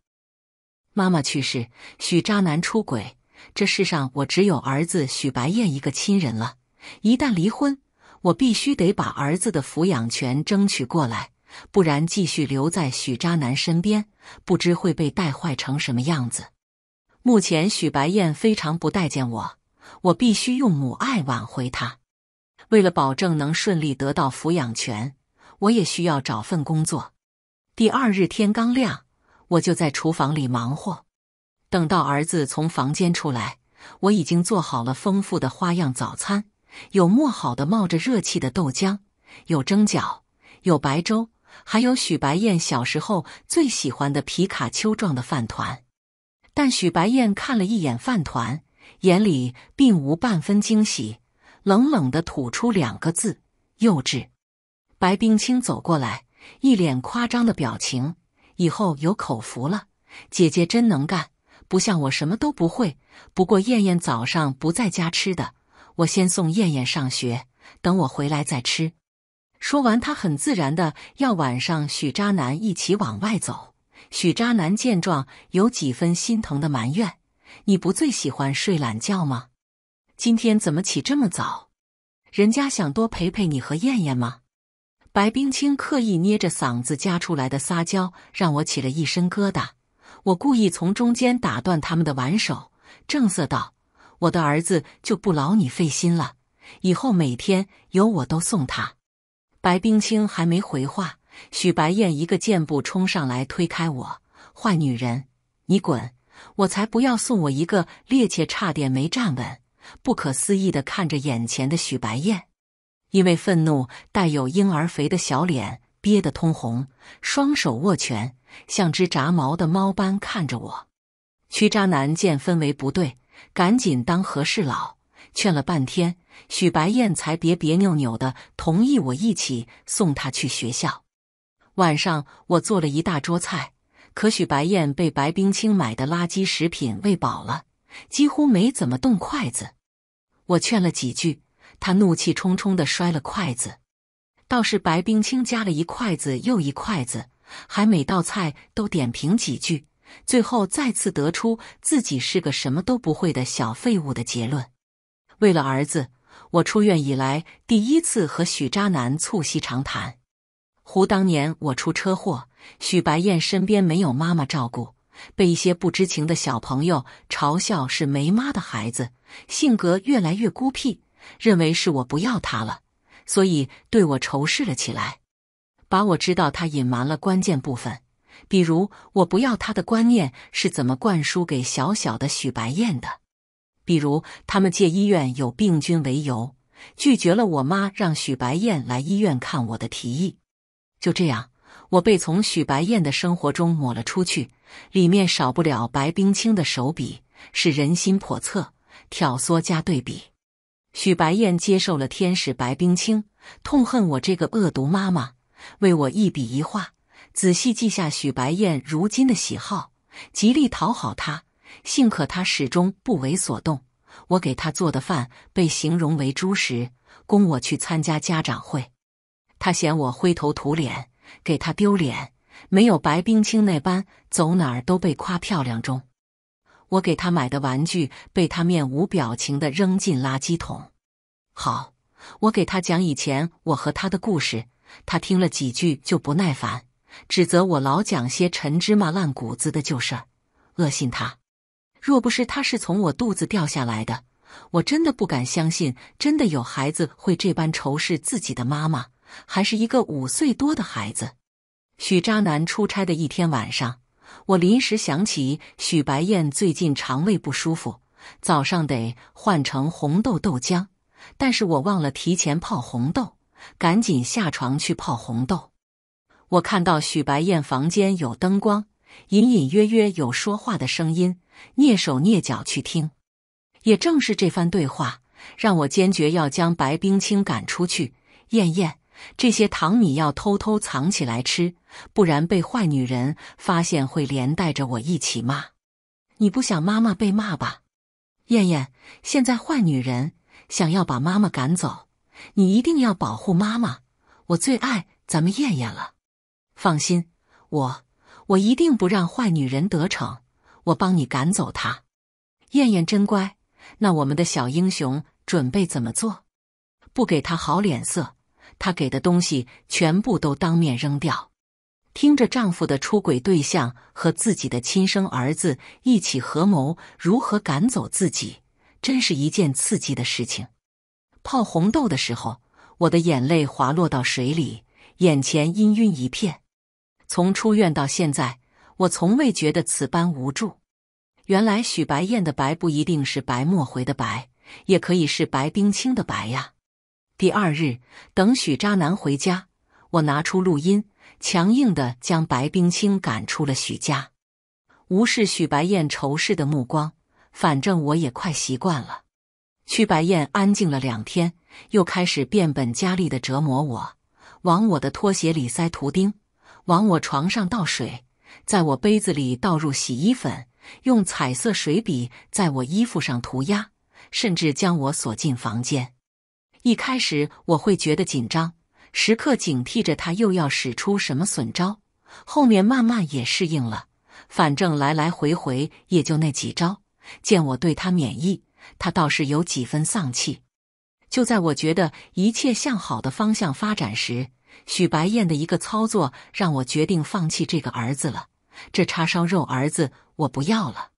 妈妈去世，许渣男出轨，这世上我只有儿子许白燕一个亲人了。一旦离婚，我必须得把儿子的抚养权争取过来，不然继续留在许渣男身边，不知会被带坏成什么样子。目前许白燕非常不待见我，我必须用母爱挽回她。为了保证能顺利得到抚养权，我也需要找份工作。第二日天刚亮，我就在厨房里忙活，等到儿子从房间出来，我已经做好了丰富的花样早餐。有磨好的冒着热气的豆浆，有蒸饺，有白粥，还有许白燕小时候最喜欢的皮卡丘状的饭团。但许白燕看了一眼饭团，眼里并无半分惊喜，冷冷地吐出两个字：“幼稚。”白冰清走过来，一脸夸张的表情：“以后有口福了，姐姐真能干，不像我什么都不会。不过燕燕早上不在家吃的。”我先送燕燕上学，等我回来再吃。说完，她很自然的要晚上许渣男一起往外走。许渣男见状，有几分心疼的埋怨：“你不最喜欢睡懒觉吗？今天怎么起这么早？人家想多陪陪你和燕燕吗？”白冰清刻意捏着嗓子夹出来的撒娇，让我起了一身疙瘩。我故意从中间打断他们的挽手，正色道。我的儿子就不劳你费心了，以后每天有我都送他。白冰清还没回话，许白燕一个箭步冲上来，推开我：“坏女人，你滚！我才不要送！”我一个趔趄，差点没站稳，不可思议的看着眼前的许白燕，因为愤怒，带有婴儿肥的小脸憋得通红，双手握拳，像只炸毛的猫般看着我。屈渣男见氛围不对。赶紧当和事佬，劝了半天，许白燕才别别扭扭的同意我一起送她去学校。晚上我做了一大桌菜，可许白燕被白冰清买的垃圾食品喂饱了，几乎没怎么动筷子。我劝了几句，他怒气冲冲的摔了筷子。倒是白冰清夹了一筷子又一筷子，还每道菜都点评几句。最后再次得出自己是个什么都不会的小废物的结论。为了儿子，我出院以来第一次和许渣男促膝长谈。胡当年我出车祸，许白燕身边没有妈妈照顾，被一些不知情的小朋友嘲笑是没妈的孩子，性格越来越孤僻，认为是我不要他了，所以对我仇视了起来，把我知道他隐瞒了关键部分。比如，我不要他的观念是怎么灌输给小小的许白燕的？比如，他们借医院有病菌为由，拒绝了我妈让许白燕来医院看我的提议。就这样，我被从许白燕的生活中抹了出去。里面少不了白冰清的手笔，是人心叵测、挑唆加对比。许白燕接受了天使白冰清，痛恨我这个恶毒妈妈，为我一笔一画。仔细记下许白燕如今的喜好，极力讨好她。幸可她始终不为所动。我给她做的饭被形容为猪食，供我去参加家长会。她嫌我灰头土脸，给她丢脸。没有白冰清那般，走哪儿都被夸漂亮中。我给她买的玩具被她面无表情的扔进垃圾桶。好，我给她讲以前我和她的故事，她听了几句就不耐烦。指责我老讲些陈芝麻烂谷子的旧事儿，恶心他。若不是他是从我肚子掉下来的，我真的不敢相信，真的有孩子会这般仇视自己的妈妈，还是一个五岁多的孩子。许渣男出差的一天晚上，我临时想起许白燕最近肠胃不舒服，早上得换成红豆豆浆，但是我忘了提前泡红豆，赶紧下床去泡红豆。我看到许白燕房间有灯光，隐隐约约有说话的声音，蹑手蹑脚去听。也正是这番对话，让我坚决要将白冰清赶出去。燕燕，这些糖米要偷偷藏起来吃，不然被坏女人发现会连带着我一起骂。你不想妈妈被骂吧，燕燕？现在坏女人想要把妈妈赶走，你一定要保护妈妈。我最爱咱们燕燕了。放心，我我一定不让坏女人得逞。我帮你赶走她。燕燕真乖。那我们的小英雄准备怎么做？不给她好脸色，她给的东西全部都当面扔掉。听着丈夫的出轨对象和自己的亲生儿子一起合谋如何赶走自己，真是一件刺激的事情。泡红豆的时候，我的眼泪滑落到水里，眼前氤氲一片。从出院到现在，我从未觉得此般无助。原来许白燕的白不一定是白墨回的白，也可以是白冰清的白呀。第二日等许渣男回家，我拿出录音，强硬的将白冰清赶出了许家，无视许白燕仇视的目光。反正我也快习惯了。曲白燕安静了两天，又开始变本加厉的折磨我，往我的拖鞋里塞图钉。往我床上倒水，在我杯子里倒入洗衣粉，用彩色水笔在我衣服上涂鸦，甚至将我锁进房间。一开始我会觉得紧张，时刻警惕着他又要使出什么损招。后面慢慢也适应了，反正来来回回也就那几招。见我对他免疫，他倒是有几分丧气。就在我觉得一切向好的方向发展时。许白燕的一个操作，让我决定放弃这个儿子了。这叉烧肉儿子，我不要了。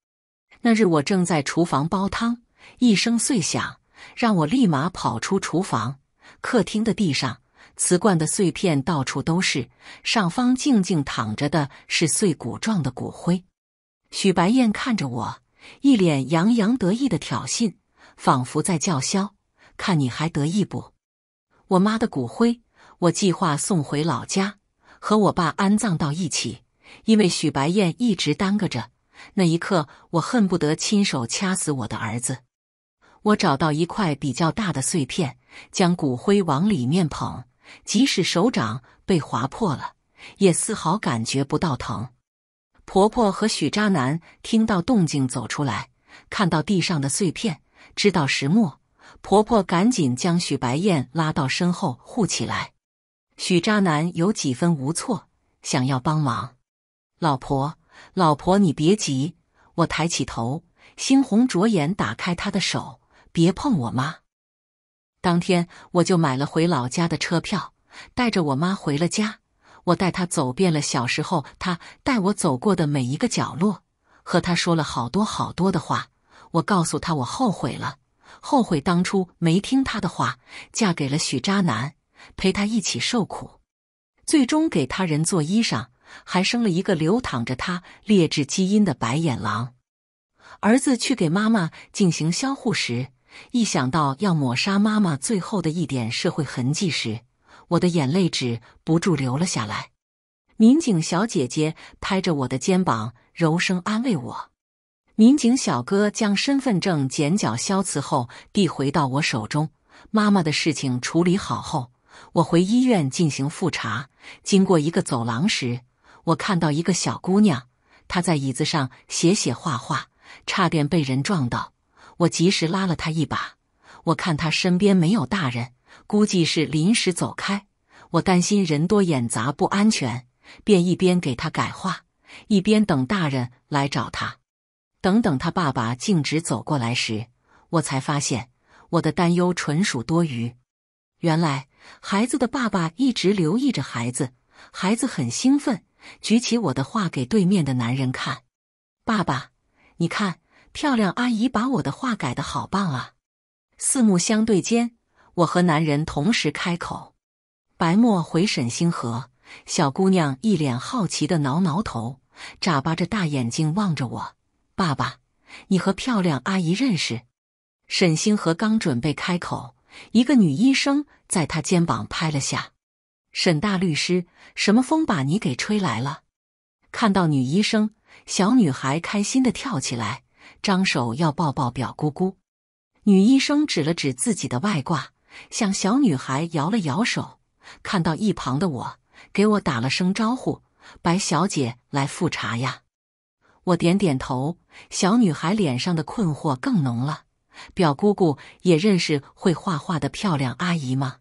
那日我正在厨房煲汤，一声碎响，让我立马跑出厨房。客厅的地上，瓷罐的碎片到处都是，上方静静躺着的是碎骨状的骨灰。许白燕看着我，一脸洋洋得意的挑衅，仿佛在叫嚣：“看你还得意不？”我妈的骨灰。我计划送回老家，和我爸安葬到一起。因为许白燕一直耽搁着，那一刻我恨不得亲手掐死我的儿子。我找到一块比较大的碎片，将骨灰往里面捧，即使手掌被划破了，也丝毫感觉不到疼。婆婆和许渣男听到动静走出来，看到地上的碎片，知道石磨。婆婆赶紧将许白燕拉到身后护起来。许渣男有几分无措，想要帮忙。老婆，老婆，你别急。我抬起头，猩红着眼，打开他的手，别碰我妈。当天我就买了回老家的车票，带着我妈回了家。我带她走遍了小时候她带我走过的每一个角落，和她说了好多好多的话。我告诉她，我后悔了，后悔当初没听她的话，嫁给了许渣男。陪他一起受苦，最终给他人做衣裳，还生了一个流淌着他劣质基因的白眼狼。儿子去给妈妈进行销户时，一想到要抹杀妈妈最后的一点社会痕迹时，我的眼泪止不住流了下来。民警小姐姐拍着我的肩膀，柔声安慰我。民警小哥将身份证剪角消磁后递回到我手中。妈妈的事情处理好后。我回医院进行复查，经过一个走廊时，我看到一个小姑娘，她在椅子上写写画画，差点被人撞到。我及时拉了她一把。我看她身边没有大人，估计是临时走开。我担心人多眼杂不安全，便一边给她改画，一边等大人来找她。等等，她爸爸径直走过来时，我才发现我的担忧纯属多余。原来。孩子的爸爸一直留意着孩子，孩子很兴奋，举起我的画给对面的男人看。爸爸，你看，漂亮阿姨把我的画改得好棒啊！四目相对间，我和男人同时开口。白墨回沈星河，小姑娘一脸好奇的挠挠头，眨巴着大眼睛望着我。爸爸，你和漂亮阿姨认识？沈星河刚准备开口，一个女医生。在他肩膀拍了下，沈大律师，什么风把你给吹来了？看到女医生，小女孩开心的跳起来，张手要抱抱表姑姑。女医生指了指自己的外挂，向小女孩摇了摇手。看到一旁的我，给我打了声招呼：“白小姐来复查呀。”我点点头，小女孩脸上的困惑更浓了。表姑姑也认识会画画的漂亮阿姨吗？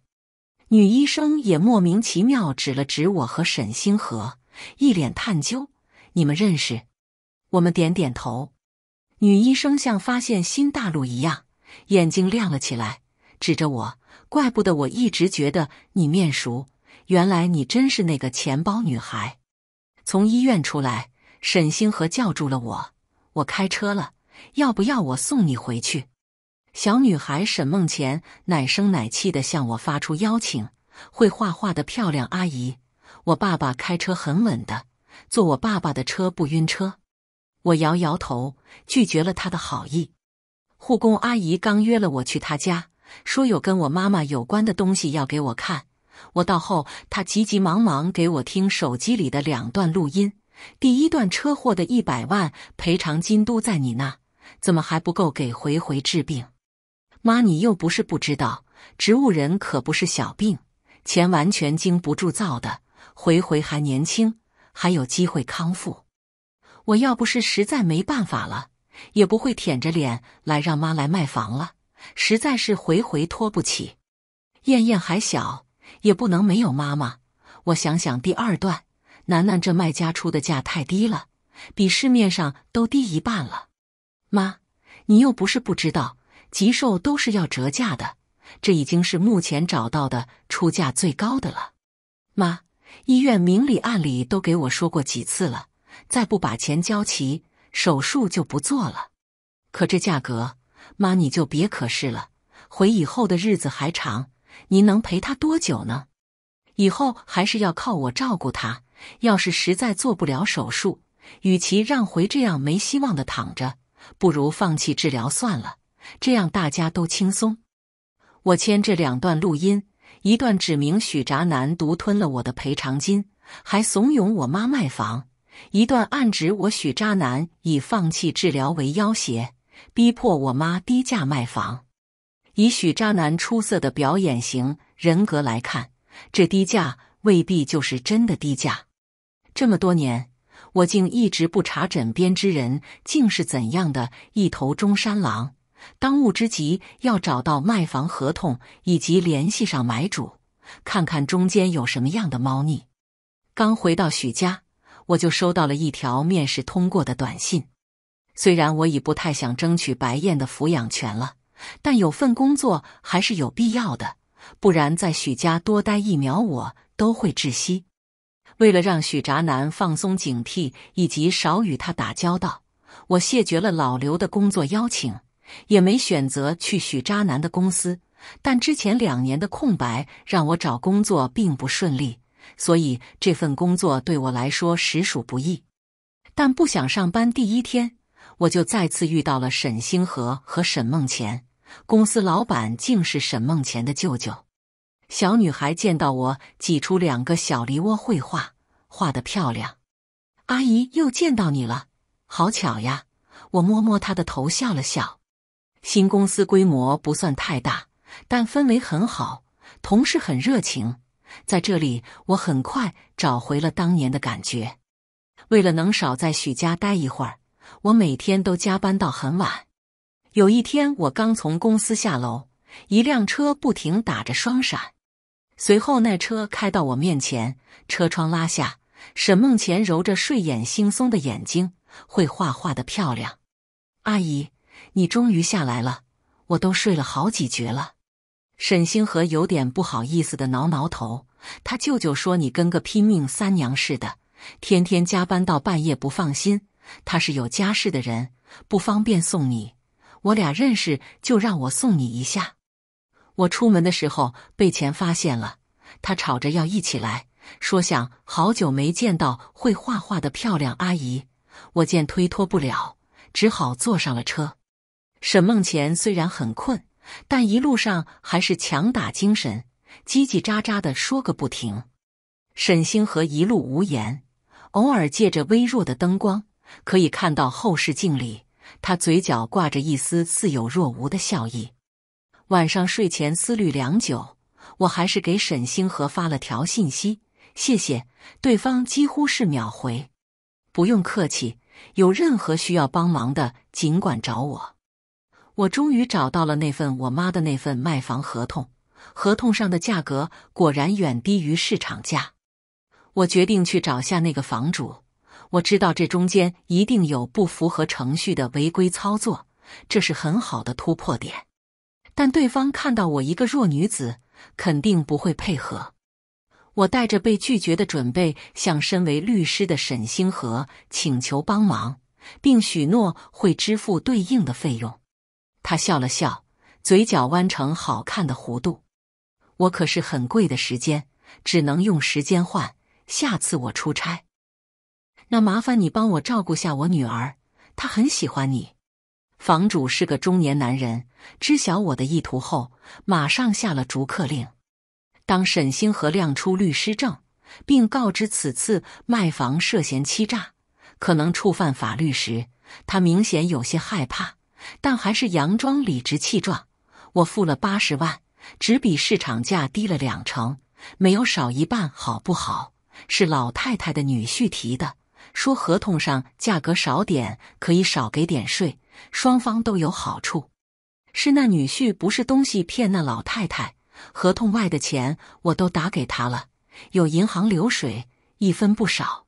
女医生也莫名其妙指了指我和沈星河，一脸探究：“你们认识？”我们点点头。女医生像发现新大陆一样，眼睛亮了起来，指着我：“怪不得我一直觉得你面熟，原来你真是那个钱包女孩。”从医院出来，沈星河叫住了我：“我开车了，要不要我送你回去？”小女孩沈梦前奶声奶气地向我发出邀请：“会画画的漂亮阿姨，我爸爸开车很稳的，坐我爸爸的车不晕车。”我摇摇头，拒绝了他的好意。护工阿姨刚约了我去她家，说有跟我妈妈有关的东西要给我看。我到后，她急急忙忙给我听手机里的两段录音：第一段车祸的一百万赔偿金都在你那，怎么还不够给回回治病？妈，你又不是不知道，植物人可不是小病，钱完全经不住造的。回回还年轻，还有机会康复。我要不是实在没办法了，也不会舔着脸来让妈来卖房了。实在是回回拖不起。燕燕还小，也不能没有妈妈。我想想，第二段，楠楠这卖家出的价太低了，比市面上都低一半了。妈，你又不是不知道。急售都是要折价的，这已经是目前找到的出价最高的了。妈，医院明里暗里都给我说过几次了，再不把钱交齐，手术就不做了。可这价格，妈你就别可是了。回以后的日子还长，您能陪他多久呢？以后还是要靠我照顾他。要是实在做不了手术，与其让回这样没希望的躺着，不如放弃治疗算了。这样大家都轻松。我签这两段录音，一段指明许渣男独吞了我的赔偿金，还怂恿我妈卖房；一段暗指我许渣男以放弃治疗为要挟，逼迫我妈低价卖房。以许渣男出色的表演型人格来看，这低价未必就是真的低价。这么多年，我竟一直不查枕边之人竟是怎样的一头中山狼。当务之急要找到卖房合同以及联系上买主，看看中间有什么样的猫腻。刚回到许家，我就收到了一条面试通过的短信。虽然我已不太想争取白燕的抚养权了，但有份工作还是有必要的，不然在许家多待一秒我都会窒息。为了让许渣男放松警惕以及少与他打交道，我谢绝了老刘的工作邀请。也没选择去许渣男的公司，但之前两年的空白让我找工作并不顺利，所以这份工作对我来说实属不易。但不想上班第一天，我就再次遇到了沈星河和沈梦前。公司老板竟是沈梦前的舅舅。小女孩见到我，挤出两个小梨窝绘画，画得漂亮。阿姨又见到你了，好巧呀！我摸摸她的头，笑了笑。新公司规模不算太大，但氛围很好，同事很热情。在这里，我很快找回了当年的感觉。为了能少在许家待一会儿，我每天都加班到很晚。有一天，我刚从公司下楼，一辆车不停打着双闪，随后那车开到我面前，车窗拉下，沈梦前揉着睡眼惺忪的眼睛，会画画的漂亮阿姨。你终于下来了，我都睡了好几觉了。沈星河有点不好意思的挠挠头，他舅舅说你跟个拼命三娘似的，天天加班到半夜，不放心。他是有家室的人，不方便送你。我俩认识，就让我送你一下。我出门的时候被钱发现了，他吵着要一起来，说想好久没见到会画画的漂亮阿姨。我见推脱不了，只好坐上了车。沈梦前虽然很困，但一路上还是强打精神，叽叽喳喳的说个不停。沈星河一路无言，偶尔借着微弱的灯光，可以看到后视镜里他嘴角挂着一丝似有若无的笑意。晚上睡前思虑良久，我还是给沈星河发了条信息：“谢谢。”对方几乎是秒回：“不用客气，有任何需要帮忙的，尽管找我。”我终于找到了那份我妈的那份卖房合同，合同上的价格果然远低于市场价。我决定去找下那个房主，我知道这中间一定有不符合程序的违规操作，这是很好的突破点。但对方看到我一个弱女子，肯定不会配合。我带着被拒绝的准备，向身为律师的沈星河请求帮忙，并许诺会支付对应的费用。他笑了笑，嘴角弯成好看的弧度。我可是很贵的时间，只能用时间换。下次我出差，那麻烦你帮我照顾下我女儿，她很喜欢你。房主是个中年男人，知晓我的意图后，马上下了逐客令。当沈星河亮出律师证，并告知此次卖房涉嫌欺诈，可能触犯法律时，他明显有些害怕。但还是佯装理直气壮。我付了八十万，只比市场价低了两成，没有少一半，好不好？是老太太的女婿提的，说合同上价格少点可以少给点税，双方都有好处。是那女婿不是东西骗那老太太，合同外的钱我都打给他了，有银行流水，一分不少。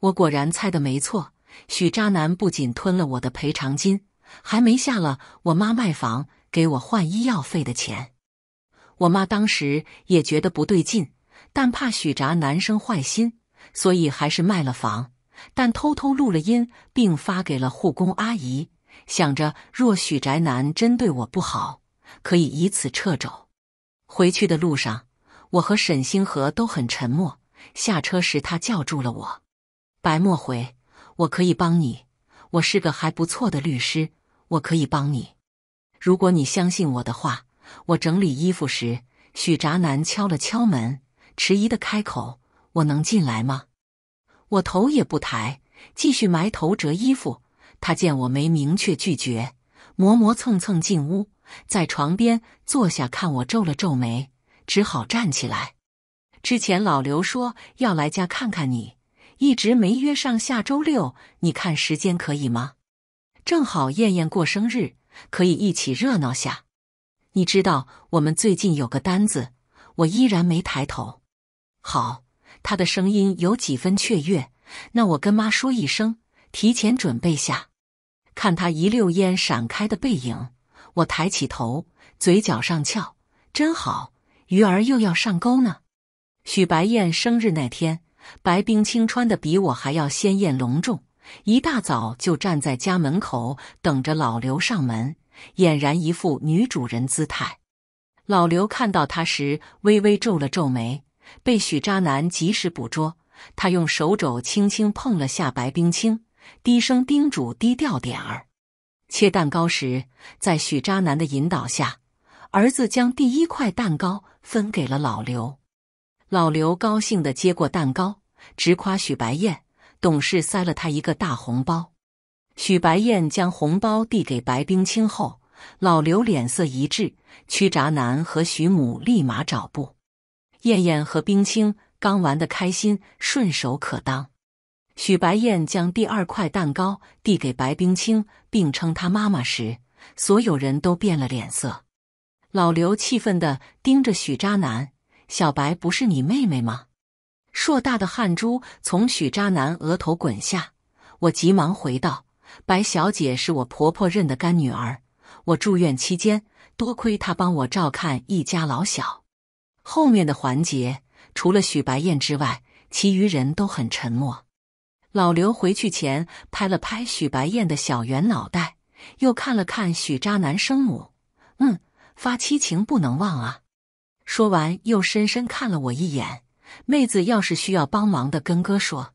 我果然猜的没错，许渣男不仅吞了我的赔偿金。还没下了，我妈卖房给我换医药费的钱。我妈当时也觉得不对劲，但怕许宅男生坏心，所以还是卖了房，但偷偷录了音，并发给了护工阿姨，想着若许宅男真对我不好，可以以此撤肘。回去的路上，我和沈星河都很沉默。下车时，他叫住了我：“白墨回，我可以帮你，我是个还不错的律师。”我可以帮你，如果你相信我的话。我整理衣服时，许渣男敲了敲门，迟疑的开口：“我能进来吗？”我头也不抬，继续埋头折衣服。他见我没明确拒绝，磨磨蹭蹭进屋，在床边坐下，看我皱了皱眉，只好站起来。之前老刘说要来家看看你，一直没约上。下周六你看时间可以吗？正好燕燕过生日，可以一起热闹下。你知道我们最近有个单子，我依然没抬头。好，他的声音有几分雀跃。那我跟妈说一声，提前准备下。看他一溜烟闪开的背影，我抬起头，嘴角上翘，真好，鱼儿又要上钩呢。许白燕生日那天，白冰清穿的比我还要鲜艳隆重。一大早就站在家门口等着老刘上门，俨然一副女主人姿态。老刘看到她时微微皱了皱眉，被许渣男及时捕捉。他用手肘轻轻碰了下白冰清，低声叮嘱低调点儿。切蛋糕时，在许渣男的引导下，儿子将第一块蛋糕分给了老刘。老刘高兴地接过蛋糕，直夸许白燕。董事塞了他一个大红包，许白燕将红包递给白冰清后，老刘脸色一滞，曲渣男和许母立马找步。燕燕和冰清刚玩的开心，顺手可当。许白燕将第二块蛋糕递给白冰清，并称她妈妈时，所有人都变了脸色。老刘气愤地盯着许渣男：“小白不是你妹妹吗？”硕大的汗珠从许渣男额头滚下，我急忙回道：“白小姐是我婆婆认的干女儿，我住院期间多亏她帮我照看一家老小。”后面的环节除了许白燕之外，其余人都很沉默。老刘回去前拍了拍许白燕的小圆脑袋，又看了看许渣男生母，“嗯，发妻情不能忘啊。”说完又深深看了我一眼。妹子要是需要帮忙的，跟哥说。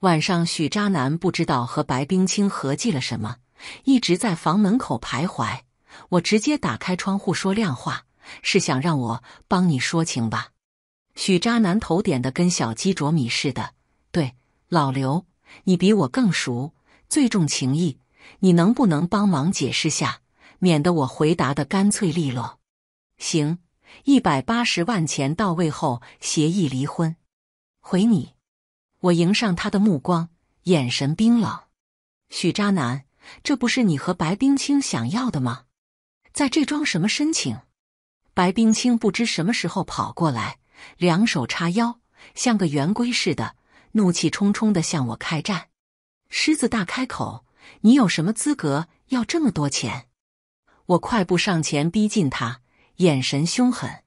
晚上许渣男不知道和白冰清合计了什么，一直在房门口徘徊。我直接打开窗户说亮话，是想让我帮你说情吧？许渣男头点的跟小鸡啄米似的。对，老刘，你比我更熟，最重情义，你能不能帮忙解释下，免得我回答的干脆利落？行。一百八十万钱到位后，协议离婚。回你，我迎上他的目光，眼神冰冷。许渣男，这不是你和白冰清想要的吗？在这装什么深情？白冰清不知什么时候跑过来，两手叉腰，像个圆规似的，怒气冲冲的向我开战。狮子大开口，你有什么资格要这么多钱？我快步上前逼近他。眼神凶狠，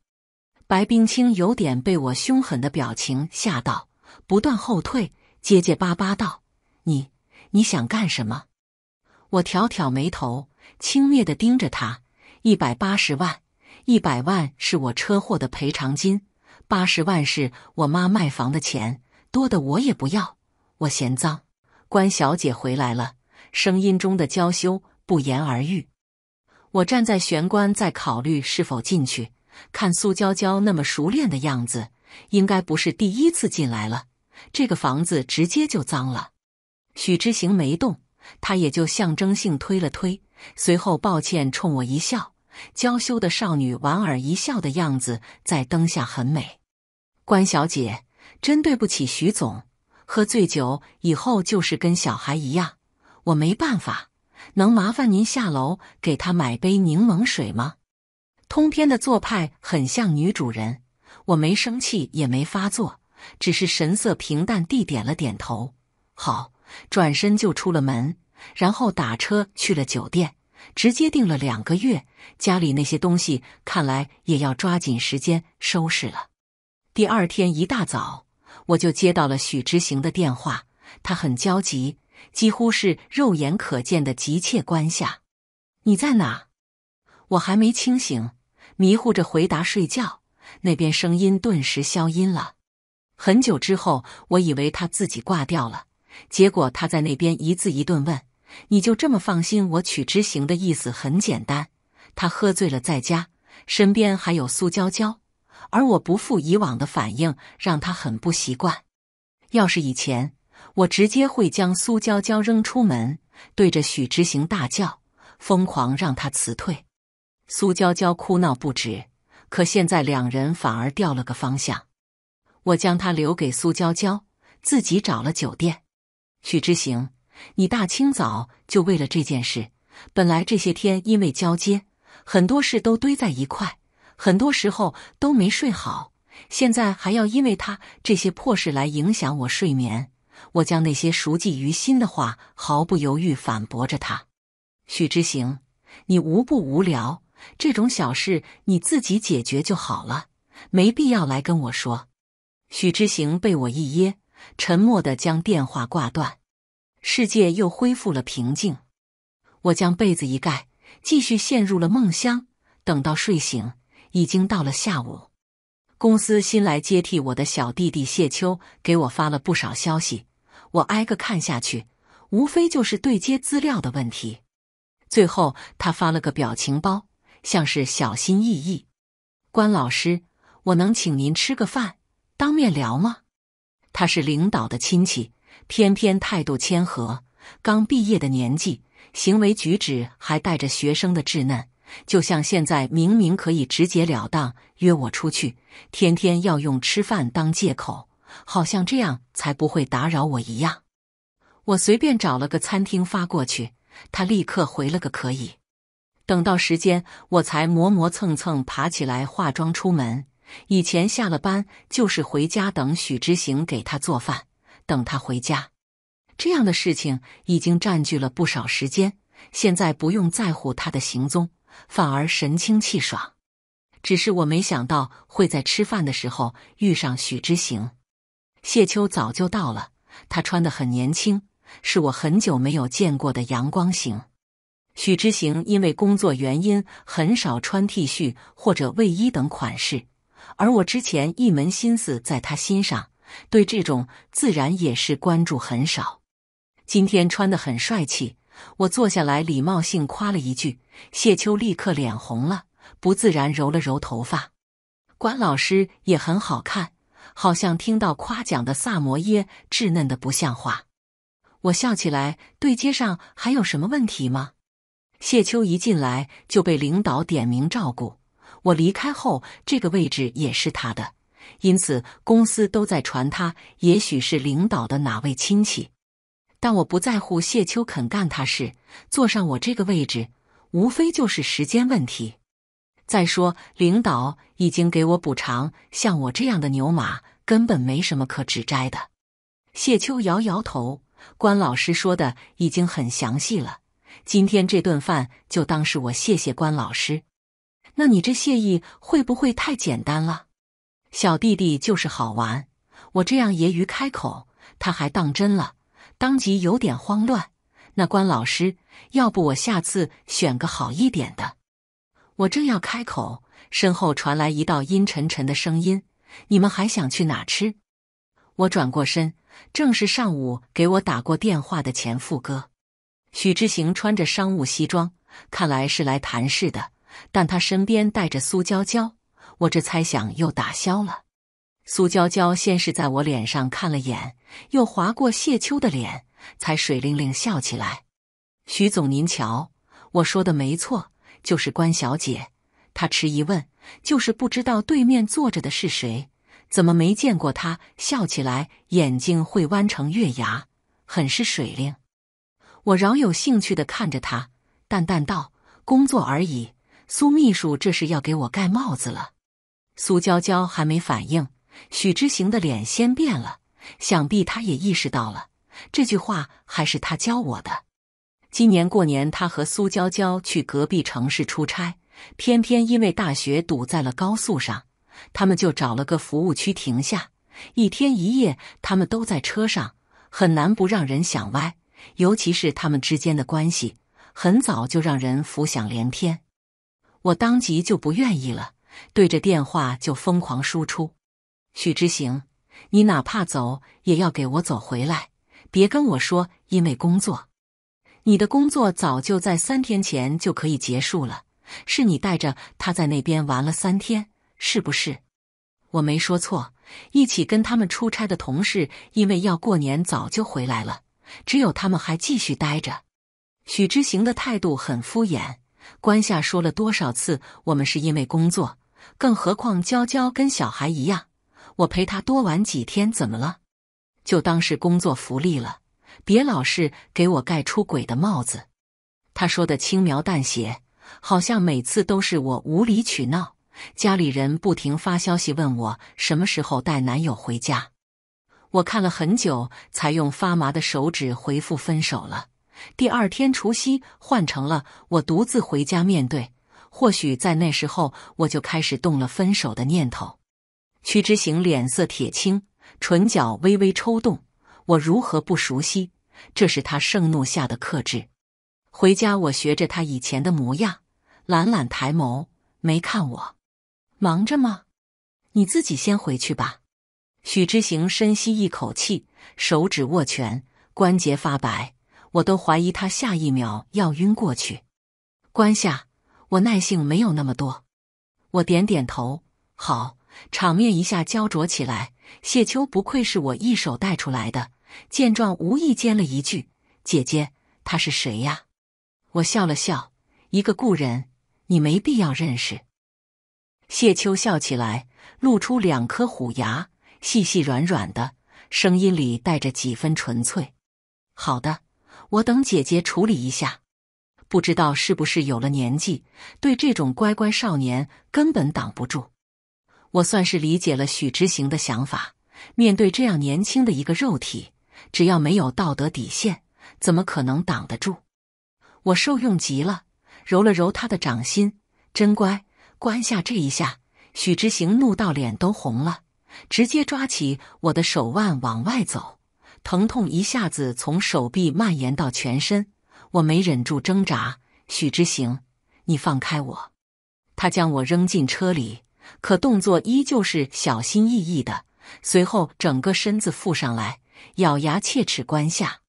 白冰清有点被我凶狠的表情吓到，不断后退，结结巴巴道：“你你想干什么？”我挑挑眉头，轻蔑的盯着他：“一百八十万，一百万是我车祸的赔偿金，八十万是我妈卖房的钱，多的我也不要，我嫌脏。”关小姐回来了，声音中的娇羞不言而喻。我站在玄关，在考虑是否进去。看苏娇娇那么熟练的样子，应该不是第一次进来了。这个房子直接就脏了。许之行没动，他也就象征性推了推，随后抱歉冲我一笑，娇羞的少女莞尔一笑的样子在灯下很美。关小姐，真对不起，许总，喝醉酒以后就是跟小孩一样，我没办法。能麻烦您下楼给他买杯柠檬水吗？通篇的做派很像女主人，我没生气也没发作，只是神色平淡地点了点头。好，转身就出了门，然后打车去了酒店，直接订了两个月。家里那些东西看来也要抓紧时间收拾了。第二天一大早，我就接到了许之行的电话，他很焦急。几乎是肉眼可见的急切，关下，你在哪？我还没清醒，迷糊着回答睡觉。那边声音顿时消音了。很久之后，我以为他自己挂掉了，结果他在那边一字一顿问：“你就这么放心我取之行的意思很简单，他喝醉了，在家，身边还有苏娇娇，而我不复以往的反应，让他很不习惯。要是以前。”我直接会将苏娇娇扔出门，对着许之行大叫，疯狂让他辞退。苏娇娇哭闹不止，可现在两人反而掉了个方向。我将他留给苏娇娇，自己找了酒店。许之行，你大清早就为了这件事，本来这些天因为交接，很多事都堆在一块，很多时候都没睡好，现在还要因为他这些破事来影响我睡眠。我将那些熟记于心的话毫不犹豫反驳着他：“许之行，你无不无聊，这种小事你自己解决就好了，没必要来跟我说。”许之行被我一噎，沉默的将电话挂断，世界又恢复了平静。我将被子一盖，继续陷入了梦乡。等到睡醒，已经到了下午。公司新来接替我的小弟弟谢秋给我发了不少消息。我挨个看下去，无非就是对接资料的问题。最后他发了个表情包，像是小心翼翼。关老师，我能请您吃个饭，当面聊吗？他是领导的亲戚，偏偏态度谦和，刚毕业的年纪，行为举止还带着学生的稚嫩，就像现在明明可以直接了当约我出去，天天要用吃饭当借口。好像这样才不会打扰我一样，我随便找了个餐厅发过去，他立刻回了个可以。等到时间，我才磨磨蹭蹭爬起来化妆出门。以前下了班就是回家等许之行给他做饭，等他回家。这样的事情已经占据了不少时间，现在不用在乎他的行踪，反而神清气爽。只是我没想到会在吃饭的时候遇上许之行。谢秋早就到了，他穿的很年轻，是我很久没有见过的阳光型。许之行因为工作原因很少穿 T 恤或者卫衣等款式，而我之前一门心思在他心上，对这种自然也是关注很少。今天穿的很帅气，我坐下来礼貌性夸了一句，谢秋立刻脸红了，不自然揉了揉头发。关老师也很好看。好像听到夸奖的萨摩耶，稚嫩的不像话。我笑起来，对接上还有什么问题吗？谢秋一进来就被领导点名照顾，我离开后这个位置也是他的，因此公司都在传他也许是领导的哪位亲戚。但我不在乎谢秋肯干他事，坐上我这个位置，无非就是时间问题。再说，领导已经给我补偿，像我这样的牛马根本没什么可指摘的。谢秋摇摇头，关老师说的已经很详细了，今天这顿饭就当是我谢谢关老师。那你这谢意会不会太简单了？小弟弟就是好玩，我这样揶揄开口，他还当真了，当即有点慌乱。那关老师，要不我下次选个好一点的？我正要开口，身后传来一道阴沉沉的声音：“你们还想去哪吃？”我转过身，正是上午给我打过电话的前副哥，许之行，穿着商务西装，看来是来谈事的。但他身边带着苏娇娇，我这猜想又打消了。苏娇娇先是在我脸上看了眼，又划过谢秋的脸，才水灵灵笑起来：“许总，您瞧，我说的没错。”就是关小姐，她迟疑问，就是不知道对面坐着的是谁，怎么没见过她？笑起来眼睛会弯成月牙，很是水灵。我饶有兴趣的看着她，淡淡道：“工作而已。”苏秘书这是要给我盖帽子了。苏娇娇还没反应，许之行的脸先变了，想必他也意识到了，这句话还是他教我的。今年过年，他和苏娇娇去隔壁城市出差，偏偏因为大雪堵在了高速上，他们就找了个服务区停下。一天一夜，他们都在车上，很难不让人想歪，尤其是他们之间的关系，很早就让人浮想联翩。我当即就不愿意了，对着电话就疯狂输出：“许之行，你哪怕走也要给我走回来，别跟我说因为工作。”你的工作早就在三天前就可以结束了，是你带着他在那边玩了三天，是不是？我没说错。一起跟他们出差的同事因为要过年早就回来了，只有他们还继续待着。许之行的态度很敷衍。关夏说了多少次，我们是因为工作，更何况娇娇跟小孩一样，我陪他多玩几天怎么了？就当是工作福利了。别老是给我盖出轨的帽子，他说的轻描淡写，好像每次都是我无理取闹。家里人不停发消息问我什么时候带男友回家，我看了很久才用发麻的手指回复分手了。第二天除夕换成了我独自回家面对，或许在那时候我就开始动了分手的念头。曲之行脸色铁青，唇角微微抽动。我如何不熟悉？这是他盛怒下的克制。回家，我学着他以前的模样，懒懒抬眸，没看我，忙着吗？你自己先回去吧。许之行深吸一口气，手指握拳，关节发白，我都怀疑他下一秒要晕过去。关下，我耐性没有那么多。我点点头，好。场面一下焦灼起来。谢秋不愧是我一手带出来的。见状，无意间了一句：“姐姐，他是谁呀？”我笑了笑：“一个故人，你没必要认识。”谢秋笑起来，露出两颗虎牙，细细软软的，声音里带着几分纯粹。好的，我等姐姐处理一下。不知道是不是有了年纪，对这种乖乖少年根本挡不住。我算是理解了许之行的想法，面对这样年轻的一个肉体。只要没有道德底线，怎么可能挡得住？我受用极了，揉了揉他的掌心，真乖。关下这一下，许之行怒到脸都红了，直接抓起我的手腕往外走，疼痛一下子从手臂蔓延到全身。我没忍住挣扎，许之行，你放开我！他将我扔进车里，可动作依旧是小心翼翼的，随后整个身子附上来。咬牙切齿关下，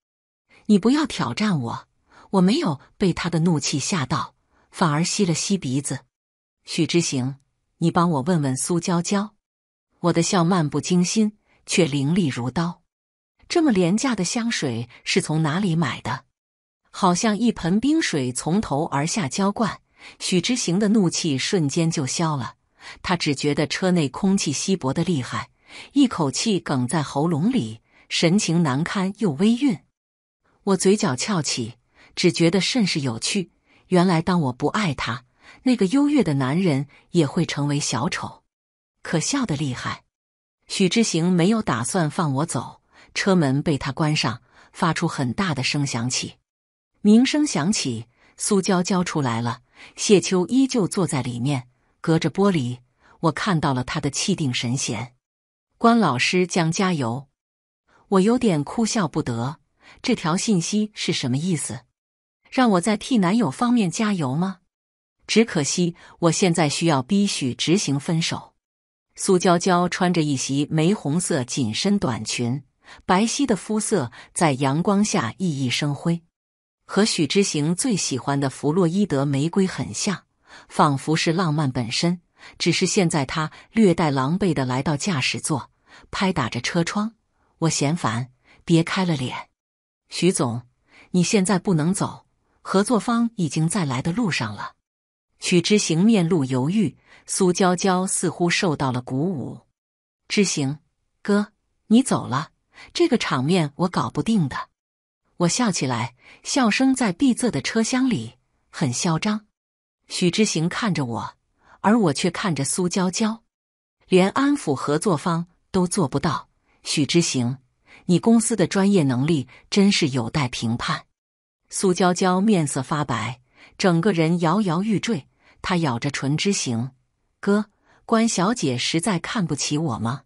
你不要挑战我！我没有被他的怒气吓到，反而吸了吸鼻子。许之行，你帮我问问苏娇娇。我的笑漫不经心，却凌厉如刀。这么廉价的香水是从哪里买的？好像一盆冰水从头而下浇灌，许之行的怒气瞬间就消了。他只觉得车内空气稀薄的厉害，一口气哽在喉咙里。神情难堪又微韵。我嘴角翘起，只觉得甚是有趣。原来当我不爱他，那个优越的男人也会成为小丑，可笑的厉害。许之行没有打算放我走，车门被他关上，发出很大的声响起，鸣声响起，苏娇娇出来了，谢秋依旧坐在里面，隔着玻璃，我看到了他的气定神闲。关老师将加油。我有点哭笑不得，这条信息是什么意思？让我在替男友方面加油吗？只可惜我现在需要逼许执行分手。苏娇娇穿着一袭玫红色紧身短裙，白皙的肤色在阳光下熠熠生辉，和许之行最喜欢的弗洛伊德玫瑰很像，仿佛是浪漫本身。只是现在他略带狼狈地来到驾驶座，拍打着车窗。我嫌烦，别开了脸。许总，你现在不能走，合作方已经在来的路上了。许之行面露犹豫，苏娇娇似乎受到了鼓舞。之行哥，你走了，这个场面我搞不定的。我笑起来，笑声在闭塞的车厢里很嚣张。许之行看着我，而我却看着苏娇娇，连安抚合作方都做不到。许之行，你公司的专业能力真是有待评判。苏娇娇面色发白，整个人摇摇欲坠，她咬着唇：“之行哥，关小姐实在看不起我吗？”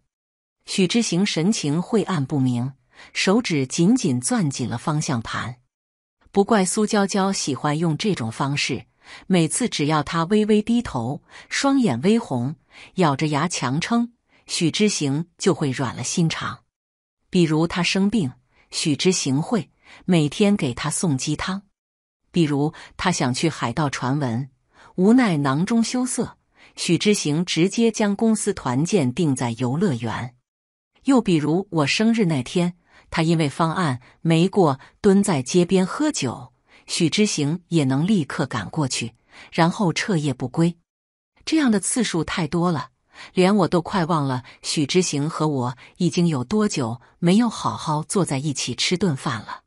许之行神情晦暗不明，手指紧紧攥紧了方向盘。不怪苏娇娇喜欢用这种方式，每次只要她微微低头，双眼微红，咬着牙强撑。许之行就会软了心肠，比如他生病，许之行会每天给他送鸡汤；比如他想去海盗传闻，无奈囊中羞涩，许之行直接将公司团建定在游乐园；又比如我生日那天，他因为方案没过，蹲在街边喝酒，许之行也能立刻赶过去，然后彻夜不归。这样的次数太多了。连我都快忘了许之行和我已经有多久没有好好坐在一起吃顿饭了。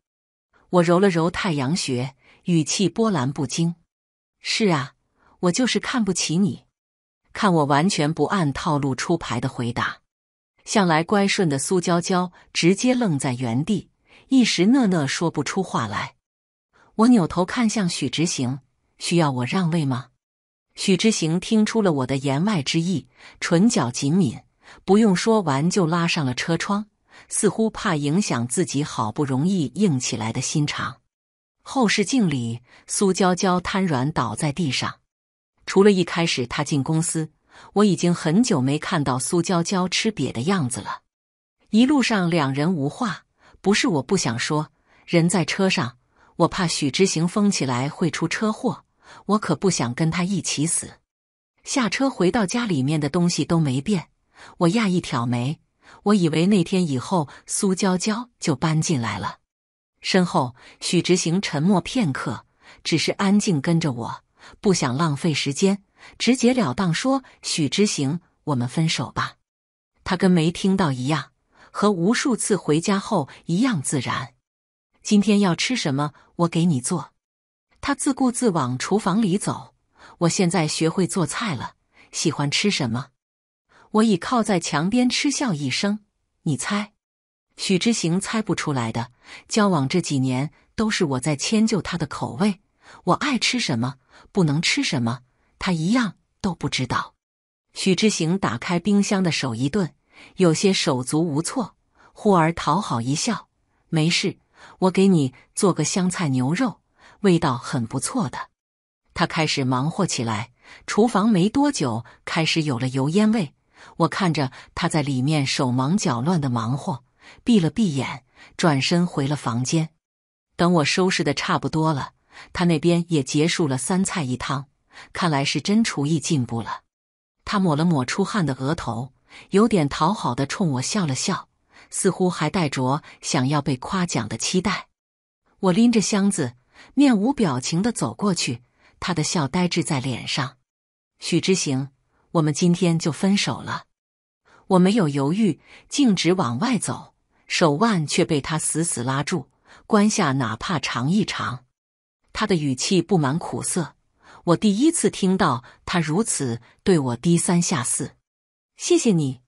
我揉了揉太阳穴，语气波澜不惊：“是啊，我就是看不起你。”看我完全不按套路出牌的回答，向来乖顺的苏娇娇直接愣在原地，一时讷讷说不出话来。我扭头看向许之行：“需要我让位吗？”许之行听出了我的言外之意，唇角紧抿，不用说完就拉上了车窗，似乎怕影响自己好不容易硬起来的心肠。后视镜里，苏娇娇瘫软倒在地上。除了一开始他进公司，我已经很久没看到苏娇娇吃瘪的样子了。一路上，两人无话。不是我不想说，人在车上，我怕许之行疯起来会出车祸。我可不想跟他一起死。下车回到家，里面的东西都没变。我讶异挑眉，我以为那天以后苏娇娇就搬进来了。身后，许之行沉默片刻，只是安静跟着我，不想浪费时间，直截了当说：“许之行，我们分手吧。”他跟没听到一样，和无数次回家后一样自然。今天要吃什么？我给你做。他自顾自往厨房里走。我现在学会做菜了，喜欢吃什么？我倚靠在墙边嗤笑一声：“你猜？”许之行猜不出来的。交往这几年，都是我在迁就他的口味。我爱吃什么，不能吃什么，他一样都不知道。许之行打开冰箱的手一顿，有些手足无措，忽而讨好一笑：“没事，我给你做个香菜牛肉。”味道很不错的，他开始忙活起来。厨房没多久开始有了油烟味，我看着他在里面手忙脚乱的忙活，闭了闭眼，转身回了房间。等我收拾的差不多了，他那边也结束了三菜一汤，看来是真厨艺进步了。他抹了抹出汗的额头，有点讨好的冲我笑了笑，似乎还带着想要被夸奖的期待。我拎着箱子。面无表情的走过去，他的笑呆滞在脸上。许之行，我们今天就分手了。我没有犹豫，径直往外走，手腕却被他死死拉住。关下，哪怕尝一尝。他的语气布满苦涩，我第一次听到他如此对我低三下四。谢谢你。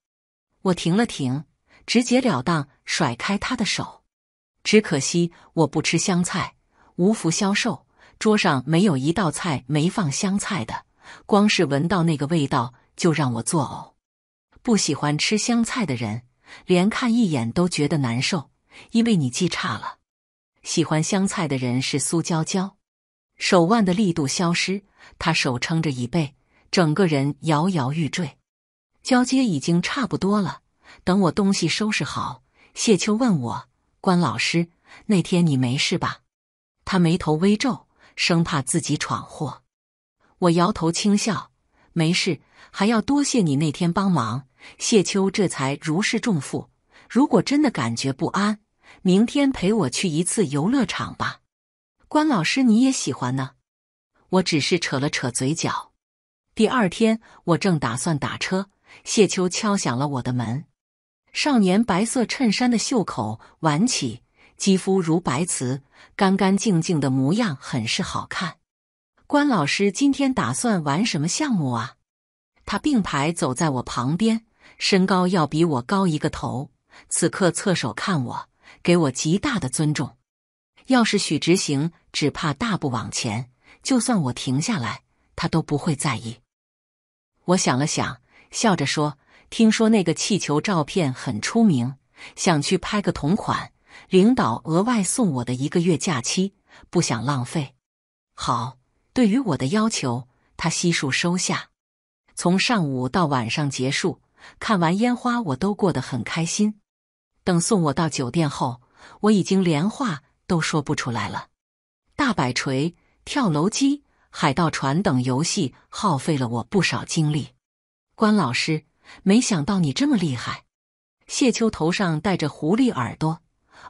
我停了停，直截了当甩开他的手。只可惜，我不吃香菜。无福消受，桌上没有一道菜没放香菜的，光是闻到那个味道就让我作呕。不喜欢吃香菜的人，连看一眼都觉得难受，因为你记差了。喜欢香菜的人是苏娇娇，手腕的力度消失，她手撑着椅背，整个人摇摇欲坠。交接已经差不多了，等我东西收拾好，谢秋问我：“关老师，那天你没事吧？”他眉头微皱，生怕自己闯祸。我摇头轻笑：“没事，还要多谢你那天帮忙。”谢秋这才如释重负。如果真的感觉不安，明天陪我去一次游乐场吧，关老师你也喜欢呢。我只是扯了扯嘴角。第二天，我正打算打车，谢秋敲响了我的门。少年白色衬衫的袖口挽起。肌肤如白瓷，干干净净的模样很是好看。关老师今天打算玩什么项目啊？他并排走在我旁边，身高要比我高一个头，此刻侧手看我，给我极大的尊重。要是许执行，只怕大步往前，就算我停下来，他都不会在意。我想了想，笑着说：“听说那个气球照片很出名，想去拍个同款。”领导额外送我的一个月假期，不想浪费。好，对于我的要求，他悉数收下。从上午到晚上结束，看完烟花，我都过得很开心。等送我到酒店后，我已经连话都说不出来了。大摆锤、跳楼机、海盗船等游戏耗费了我不少精力。关老师，没想到你这么厉害。谢秋头上戴着狐狸耳朵。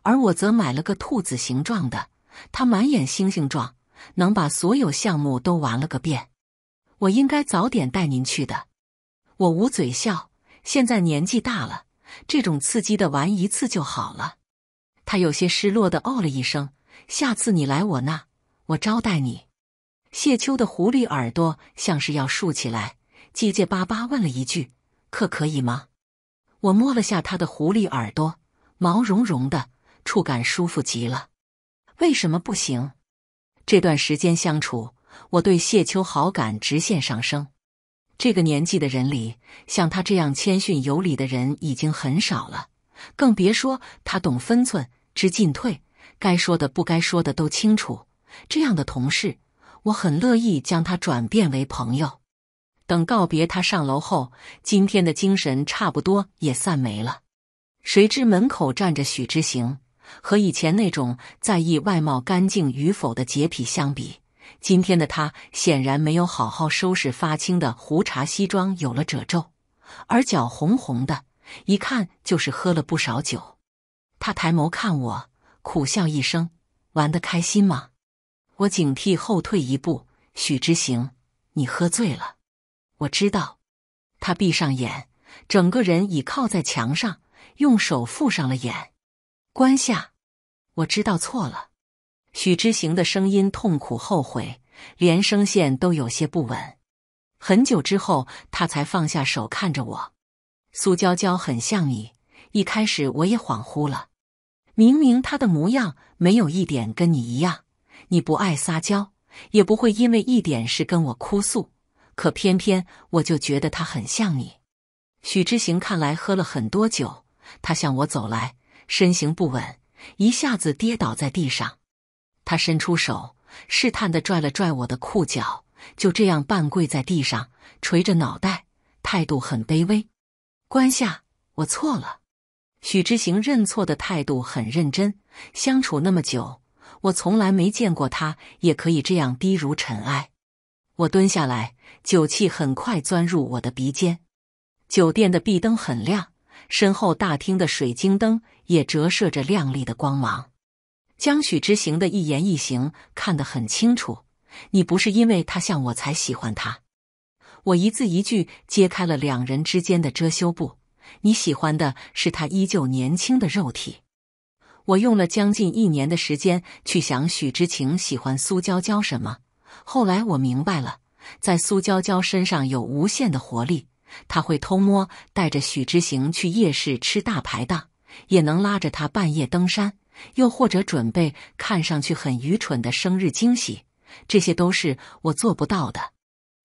而我则买了个兔子形状的，它满眼星星状，能把所有项目都玩了个遍。我应该早点带您去的。我捂嘴笑，现在年纪大了，这种刺激的玩一次就好了。他有些失落的哦了一声。下次你来我那，我招待你。谢秋的狐狸耳朵像是要竖起来，结结巴巴问了一句：“可可以吗？”我摸了下他的狐狸耳朵，毛茸茸的。触感舒服极了，为什么不行？这段时间相处，我对谢秋好感直线上升。这个年纪的人里，像他这样谦逊有礼的人已经很少了，更别说他懂分寸、知进退，该说的、不该说的都清楚。这样的同事，我很乐意将他转变为朋友。等告别他上楼后，今天的精神差不多也散没了。谁知门口站着许之行。和以前那种在意外貌干净与否的洁癖相比，今天的他显然没有好好收拾发青的胡茬西装，有了褶皱，而脚红红的，一看就是喝了不少酒。他抬眸看我，苦笑一声：“玩得开心吗？”我警惕后退一步：“许之行，你喝醉了。”我知道。他闭上眼，整个人倚靠在墙上，用手覆上了眼。关下，我知道错了。许之行的声音痛苦后悔，连声线都有些不稳。很久之后，他才放下手，看着我。苏娇娇很像你，一开始我也恍惚了。明明她的模样没有一点跟你一样，你不爱撒娇，也不会因为一点事跟我哭诉，可偏偏我就觉得她很像你。许之行看来喝了很多酒，他向我走来。身形不稳，一下子跌倒在地上。他伸出手，试探的拽了拽我的裤脚，就这样半跪在地上，垂着脑袋，态度很卑微。关夏，我错了。许之行认错的态度很认真。相处那么久，我从来没见过他也可以这样低如尘埃。我蹲下来，酒气很快钻入我的鼻尖。酒店的壁灯很亮。身后大厅的水晶灯也折射着亮丽的光芒，江许之行的一言一行看得很清楚。你不是因为他像我才喜欢他，我一字一句揭开了两人之间的遮羞布。你喜欢的是他依旧年轻的肉体。我用了将近一年的时间去想许之晴喜欢苏娇娇什么，后来我明白了，在苏娇娇身上有无限的活力。他会偷摸带着许之行去夜市吃大排档，也能拉着他半夜登山，又或者准备看上去很愚蠢的生日惊喜，这些都是我做不到的。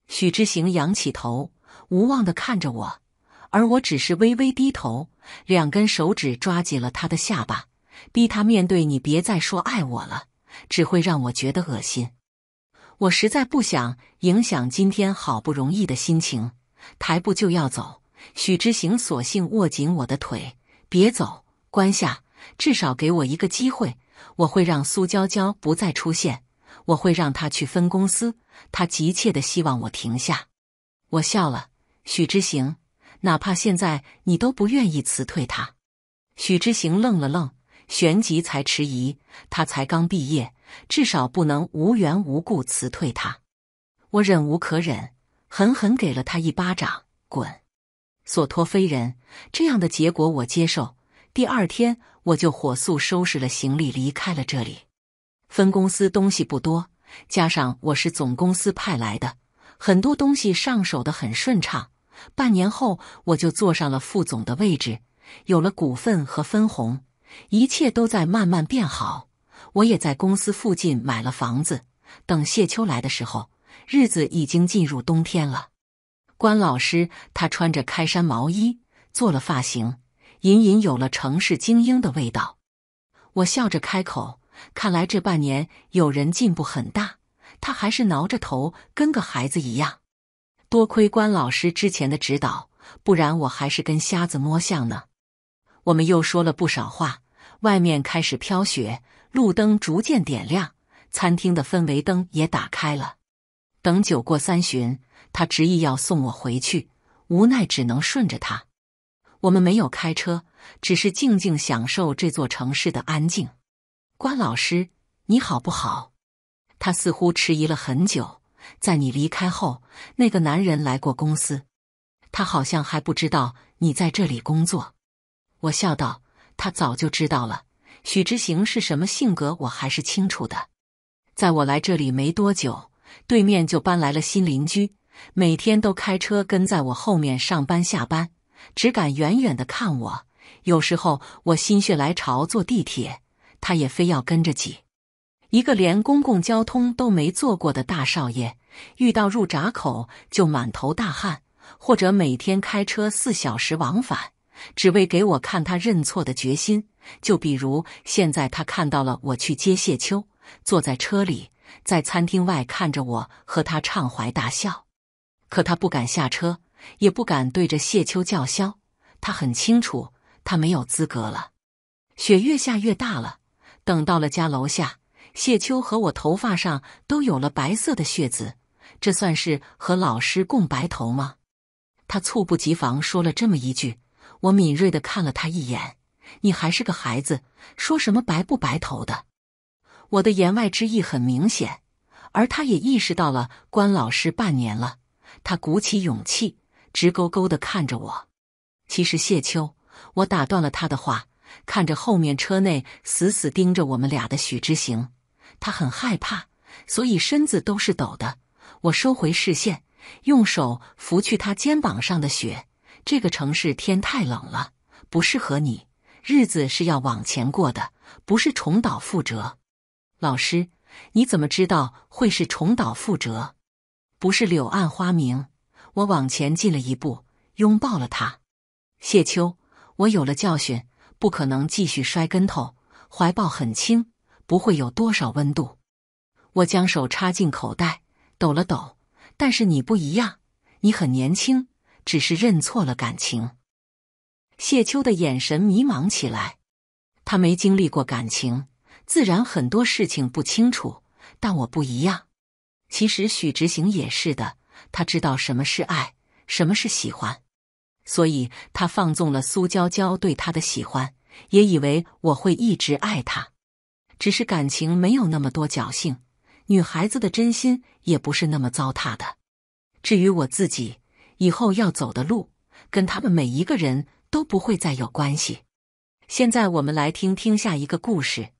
许之行仰起头，无望地看着我，而我只是微微低头，两根手指抓紧了他的下巴，逼他面对你，别再说爱我了，只会让我觉得恶心。我实在不想影响今天好不容易的心情。抬步就要走，许之行索性握紧我的腿，别走，关下，至少给我一个机会，我会让苏娇娇不再出现，我会让她去分公司。他急切的希望我停下。我笑了，许之行，哪怕现在你都不愿意辞退他。许之行愣了愣，旋即才迟疑，他才刚毕业，至少不能无缘无故辞退他。我忍无可忍。狠狠给了他一巴掌，滚！所托非人，这样的结果我接受。第二天，我就火速收拾了行李，离开了这里。分公司东西不多，加上我是总公司派来的，很多东西上手的很顺畅。半年后，我就坐上了副总的位置，有了股份和分红，一切都在慢慢变好。我也在公司附近买了房子。等谢秋来的时候。日子已经进入冬天了，关老师他穿着开衫毛衣，做了发型，隐隐有了城市精英的味道。我笑着开口：“看来这半年有人进步很大。”他还是挠着头，跟个孩子一样。多亏关老师之前的指导，不然我还是跟瞎子摸象呢。我们又说了不少话，外面开始飘雪，路灯逐渐点亮，餐厅的氛围灯也打开了。等酒过三巡，他执意要送我回去，无奈只能顺着他。我们没有开车，只是静静享受这座城市的安静。关老师，你好不好？他似乎迟疑了很久。在你离开后，那个男人来过公司，他好像还不知道你在这里工作。我笑道：“他早就知道了。”许之行是什么性格，我还是清楚的。在我来这里没多久。对面就搬来了新邻居，每天都开车跟在我后面上班下班，只敢远远的看我。有时候我心血来潮坐地铁，他也非要跟着挤。一个连公共交通都没坐过的大少爷，遇到入闸口就满头大汗，或者每天开车四小时往返，只为给我看他认错的决心。就比如现在，他看到了我去接谢秋，坐在车里。在餐厅外看着我和他畅怀大笑，可他不敢下车，也不敢对着谢秋叫嚣。他很清楚，他没有资格了。雪越下越大了，等到了家楼下，谢秋和我头发上都有了白色的血渍。这算是和老师共白头吗？他猝不及防说了这么一句，我敏锐地看了他一眼：“你还是个孩子，说什么白不白头的？”我的言外之意很明显，而他也意识到了。关老师半年了，他鼓起勇气，直勾勾的看着我。其实谢秋，我打断了他的话，看着后面车内死死盯着我们俩的许之行，他很害怕，所以身子都是抖的。我收回视线，用手拂去他肩膀上的雪。这个城市天太冷了，不适合你。日子是要往前过的，不是重蹈覆辙。老师，你怎么知道会是重蹈覆辙，不是柳暗花明？我往前进了一步，拥抱了他。谢秋，我有了教训，不可能继续摔跟头。怀抱很轻，不会有多少温度。我将手插进口袋，抖了抖。但是你不一样，你很年轻，只是认错了感情。谢秋的眼神迷茫起来，他没经历过感情。自然很多事情不清楚，但我不一样。其实许执行也是的，他知道什么是爱，什么是喜欢，所以他放纵了苏娇娇对他的喜欢，也以为我会一直爱他。只是感情没有那么多侥幸，女孩子的真心也不是那么糟蹋的。至于我自己，以后要走的路跟他们每一个人都不会再有关系。现在我们来听听下一个故事。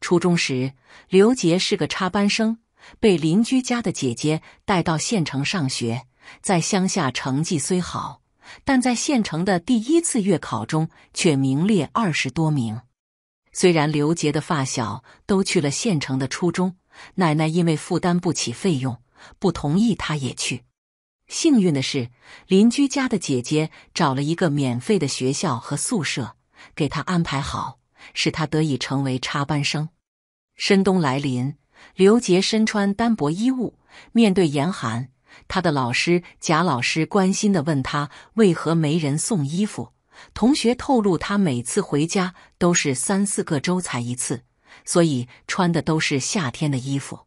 初中时，刘杰是个插班生，被邻居家的姐姐带到县城上学。在乡下成绩虽好，但在县城的第一次月考中却名列二十多名。虽然刘杰的发小都去了县城的初中，奶奶因为负担不起费用，不同意他也去。幸运的是，邻居家的姐姐找了一个免费的学校和宿舍，给他安排好。使他得以成为插班生。深冬来临，刘杰身穿单薄衣物，面对严寒，他的老师贾老师关心地问他为何没人送衣服。同学透露，他每次回家都是三四个周才一次，所以穿的都是夏天的衣服。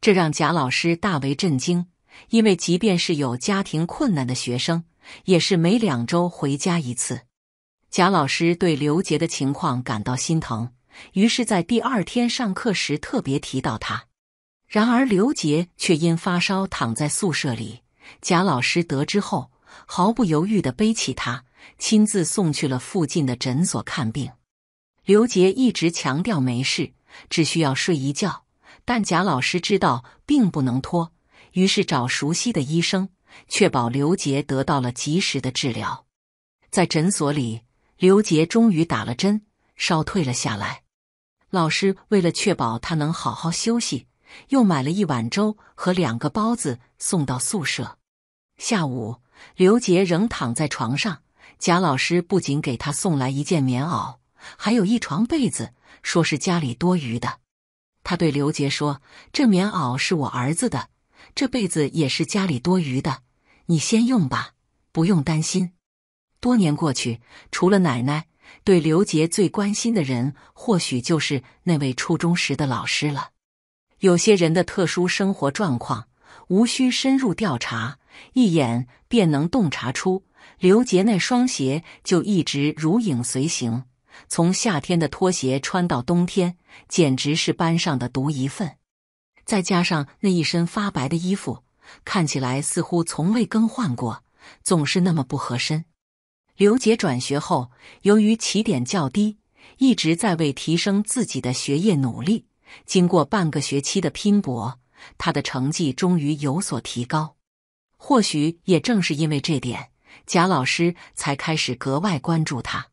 这让贾老师大为震惊，因为即便是有家庭困难的学生，也是每两周回家一次。贾老师对刘杰的情况感到心疼，于是，在第二天上课时特别提到他。然而，刘杰却因发烧躺在宿舍里。贾老师得知后，毫不犹豫的背起他，亲自送去了附近的诊所看病。刘杰一直强调没事，只需要睡一觉。但贾老师知道并不能拖，于是找熟悉的医生，确保刘杰得到了及时的治疗。在诊所里。刘杰终于打了针，烧退了下来。老师为了确保他能好好休息，又买了一碗粥和两个包子送到宿舍。下午，刘杰仍躺在床上。贾老师不仅给他送来一件棉袄，还有一床被子，说是家里多余的。他对刘杰说：“这棉袄是我儿子的，这被子也是家里多余的，你先用吧，不用担心。”多年过去，除了奶奶，对刘杰最关心的人，或许就是那位初中时的老师了。有些人的特殊生活状况，无需深入调查，一眼便能洞察出。刘杰那双鞋就一直如影随形，从夏天的拖鞋穿到冬天，简直是班上的独一份。再加上那一身发白的衣服，看起来似乎从未更换过，总是那么不合身。刘杰转学后，由于起点较低，一直在为提升自己的学业努力。经过半个学期的拼搏，他的成绩终于有所提高。或许也正是因为这点，贾老师才开始格外关注他。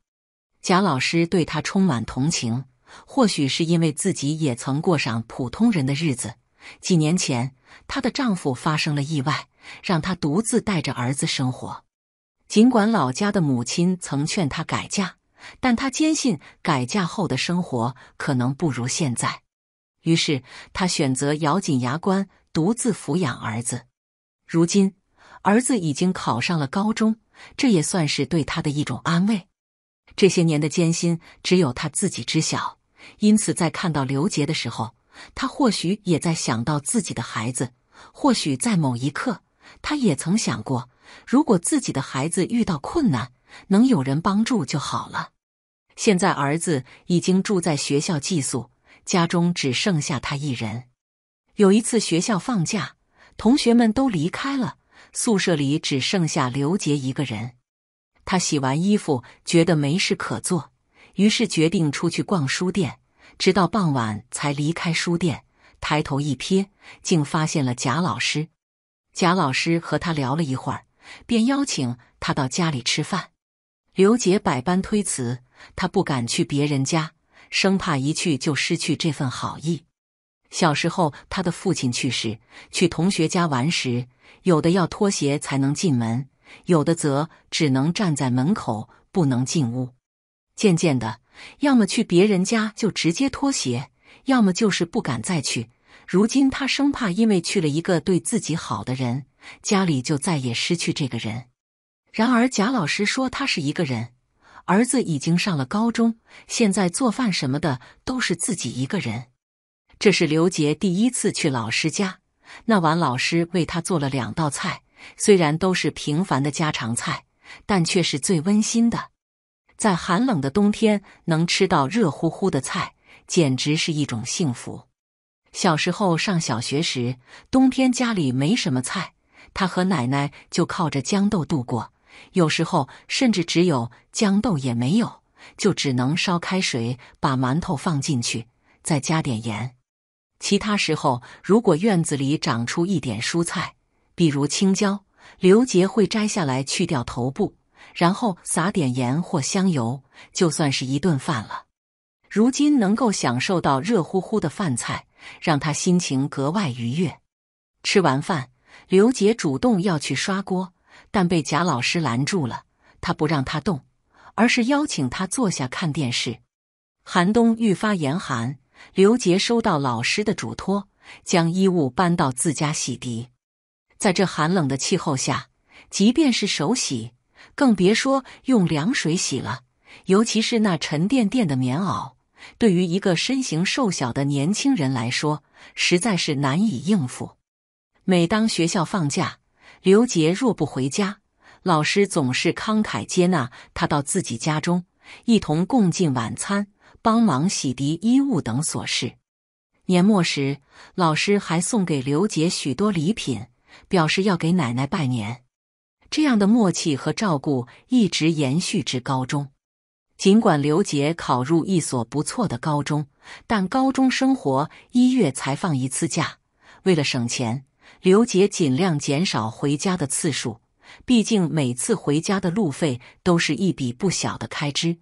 贾老师对他充满同情，或许是因为自己也曾过上普通人的日子。几年前，她的丈夫发生了意外，让她独自带着儿子生活。尽管老家的母亲曾劝他改嫁，但他坚信改嫁后的生活可能不如现在，于是他选择咬紧牙关，独自抚养儿子。如今，儿子已经考上了高中，这也算是对他的一种安慰。这些年的艰辛，只有他自己知晓。因此，在看到刘杰的时候，他或许也在想到自己的孩子，或许在某一刻，他也曾想过。如果自己的孩子遇到困难，能有人帮助就好了。现在儿子已经住在学校寄宿，家中只剩下他一人。有一次学校放假，同学们都离开了，宿舍里只剩下刘杰一个人。他洗完衣服，觉得没事可做，于是决定出去逛书店，直到傍晚才离开书店。抬头一瞥，竟发现了贾老师。贾老师和他聊了一会儿。便邀请他到家里吃饭。刘杰百般推辞，他不敢去别人家，生怕一去就失去这份好意。小时候，他的父亲去世，去同学家玩时，有的要脱鞋才能进门，有的则只能站在门口不能进屋。渐渐的，要么去别人家就直接脱鞋，要么就是不敢再去。如今他生怕因为去了一个对自己好的人，家里就再也失去这个人。然而贾老师说他是一个人，儿子已经上了高中，现在做饭什么的都是自己一个人。这是刘杰第一次去老师家，那晚老师为他做了两道菜，虽然都是平凡的家常菜，但却是最温馨的。在寒冷的冬天能吃到热乎乎的菜，简直是一种幸福。小时候上小学时，冬天家里没什么菜，他和奶奶就靠着豇豆度过。有时候甚至只有豇豆也没有，就只能烧开水把馒头放进去，再加点盐。其他时候，如果院子里长出一点蔬菜，比如青椒，刘杰会摘下来去掉头部，然后撒点盐或香油，就算是一顿饭了。如今能够享受到热乎乎的饭菜。让他心情格外愉悦。吃完饭，刘杰主动要去刷锅，但被贾老师拦住了。他不让他动，而是邀请他坐下看电视。寒冬愈发严寒，刘杰收到老师的嘱托，将衣物搬到自家洗涤。在这寒冷的气候下，即便是手洗，更别说用凉水洗了，尤其是那沉甸甸的棉袄。对于一个身形瘦小的年轻人来说，实在是难以应付。每当学校放假，刘杰若不回家，老师总是慷慨接纳他到自己家中，一同共进晚餐，帮忙洗涤衣物等琐事。年末时，老师还送给刘杰许多礼品，表示要给奶奶拜年。这样的默契和照顾一直延续至高中。尽管刘杰考入一所不错的高中，但高中生活一月才放一次假。为了省钱，刘杰尽量减少回家的次数。毕竟每次回家的路费都是一笔不小的开支。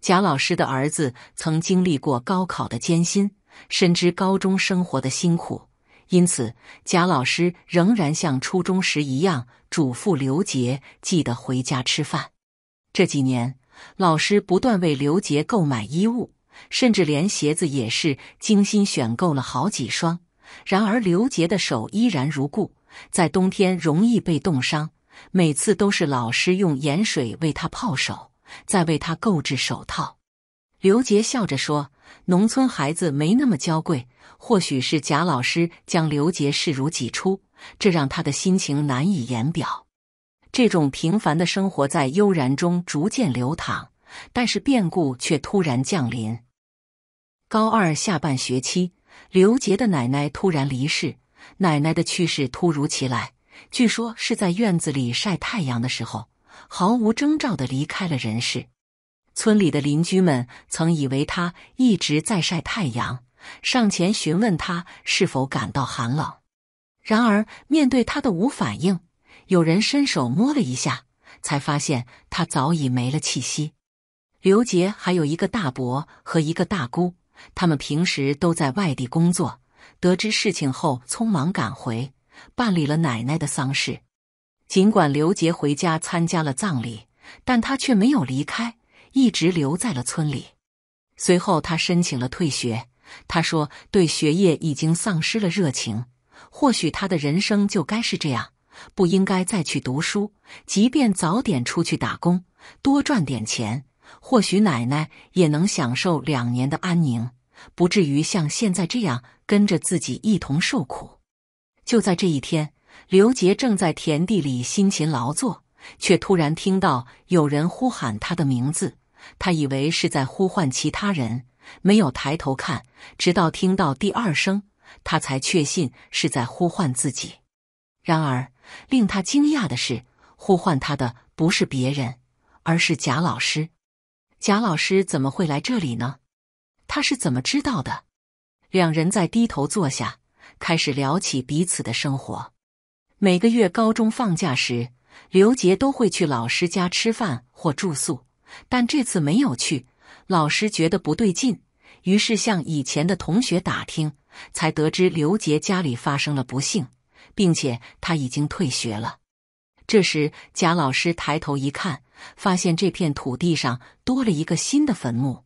贾老师的儿子曾经历过高考的艰辛，深知高中生活的辛苦，因此贾老师仍然像初中时一样嘱咐刘杰记得回家吃饭。这几年。老师不断为刘杰购买衣物，甚至连鞋子也是精心选购了好几双。然而，刘杰的手依然如故，在冬天容易被冻伤。每次都是老师用盐水为他泡手，再为他购置手套。刘杰笑着说：“农村孩子没那么娇贵。”或许是贾老师将刘杰视如己出，这让他的心情难以言表。这种平凡的生活在悠然中逐渐流淌，但是变故却突然降临。高二下半学期，刘杰的奶奶突然离世。奶奶的去世突如其来，据说是在院子里晒太阳的时候，毫无征兆的离开了人世。村里的邻居们曾以为他一直在晒太阳，上前询问他是否感到寒冷，然而面对他的无反应。有人伸手摸了一下，才发现他早已没了气息。刘杰还有一个大伯和一个大姑，他们平时都在外地工作。得知事情后，匆忙赶回，办理了奶奶的丧事。尽管刘杰回家参加了葬礼，但他却没有离开，一直留在了村里。随后，他申请了退学。他说：“对学业已经丧失了热情，或许他的人生就该是这样。”不应该再去读书，即便早点出去打工，多赚点钱，或许奶奶也能享受两年的安宁，不至于像现在这样跟着自己一同受苦。就在这一天，刘杰正在田地里辛勤劳作，却突然听到有人呼喊他的名字。他以为是在呼唤其他人，没有抬头看，直到听到第二声，他才确信是在呼唤自己。然而。令他惊讶的是，呼唤他的不是别人，而是贾老师。贾老师怎么会来这里呢？他是怎么知道的？两人在低头坐下，开始聊起彼此的生活。每个月高中放假时，刘杰都会去老师家吃饭或住宿，但这次没有去。老师觉得不对劲，于是向以前的同学打听，才得知刘杰家里发生了不幸。并且他已经退学了。这时，贾老师抬头一看，发现这片土地上多了一个新的坟墓。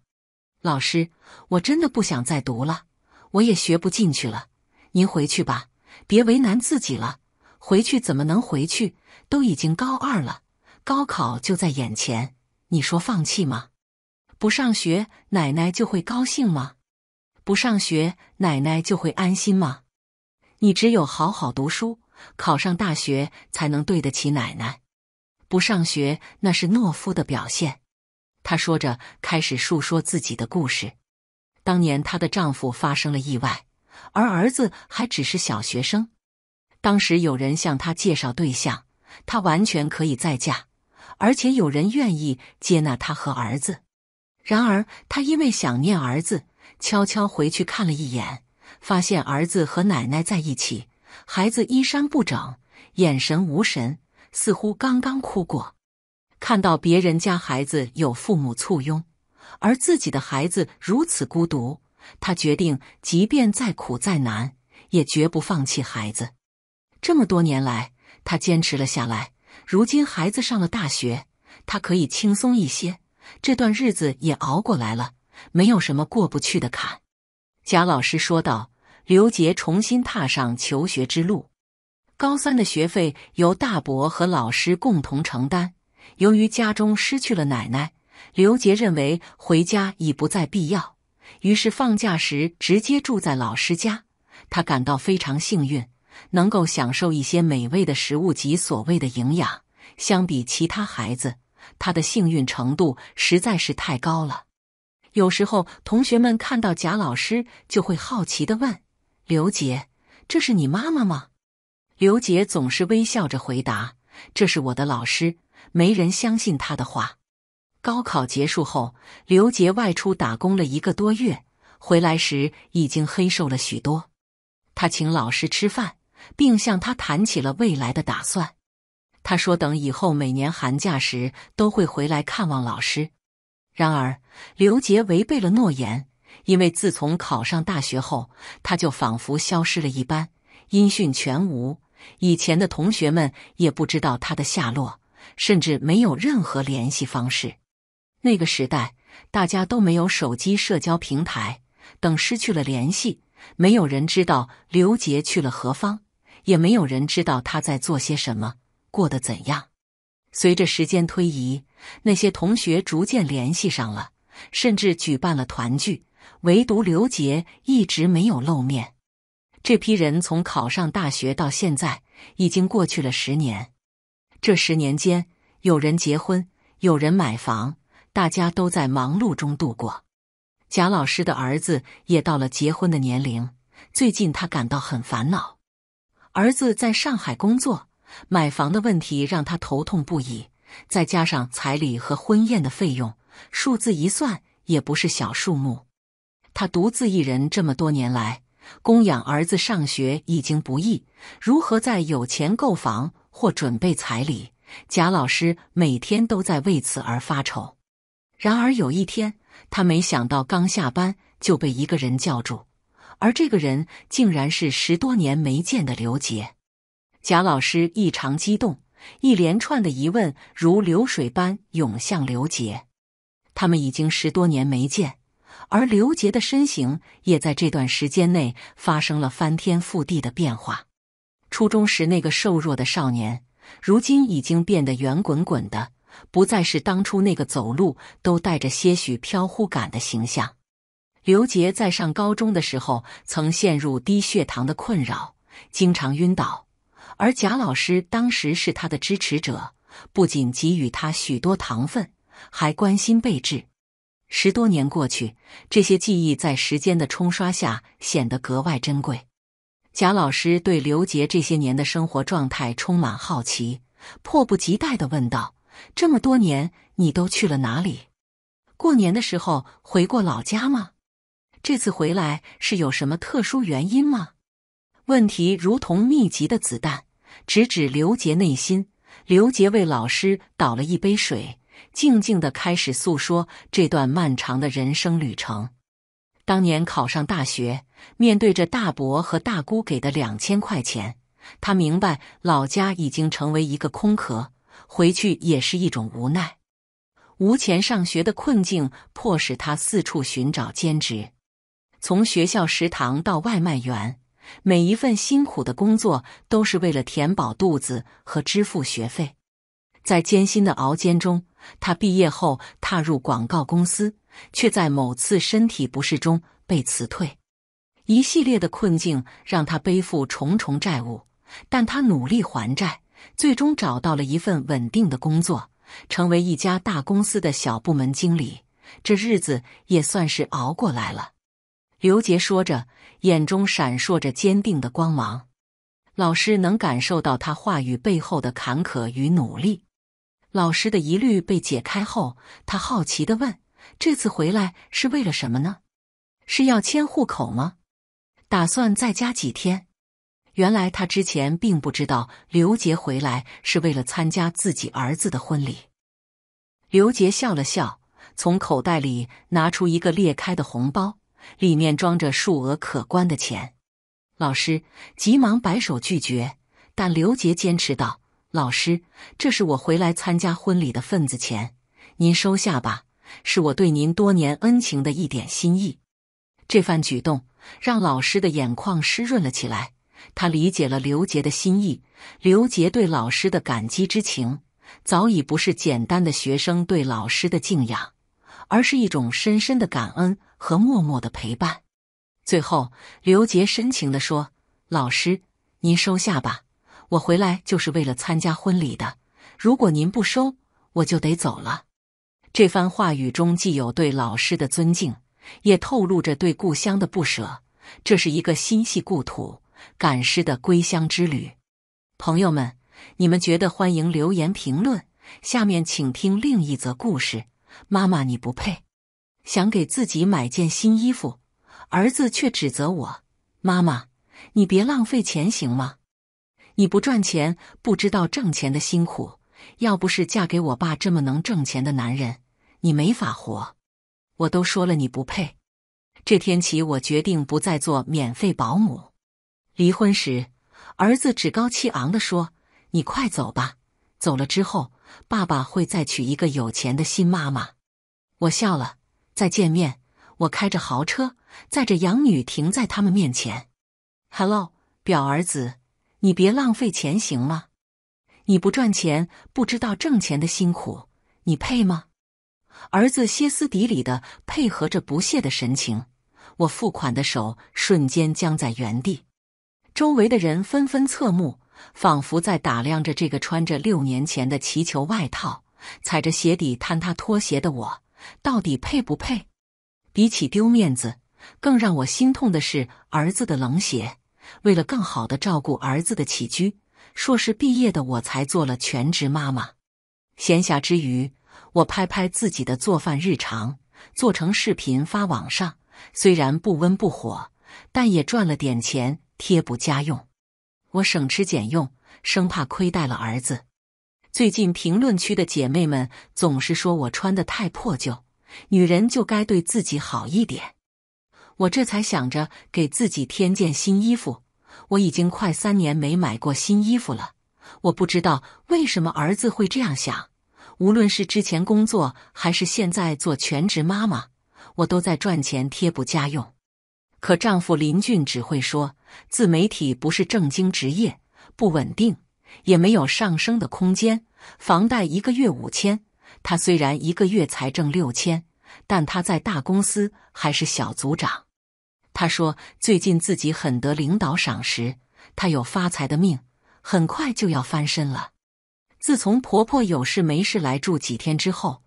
老师，我真的不想再读了，我也学不进去了。您回去吧，别为难自己了。回去怎么能回去？都已经高二了，高考就在眼前。你说放弃吗？不上学，奶奶就会高兴吗？不上学，奶奶就会安心吗？你只有好好读书，考上大学，才能对得起奶奶。不上学那是懦夫的表现。她说着，开始述说自己的故事。当年她的丈夫发生了意外，而儿子还只是小学生。当时有人向她介绍对象，她完全可以再嫁，而且有人愿意接纳她和儿子。然而，她因为想念儿子，悄悄回去看了一眼。发现儿子和奶奶在一起，孩子衣衫不整，眼神无神，似乎刚刚哭过。看到别人家孩子有父母簇拥，而自己的孩子如此孤独，他决定，即便再苦再难，也绝不放弃孩子。这么多年来，他坚持了下来。如今孩子上了大学，他可以轻松一些。这段日子也熬过来了，没有什么过不去的坎。贾老师说道。刘杰重新踏上求学之路，高三的学费由大伯和老师共同承担。由于家中失去了奶奶，刘杰认为回家已不再必要，于是放假时直接住在老师家。他感到非常幸运，能够享受一些美味的食物及所谓的营养。相比其他孩子，他的幸运程度实在是太高了。有时候，同学们看到贾老师就会好奇的问。刘杰，这是你妈妈吗？刘杰总是微笑着回答：“这是我的老师。”没人相信他的话。高考结束后，刘杰外出打工了一个多月，回来时已经黑瘦了许多。他请老师吃饭，并向他谈起了未来的打算。他说：“等以后每年寒假时都会回来看望老师。”然而，刘杰违背了诺言。因为自从考上大学后，他就仿佛消失了一般，音讯全无。以前的同学们也不知道他的下落，甚至没有任何联系方式。那个时代，大家都没有手机、社交平台，等失去了联系，没有人知道刘杰去了何方，也没有人知道他在做些什么，过得怎样。随着时间推移，那些同学逐渐联系上了，甚至举办了团聚。唯独刘杰一直没有露面。这批人从考上大学到现在，已经过去了十年。这十年间，有人结婚，有人买房，大家都在忙碌中度过。贾老师的儿子也到了结婚的年龄，最近他感到很烦恼。儿子在上海工作，买房的问题让他头痛不已，再加上彩礼和婚宴的费用，数字一算也不是小数目。他独自一人这么多年来供养儿子上学已经不易，如何在有钱购房或准备彩礼？贾老师每天都在为此而发愁。然而有一天，他没想到刚下班就被一个人叫住，而这个人竟然是十多年没见的刘杰。贾老师异常激动，一连串的疑问如流水般涌向刘杰。他们已经十多年没见。而刘杰的身形也在这段时间内发生了翻天覆地的变化。初中时那个瘦弱的少年，如今已经变得圆滚滚的，不再是当初那个走路都带着些许飘忽感的形象。刘杰在上高中的时候曾陷入低血糖的困扰，经常晕倒，而贾老师当时是他的支持者，不仅给予他许多糖分，还关心备至。十多年过去，这些记忆在时间的冲刷下显得格外珍贵。贾老师对刘杰这些年的生活状态充满好奇，迫不及待地问道：“这么多年，你都去了哪里？过年的时候回过老家吗？这次回来是有什么特殊原因吗？”问题如同密集的子弹，直指刘杰内心。刘杰为老师倒了一杯水。静静的开始诉说这段漫长的人生旅程。当年考上大学，面对着大伯和大姑给的两千块钱，他明白老家已经成为一个空壳，回去也是一种无奈。无钱上学的困境迫使他四处寻找兼职，从学校食堂到外卖员，每一份辛苦的工作都是为了填饱肚子和支付学费。在艰辛的熬煎中，他毕业后踏入广告公司，却在某次身体不适中被辞退。一系列的困境让他背负重重债务，但他努力还债，最终找到了一份稳定的工作，成为一家大公司的小部门经理。这日子也算是熬过来了。刘杰说着，眼中闪烁着坚定的光芒。老师能感受到他话语背后的坎坷与努力。老师的疑虑被解开后，他好奇地问：“这次回来是为了什么呢？是要迁户口吗？打算在家几天？”原来他之前并不知道刘杰回来是为了参加自己儿子的婚礼。刘杰笑了笑，从口袋里拿出一个裂开的红包，里面装着数额可观的钱。老师急忙摆手拒绝，但刘杰坚持道。老师，这是我回来参加婚礼的份子钱，您收下吧，是我对您多年恩情的一点心意。这番举动让老师的眼眶湿润了起来，他理解了刘杰的心意。刘杰对老师的感激之情早已不是简单的学生对老师的敬仰，而是一种深深的感恩和默默的陪伴。最后，刘杰深情地说：“老师，您收下吧。”我回来就是为了参加婚礼的。如果您不收，我就得走了。这番话语中既有对老师的尊敬，也透露着对故乡的不舍。这是一个心系故土、感师的归乡之旅。朋友们，你们觉得欢迎留言评论。下面请听另一则故事：妈妈，你不配。想给自己买件新衣服，儿子却指责我：“妈妈，你别浪费钱行吗？”你不赚钱，不知道挣钱的辛苦。要不是嫁给我爸这么能挣钱的男人，你没法活。我都说了你不配。这天起，我决定不再做免费保姆。离婚时，儿子趾高气昂的说：“你快走吧，走了之后，爸爸会再娶一个有钱的新妈妈。”我笑了。再见面，我开着豪车，载着养女停在他们面前。“Hello，表儿子。”你别浪费钱行吗？你不赚钱不知道挣钱的辛苦，你配吗？儿子歇斯底里的配合着不屑的神情，我付款的手瞬间僵在原地，周围的人纷纷侧目，仿佛在打量着这个穿着六年前的皮球外套、踩着鞋底坍塌拖鞋的我，到底配不配？比起丢面子，更让我心痛的是儿子的冷血。为了更好的照顾儿子的起居，硕士毕业的我才做了全职妈妈。闲暇之余，我拍拍自己的做饭日常，做成视频发网上。虽然不温不火，但也赚了点钱贴补家用。我省吃俭用，生怕亏待了儿子。最近评论区的姐妹们总是说我穿的太破旧，女人就该对自己好一点。我这才想着给自己添件新衣服，我已经快三年没买过新衣服了。我不知道为什么儿子会这样想。无论是之前工作，还是现在做全职妈妈，我都在赚钱贴补家用。可丈夫林俊只会说，自媒体不是正经职业，不稳定，也没有上升的空间。房贷一个月五千，他虽然一个月才挣六千，但他在大公司还是小组长。他说：“最近自己很得领导赏识，他有发财的命，很快就要翻身了。”自从婆婆有事没事来住几天之后，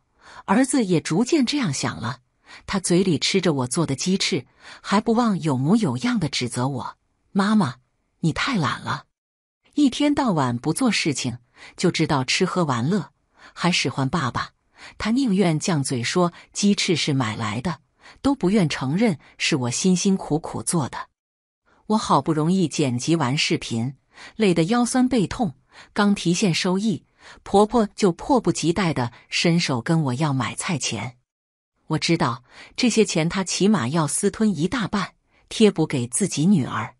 儿子也逐渐这样想了。他嘴里吃着我做的鸡翅，还不忘有模有样的指责我：“妈妈，你太懒了，一天到晚不做事情，就知道吃喝玩乐，还使唤爸爸。”他宁愿犟嘴说鸡翅是买来的。都不愿承认是我辛辛苦苦做的。我好不容易剪辑完视频，累得腰酸背痛，刚提现收益，婆婆就迫不及待的伸手跟我要买菜钱。我知道这些钱她起码要私吞一大半，贴补给自己女儿。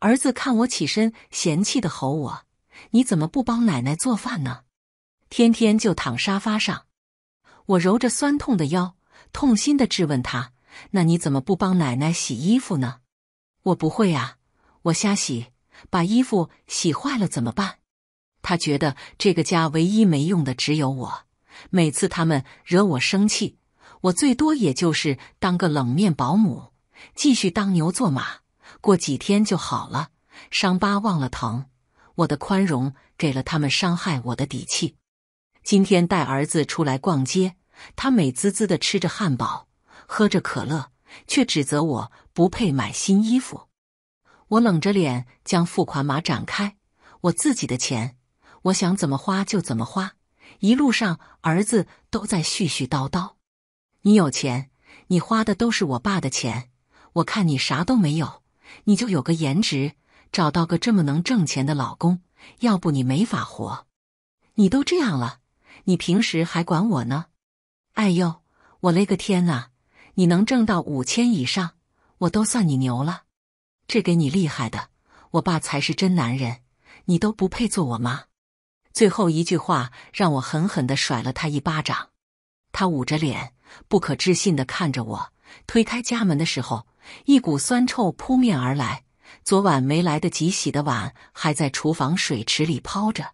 儿子看我起身，嫌弃的吼我：“你怎么不帮奶奶做饭呢？天天就躺沙发上。”我揉着酸痛的腰。痛心地质问他：“那你怎么不帮奶奶洗衣服呢？”“我不会啊，我瞎洗，把衣服洗坏了怎么办？”他觉得这个家唯一没用的只有我。每次他们惹我生气，我最多也就是当个冷面保姆，继续当牛做马。过几天就好了，伤疤忘了疼。我的宽容给了他们伤害我的底气。今天带儿子出来逛街。他美滋滋的吃着汉堡，喝着可乐，却指责我不配买新衣服。我冷着脸将付款码展开，我自己的钱，我想怎么花就怎么花。一路上，儿子都在絮絮叨叨：“你有钱，你花的都是我爸的钱。我看你啥都没有，你就有个颜值，找到个这么能挣钱的老公，要不你没法活。你都这样了，你平时还管我呢？”哎呦，我勒个天呐！你能挣到五千以上，我都算你牛了。这给你厉害的，我爸才是真男人，你都不配做我妈。最后一句话让我狠狠的甩了他一巴掌。他捂着脸，不可置信的看着我。推开家门的时候，一股酸臭扑面而来。昨晚没来得及洗的碗还在厨房水池里泡着。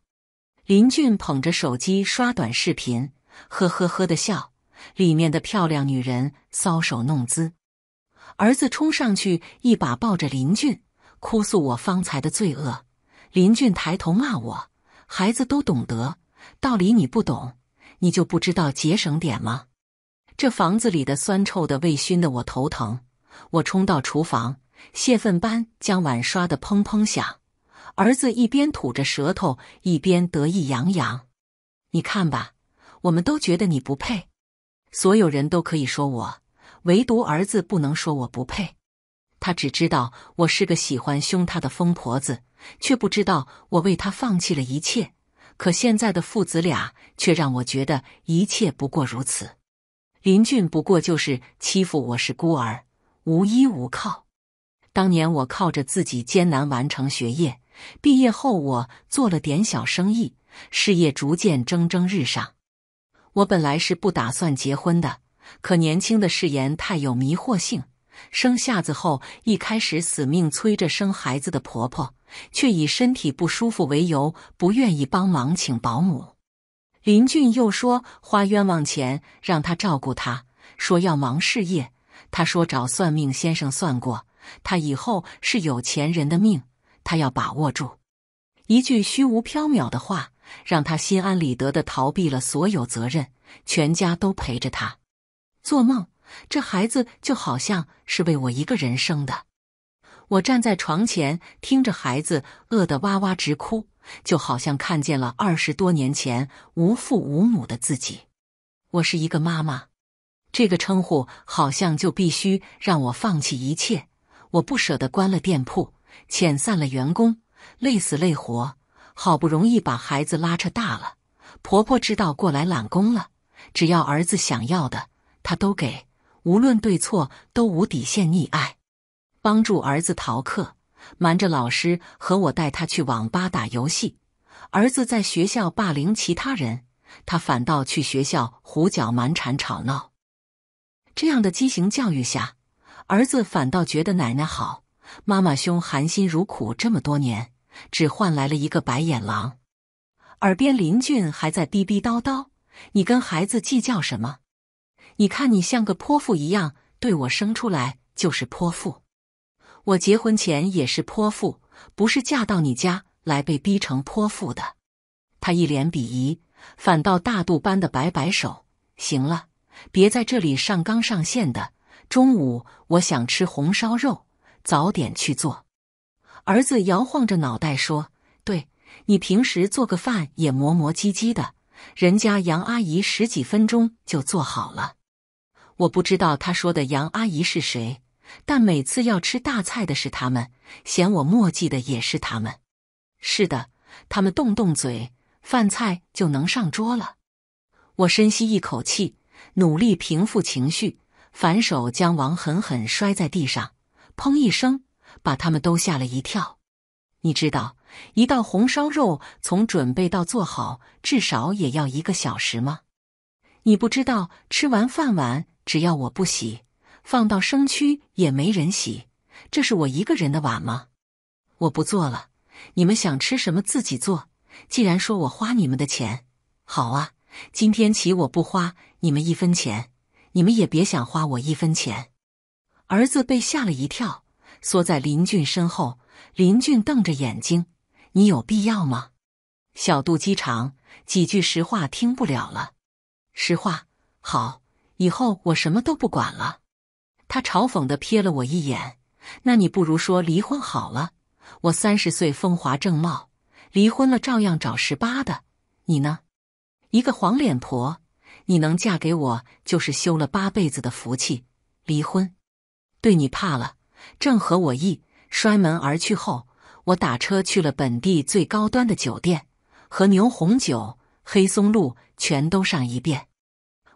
林俊捧着手机刷短视频，呵呵呵的笑。里面的漂亮女人搔首弄姿，儿子冲上去一把抱着林俊，哭诉我方才的罪恶。林俊抬头骂我：“孩子都懂得道理，你不懂，你就不知道节省点吗？”这房子里的酸臭的味熏得我头疼。我冲到厨房，泄愤般将碗刷得砰砰响。儿子一边吐着舌头，一边得意洋洋：“你看吧，我们都觉得你不配。”所有人都可以说我，唯独儿子不能说我不配。他只知道我是个喜欢凶他的疯婆子，却不知道我为他放弃了一切。可现在的父子俩却让我觉得一切不过如此。林俊不过就是欺负我是孤儿，无依无靠。当年我靠着自己艰难完成学业，毕业后我做了点小生意，事业逐渐蒸蒸日上。我本来是不打算结婚的，可年轻的誓言太有迷惑性。生下子后，一开始死命催着生孩子的婆婆，却以身体不舒服为由，不愿意帮忙请保姆。林俊又说花冤枉钱让她照顾他，说要忙事业。他说找算命先生算过，他以后是有钱人的命，他要把握住。一句虚无缥缈的话。让他心安理得地逃避了所有责任，全家都陪着他。做梦，这孩子就好像是为我一个人生的。我站在床前，听着孩子饿得哇哇直哭，就好像看见了二十多年前无父无母的自己。我是一个妈妈，这个称呼好像就必须让我放弃一切。我不舍得关了店铺，遣散了员工，累死累活。好不容易把孩子拉扯大了，婆婆知道过来揽功了。只要儿子想要的，她都给，无论对错都无底线溺爱。帮助儿子逃课，瞒着老师和我带他去网吧打游戏。儿子在学校霸凌其他人，他反倒去学校胡搅蛮缠吵闹。这样的畸形教育下，儿子反倒觉得奶奶好，妈妈兄含辛茹苦这么多年。只换来了一个白眼狼，耳边林俊还在逼逼叨叨：“你跟孩子计较什么？你看你像个泼妇一样，对我生出来就是泼妇。我结婚前也是泼妇，不是嫁到你家来被逼成泼妇的。”他一脸鄙夷，反倒大度般的摆摆手：“行了，别在这里上纲上线的。中午我想吃红烧肉，早点去做。”儿子摇晃着脑袋说：“对你平时做个饭也磨磨唧唧的，人家杨阿姨十几分钟就做好了。”我不知道他说的杨阿姨是谁，但每次要吃大菜的是他们，嫌我磨叽的也是他们。是的，他们动动嘴，饭菜就能上桌了。我深吸一口气，努力平复情绪，反手将碗狠狠摔在地上，砰一声。把他们都吓了一跳，你知道一道红烧肉从准备到做好至少也要一个小时吗？你不知道吃完饭碗只要我不洗，放到生区也没人洗，这是我一个人的碗吗？我不做了，你们想吃什么自己做。既然说我花你们的钱，好啊，今天起我不花你们一分钱，你们也别想花我一分钱。儿子被吓了一跳。缩在林俊身后，林俊瞪着眼睛：“你有必要吗？小肚鸡肠，几句实话听不了了。实话好，以后我什么都不管了。”他嘲讽的瞥了我一眼：“那你不如说离婚好了。我三十岁风华正茂，离婚了照样找十八的。你呢？一个黄脸婆，你能嫁给我就是修了八辈子的福气。离婚，对你怕了。”正合我意，摔门而去后，我打车去了本地最高端的酒店，和牛红酒，黑松露全都上一遍。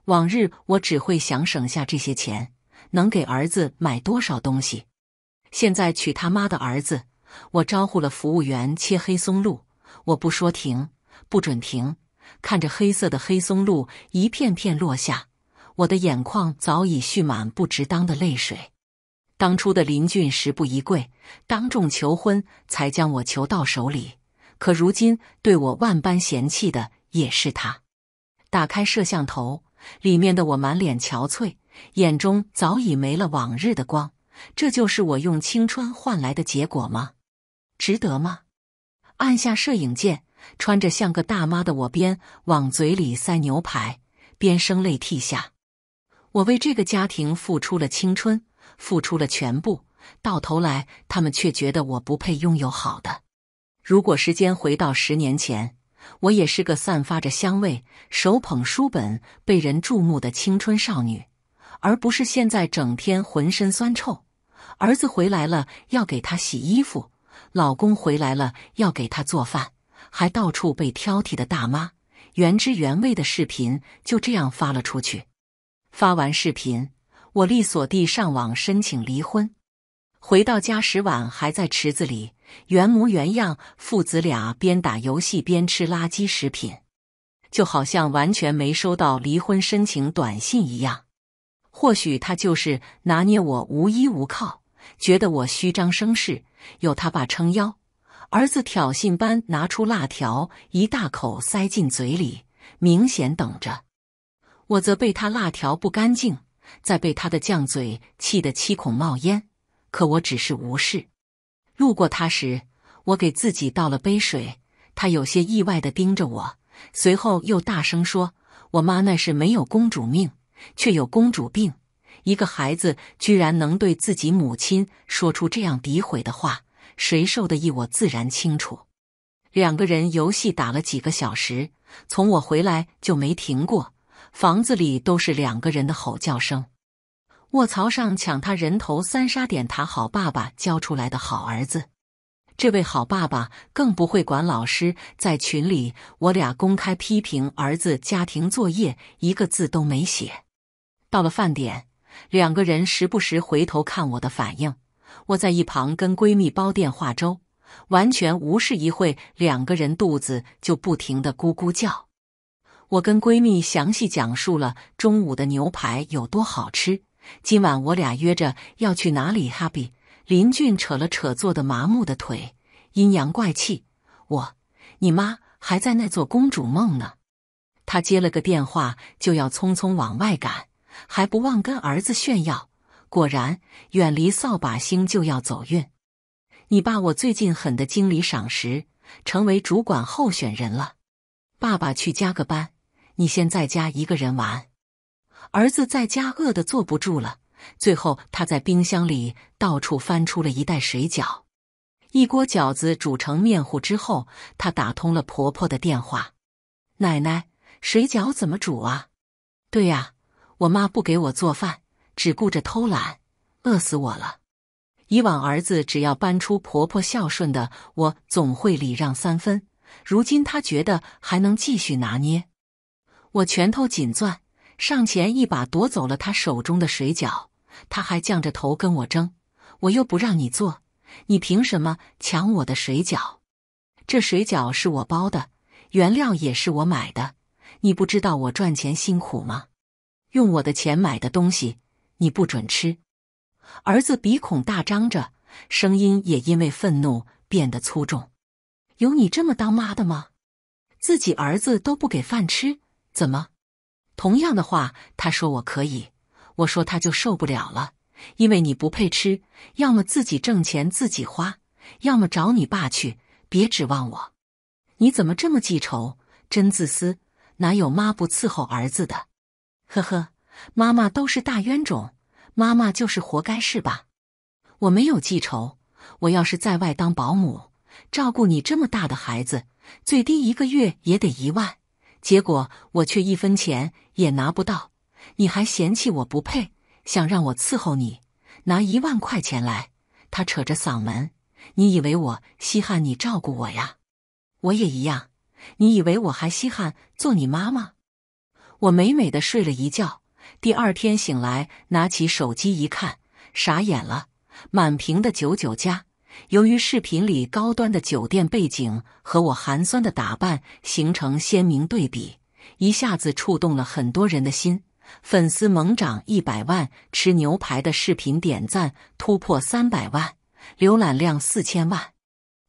往日我只会想省下这些钱，能给儿子买多少东西。现在娶他妈的儿子，我招呼了服务员切黑松露，我不说停，不准停。看着黑色的黑松露一片片落下，我的眼眶早已蓄满不值当的泪水。当初的林俊十步一跪，当众求婚才将我求到手里。可如今对我万般嫌弃的也是他。打开摄像头，里面的我满脸憔悴，眼中早已没了往日的光。这就是我用青春换来的结果吗？值得吗？按下摄影键，穿着像个大妈的我边往嘴里塞牛排边声泪涕下。我为这个家庭付出了青春。付出了全部，到头来他们却觉得我不配拥有好的。如果时间回到十年前，我也是个散发着香味、手捧书本、被人注目的青春少女，而不是现在整天浑身酸臭。儿子回来了要给他洗衣服，老公回来了要给他做饭，还到处被挑剔的大妈。原汁原味的视频就这样发了出去，发完视频。我利索地上网申请离婚，回到家时碗还在池子里原模原样，父子俩边打游戏边吃垃圾食品，就好像完全没收到离婚申请短信一样。或许他就是拿捏我无依无靠，觉得我虚张声势，有他爸撑腰。儿子挑衅般拿出辣条，一大口塞进嘴里，明显等着我，则被他辣条不干净。在被他的犟嘴气得七孔冒烟，可我只是无视。路过他时，我给自己倒了杯水。他有些意外地盯着我，随后又大声说：“我妈那是没有公主命，却有公主病。一个孩子居然能对自己母亲说出这样诋毁的话，谁受的益？我自然清楚。”两个人游戏打了几个小时，从我回来就没停过。房子里都是两个人的吼叫声。卧槽！上抢他人头三杀点塔，好爸爸教出来的好儿子。这位好爸爸更不会管老师，在群里我俩公开批评儿子家庭作业一个字都没写。到了饭点，两个人时不时回头看我的反应，我在一旁跟闺蜜煲电话粥，完全无视。一会，两个人肚子就不停的咕咕叫。我跟闺蜜详细讲述了中午的牛排有多好吃。今晚我俩约着要去哪里 happy。林俊扯了扯坐的麻木的腿，阴阳怪气：“我，你妈还在那做公主梦呢。”他接了个电话，就要匆匆往外赶，还不忘跟儿子炫耀：“果然远离扫把星就要走运。”你爸我最近狠的经理赏识，成为主管候选人了。爸爸去加个班。你先在家一个人玩，儿子在家饿得坐不住了。最后他在冰箱里到处翻出了一袋水饺，一锅饺子煮成面糊之后，他打通了婆婆的电话：“奶奶，水饺怎么煮啊？”“对呀，我妈不给我做饭，只顾着偷懒，饿死我了。”以往儿子只要搬出婆婆孝顺的，我总会礼让三分；如今他觉得还能继续拿捏。我拳头紧攥，上前一把夺走了他手中的水饺。他还犟着头跟我争，我又不让你做，你凭什么抢我的水饺？这水饺是我包的，原料也是我买的，你不知道我赚钱辛苦吗？用我的钱买的东西，你不准吃！儿子鼻孔大张着，声音也因为愤怒变得粗重。有你这么当妈的吗？自己儿子都不给饭吃？怎么，同样的话，他说我可以，我说他就受不了了，因为你不配吃，要么自己挣钱自己花，要么找你爸去，别指望我。你怎么这么记仇，真自私！哪有妈不伺候儿子的？呵呵，妈妈都是大冤种，妈妈就是活该是吧？我没有记仇，我要是在外当保姆，照顾你这么大的孩子，最低一个月也得一万。结果我却一分钱也拿不到，你还嫌弃我不配，想让我伺候你，拿一万块钱来。他扯着嗓门，你以为我稀罕你照顾我呀？我也一样，你以为我还稀罕做你妈妈？我美美的睡了一觉，第二天醒来，拿起手机一看，傻眼了，满屏的九九加。由于视频里高端的酒店背景和我寒酸的打扮形成鲜明对比，一下子触动了很多人的心，粉丝猛涨一百万。吃牛排的视频点赞突破三百万，浏览量四千万，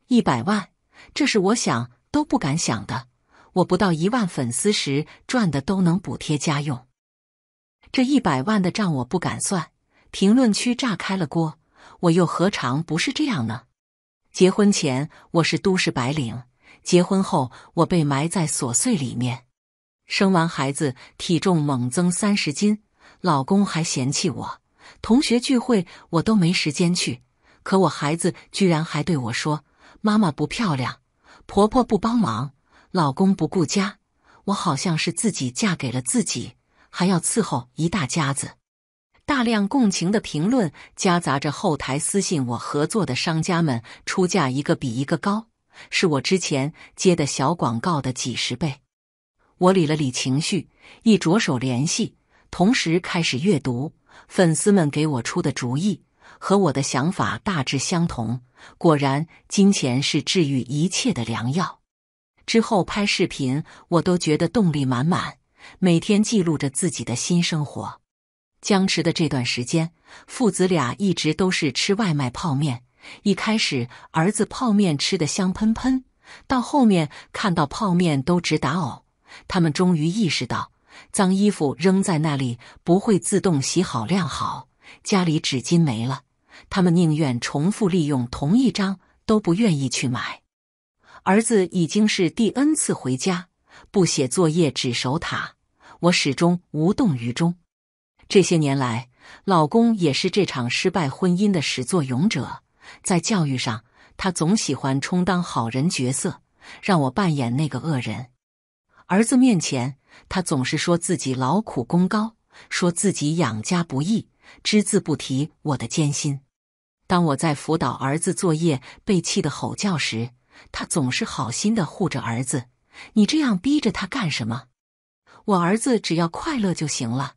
一百万，这是我想都不敢想的。我不到一万粉丝时赚的都能补贴家用，这一百万的账我不敢算。评论区炸开了锅。我又何尝不是这样呢？结婚前我是都市白领，结婚后我被埋在琐碎里面，生完孩子体重猛增三十斤，老公还嫌弃我，同学聚会我都没时间去，可我孩子居然还对我说：“妈妈不漂亮，婆婆不帮忙，老公不顾家。”我好像是自己嫁给了自己，还要伺候一大家子。大量共情的评论夹杂着后台私信我合作的商家们出价一个比一个高，是我之前接的小广告的几十倍。我理了理情绪，一着手联系，同时开始阅读粉丝们给我出的主意，和我的想法大致相同。果然，金钱是治愈一切的良药。之后拍视频，我都觉得动力满满，每天记录着自己的新生活。僵持的这段时间，父子俩一直都是吃外卖泡面。一开始，儿子泡面吃的香喷喷，到后面看到泡面都直打呕。他们终于意识到，脏衣服扔在那里不会自动洗好晾好。家里纸巾没了，他们宁愿重复利用同一张，都不愿意去买。儿子已经是第 n 次回家不写作业只守塔，我始终无动于衷。这些年来，老公也是这场失败婚姻的始作俑者。在教育上，他总喜欢充当好人角色，让我扮演那个恶人。儿子面前，他总是说自己劳苦功高，说自己养家不易，只字不提我的艰辛。当我在辅导儿子作业被气得吼叫时，他总是好心的护着儿子：“你这样逼着他干什么？我儿子只要快乐就行了。”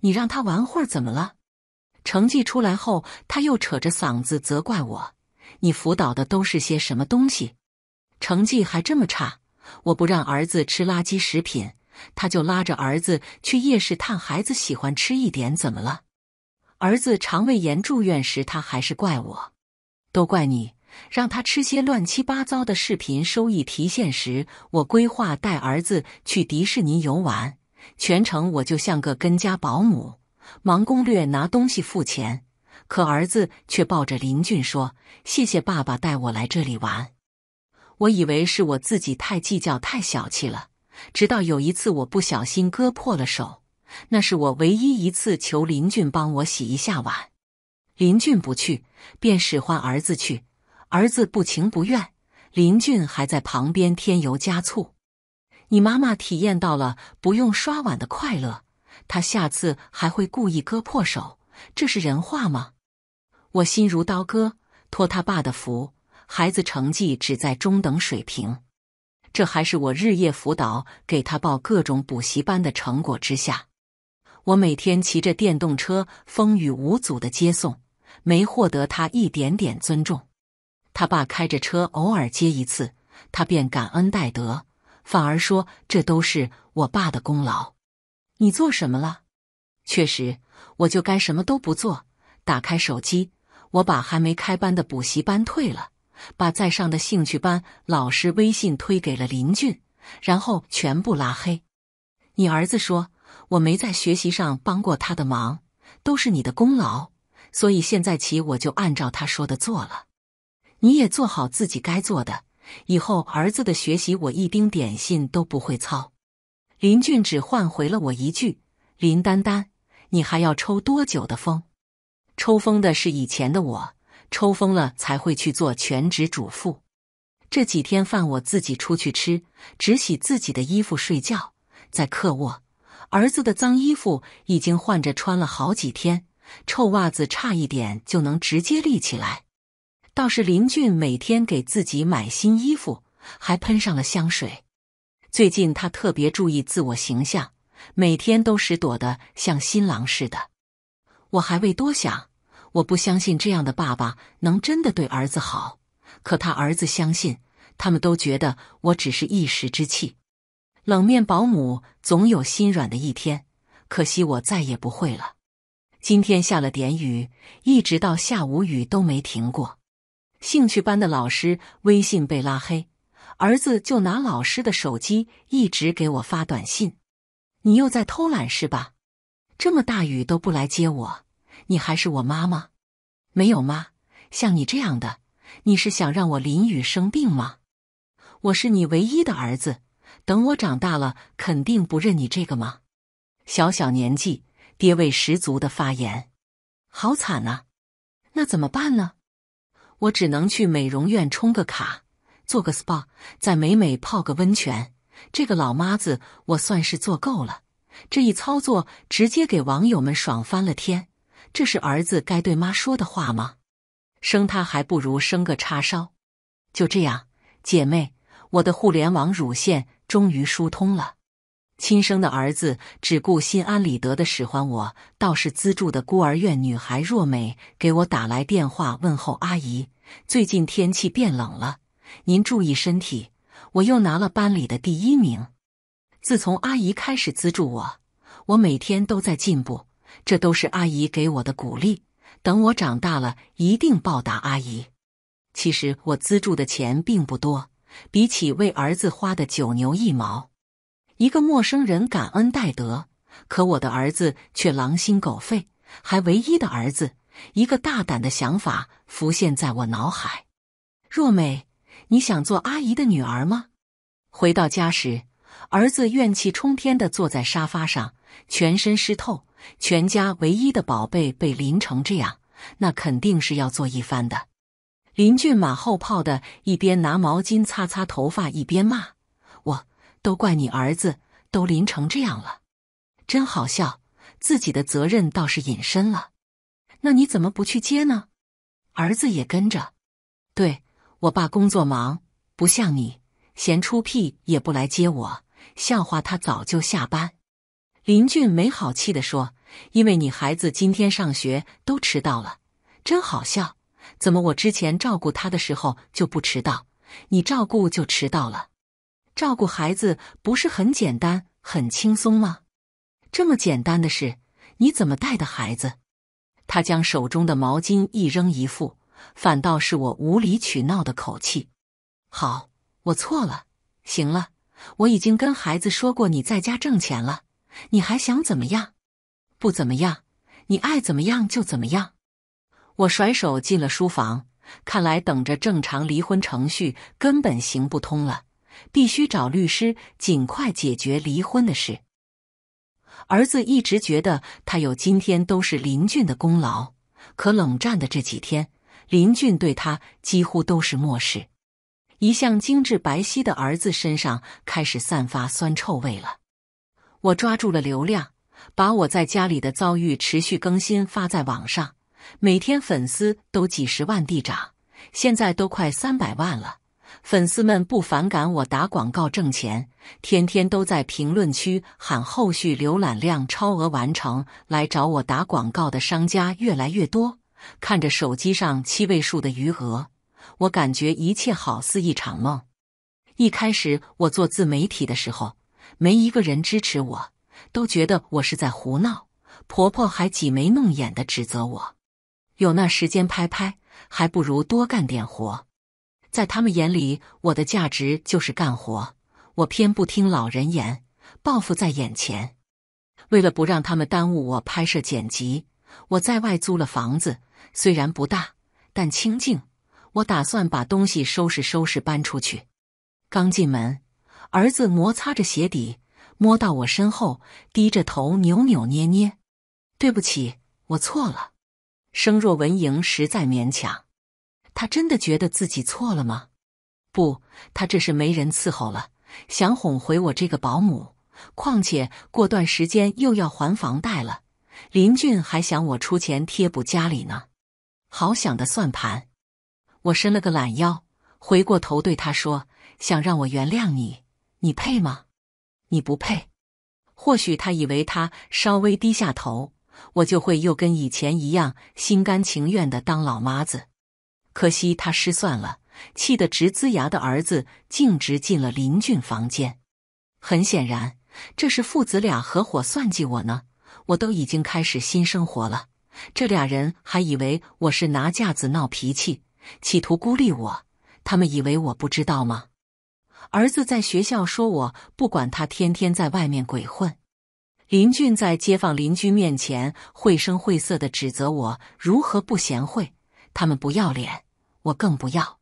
你让他玩会儿怎么了？成绩出来后，他又扯着嗓子责怪我。你辅导的都是些什么东西？成绩还这么差！我不让儿子吃垃圾食品，他就拉着儿子去夜市探孩子喜欢吃一点，怎么了？儿子肠胃炎住院时，他还是怪我，都怪你让他吃些乱七八糟的视频，收益提现时，我规划带儿子去迪士尼游玩。全程我就像个跟家保姆，忙攻略、拿东西、付钱，可儿子却抱着林俊说：“谢谢爸爸带我来这里玩。”我以为是我自己太计较、太小气了，直到有一次我不小心割破了手，那是我唯一一次求林俊帮我洗一下碗，林俊不去，便使唤儿子去，儿子不情不愿，林俊还在旁边添油加醋。你妈妈体验到了不用刷碗的快乐，她下次还会故意割破手，这是人话吗？我心如刀割。托他爸的福，孩子成绩只在中等水平，这还是我日夜辅导、给他报各种补习班的成果之下。我每天骑着电动车风雨无阻的接送，没获得他一点点尊重。他爸开着车偶尔接一次，他便感恩戴德。反而说这都是我爸的功劳，你做什么了？确实，我就该什么都不做。打开手机，我把还没开班的补习班退了，把在上的兴趣班老师微信推给了林俊，然后全部拉黑。你儿子说我没在学习上帮过他的忙，都是你的功劳，所以现在起我就按照他说的做了，你也做好自己该做的。以后儿子的学习，我一丁点心都不会操。林俊只换回了我一句：“林丹丹，你还要抽多久的风？抽风的是以前的我，抽风了才会去做全职主妇。这几天饭我自己出去吃，只洗自己的衣服，睡觉在客卧。儿子的脏衣服已经换着穿了好几天，臭袜子差一点就能直接立起来。”倒是林俊每天给自己买新衣服，还喷上了香水。最近他特别注意自我形象，每天都使躲得像新郎似的。我还未多想，我不相信这样的爸爸能真的对儿子好。可他儿子相信，他们都觉得我只是一时之气。冷面保姆总有心软的一天，可惜我再也不会了。今天下了点雨，一直到下午雨都没停过。兴趣班的老师微信被拉黑，儿子就拿老师的手机一直给我发短信：“你又在偷懒是吧？这么大雨都不来接我，你还是我妈吗？没有妈，像你这样的，你是想让我淋雨生病吗？我是你唯一的儿子，等我长大了肯定不认你这个妈。小小年纪，爹味十足的发言，好惨啊！那怎么办呢？”我只能去美容院充个卡，做个 SPA，再美美泡个温泉。这个老妈子我算是做够了。这一操作直接给网友们爽翻了天。这是儿子该对妈说的话吗？生他还不如生个叉烧。就这样，姐妹，我的互联网乳腺终于疏通了。亲生的儿子只顾心安理得的使唤我，倒是资助的孤儿院女孩若美给我打来电话问候阿姨。最近天气变冷了，您注意身体。我又拿了班里的第一名。自从阿姨开始资助我，我每天都在进步。这都是阿姨给我的鼓励。等我长大了一定报答阿姨。其实我资助的钱并不多，比起为儿子花的九牛一毛。一个陌生人感恩戴德，可我的儿子却狼心狗肺，还唯一的儿子。一个大胆的想法浮现在我脑海：若美，你想做阿姨的女儿吗？回到家时，儿子怨气冲天的坐在沙发上，全身湿透。全家唯一的宝贝被淋成这样，那肯定是要做一番的。林俊马后炮的一边拿毛巾擦擦头发，一边骂。都怪你儿子，都淋成这样了，真好笑。自己的责任倒是隐身了，那你怎么不去接呢？儿子也跟着。对，我爸工作忙，不像你，闲出屁也不来接我，笑话他早就下班。林俊没好气的说：“因为你孩子今天上学都迟到了，真好笑。怎么我之前照顾他的时候就不迟到，你照顾就迟到了？”照顾孩子不是很简单、很轻松吗？这么简单的事，你怎么带的孩子？他将手中的毛巾一扔一付，反倒是我无理取闹的口气。好，我错了，行了，我已经跟孩子说过你在家挣钱了，你还想怎么样？不怎么样，你爱怎么样就怎么样。我甩手进了书房，看来等着正常离婚程序根本行不通了。必须找律师尽快解决离婚的事。儿子一直觉得他有今天都是林俊的功劳，可冷战的这几天，林俊对他几乎都是漠视。一向精致白皙的儿子身上开始散发酸臭味了。我抓住了流量，把我在家里的遭遇持续更新发在网上，每天粉丝都几十万地涨，现在都快三百万了。粉丝们不反感我打广告挣钱，天天都在评论区喊后续浏览量超额完成。来找我打广告的商家越来越多，看着手机上七位数的余额，我感觉一切好似一场梦。一开始我做自媒体的时候，没一个人支持我，都觉得我是在胡闹。婆婆还挤眉弄眼的指责我，有那时间拍拍，还不如多干点活。在他们眼里，我的价值就是干活。我偏不听老人言，报复在眼前。为了不让他们耽误我拍摄剪辑，我在外租了房子，虽然不大，但清静。我打算把东西收拾收拾搬出去。刚进门，儿子摩擦着鞋底，摸到我身后，低着头扭扭捏捏：“对不起，我错了。”生若蚊蝇，实在勉强。他真的觉得自己错了吗？不，他这是没人伺候了，想哄回我这个保姆。况且过段时间又要还房贷了，林俊还想我出钱贴补家里呢。好想的算盘！我伸了个懒腰，回过头对他说：“想让我原谅你，你配吗？你不配。或许他以为他稍微低下头，我就会又跟以前一样，心甘情愿的当老妈子。”可惜他失算了，气得直呲牙的儿子径直进了林俊房间。很显然，这是父子俩合伙算计我呢。我都已经开始新生活了，这俩人还以为我是拿架子闹脾气，企图孤立我。他们以为我不知道吗？儿子在学校说我不管他，天天在外面鬼混。林俊在街坊邻居面前绘声绘色的指责我如何不贤惠，他们不要脸。我更不要。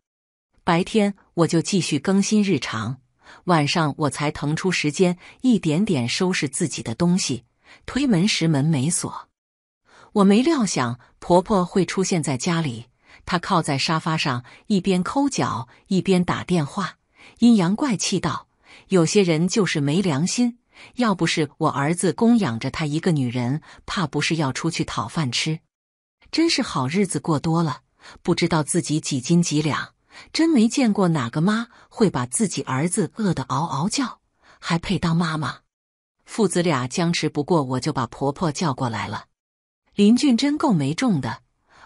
白天我就继续更新日常，晚上我才腾出时间一点点收拾自己的东西。推门时门没锁，我没料想婆婆会出现在家里。她靠在沙发上，一边抠脚一边打电话，阴阳怪气道：“有些人就是没良心，要不是我儿子供养着她一个女人，怕不是要出去讨饭吃。真是好日子过多了。”不知道自己几斤几两，真没见过哪个妈会把自己儿子饿得嗷嗷叫，还配当妈妈？父子俩僵持，不过我就把婆婆叫过来了。林俊真够没种的，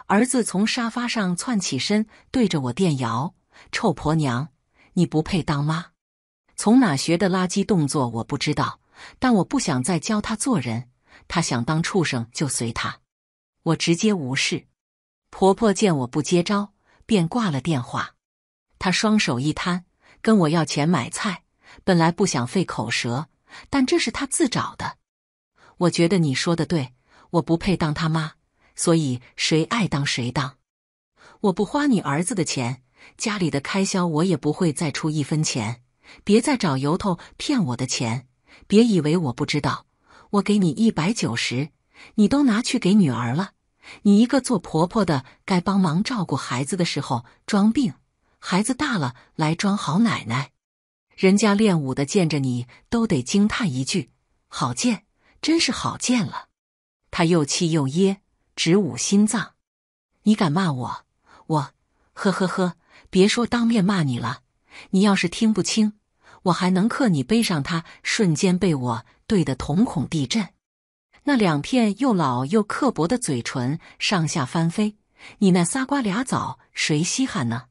儿子从沙发上窜起身，对着我电摇：“臭婆娘，你不配当妈！从哪学的垃圾动作？我不知道，但我不想再教他做人，他想当畜生就随他，我直接无视。”婆婆见我不接招，便挂了电话。她双手一摊，跟我要钱买菜。本来不想费口舌，但这是她自找的。我觉得你说的对，我不配当她妈，所以谁爱当谁当。我不花你儿子的钱，家里的开销我也不会再出一分钱。别再找由头骗我的钱，别以为我不知道。我给你一百九十，你都拿去给女儿了。你一个做婆婆的，该帮忙照顾孩子的时候装病，孩子大了来装好奶奶。人家练武的见着你都得惊叹一句：“好贱，真是好贱了。”他又气又噎，直捂心脏。你敢骂我？我，呵呵呵，别说当面骂你了，你要是听不清，我还能克你背上他，瞬间被我怼的瞳孔地震。那两片又老又刻薄的嘴唇上下翻飞，你那仨瓜俩枣谁稀罕呢？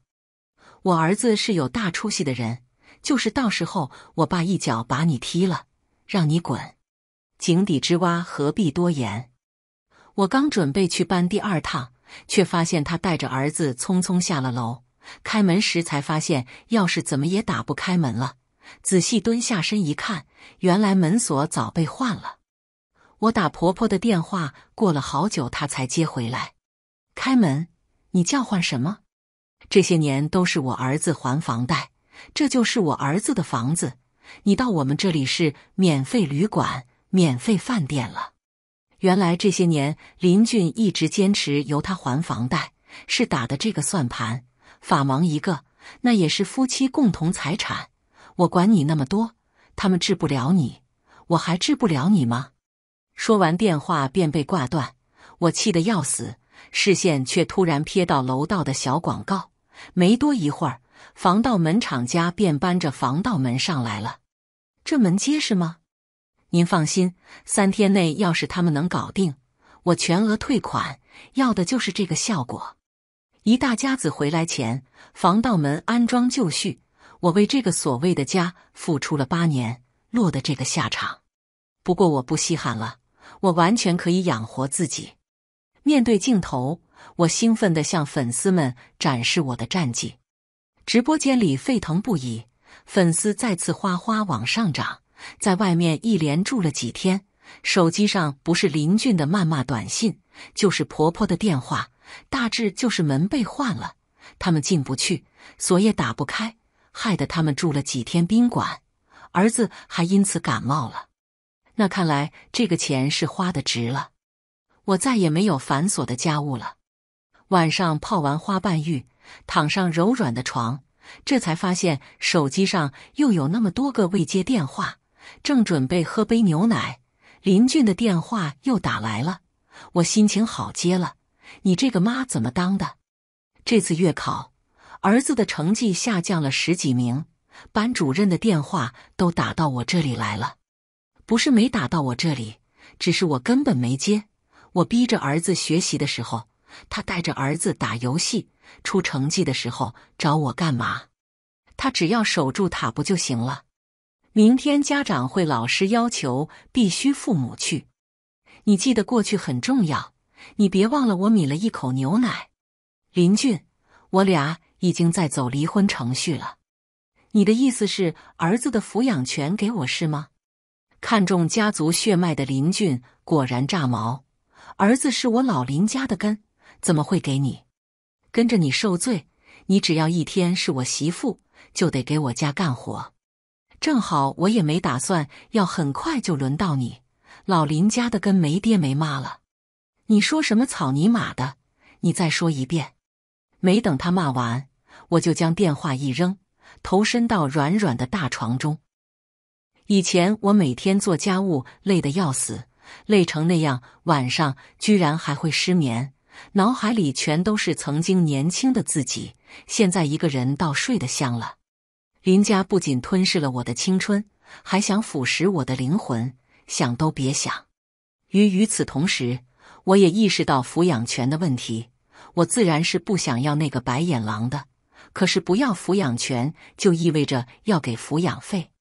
我儿子是有大出息的人，就是到时候我爸一脚把你踢了，让你滚。井底之蛙何必多言？我刚准备去搬第二趟，却发现他带着儿子匆匆下了楼。开门时才发现钥匙怎么也打不开门了。仔细蹲下身一看，原来门锁早被换了。我打婆婆的电话，过了好久，她才接回来。开门，你叫唤什么？这些年都是我儿子还房贷，这就是我儿子的房子。你到我们这里是免费旅馆、免费饭店了。原来这些年林俊一直坚持由他还房贷，是打的这个算盘。法盲一个，那也是夫妻共同财产。我管你那么多，他们治不了你，我还治不了你吗？说完，电话便被挂断。我气得要死，视线却突然瞥到楼道的小广告。没多一会儿，防盗门厂家便搬着防盗门上来了。这门结实吗？您放心，三天内要是他们能搞定，我全额退款。要的就是这个效果。一大家子回来前，防盗门安装就绪。我为这个所谓的家付出了八年，落得这个下场。不过我不稀罕了。我完全可以养活自己。面对镜头，我兴奋的向粉丝们展示我的战绩。直播间里沸腾不已，粉丝再次哗哗往上涨。在外面一连住了几天，手机上不是林俊的谩骂短信，就是婆婆的电话。大致就是门被换了，他们进不去，锁也打不开，害得他们住了几天宾馆，儿子还因此感冒了。那看来这个钱是花的值了，我再也没有繁琐的家务了。晚上泡完花瓣浴，躺上柔软的床，这才发现手机上又有那么多个未接电话。正准备喝杯牛奶，林俊的电话又打来了，我心情好接了。你这个妈怎么当的？这次月考，儿子的成绩下降了十几名，班主任的电话都打到我这里来了。不是没打到我这里，只是我根本没接。我逼着儿子学习的时候，他带着儿子打游戏出成绩的时候找我干嘛？他只要守住塔不就行了？明天家长会，老师要求必须父母去。你记得过去很重要，你别忘了我抿了一口牛奶。林俊，我俩已经在走离婚程序了。你的意思是儿子的抚养权给我是吗？看中家族血脉的林俊果然炸毛，儿子是我老林家的根，怎么会给你？跟着你受罪，你只要一天是我媳妇，就得给我家干活。正好我也没打算要，很快就轮到你老林家的根没爹没妈了。你说什么草泥马的？你再说一遍。没等他骂完，我就将电话一扔，投身到软软的大床中。以前我每天做家务累得要死，累成那样，晚上居然还会失眠，脑海里全都是曾经年轻的自己。现在一个人倒睡得香了。林家不仅吞噬了我的青春，还想腐蚀我的灵魂，想都别想。于与此同时，我也意识到抚养权的问题。我自然是不想要那个白眼狼的，可是不要抚养权就意味着要给抚养费。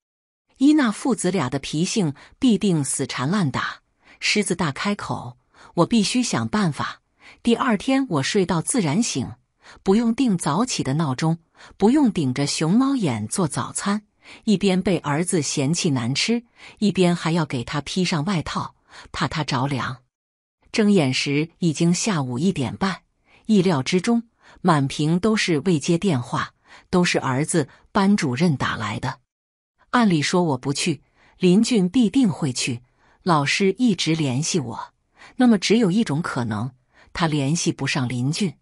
依娜父子俩的脾性必定死缠烂打，狮子大开口。我必须想办法。第二天我睡到自然醒，不用定早起的闹钟，不用顶着熊猫眼做早餐，一边被儿子嫌弃难吃，一边还要给他披上外套，怕他着凉。睁眼时已经下午一点半，意料之中，满屏都是未接电话，都是儿子班主任打来的。按理说我不去，林俊必定会去。老师一直联系我，那么只有一种可能，他联系不上林俊。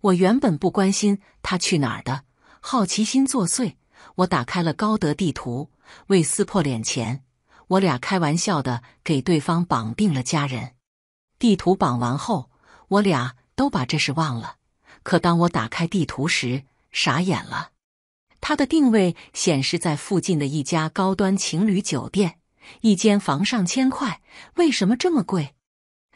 我原本不关心他去哪儿的，好奇心作祟，我打开了高德地图。为撕破脸前，我俩开玩笑的给对方绑定了家人。地图绑完后，我俩都把这事忘了。可当我打开地图时，傻眼了。它的定位显示在附近的一家高端情侣酒店，一间房上千块，为什么这么贵？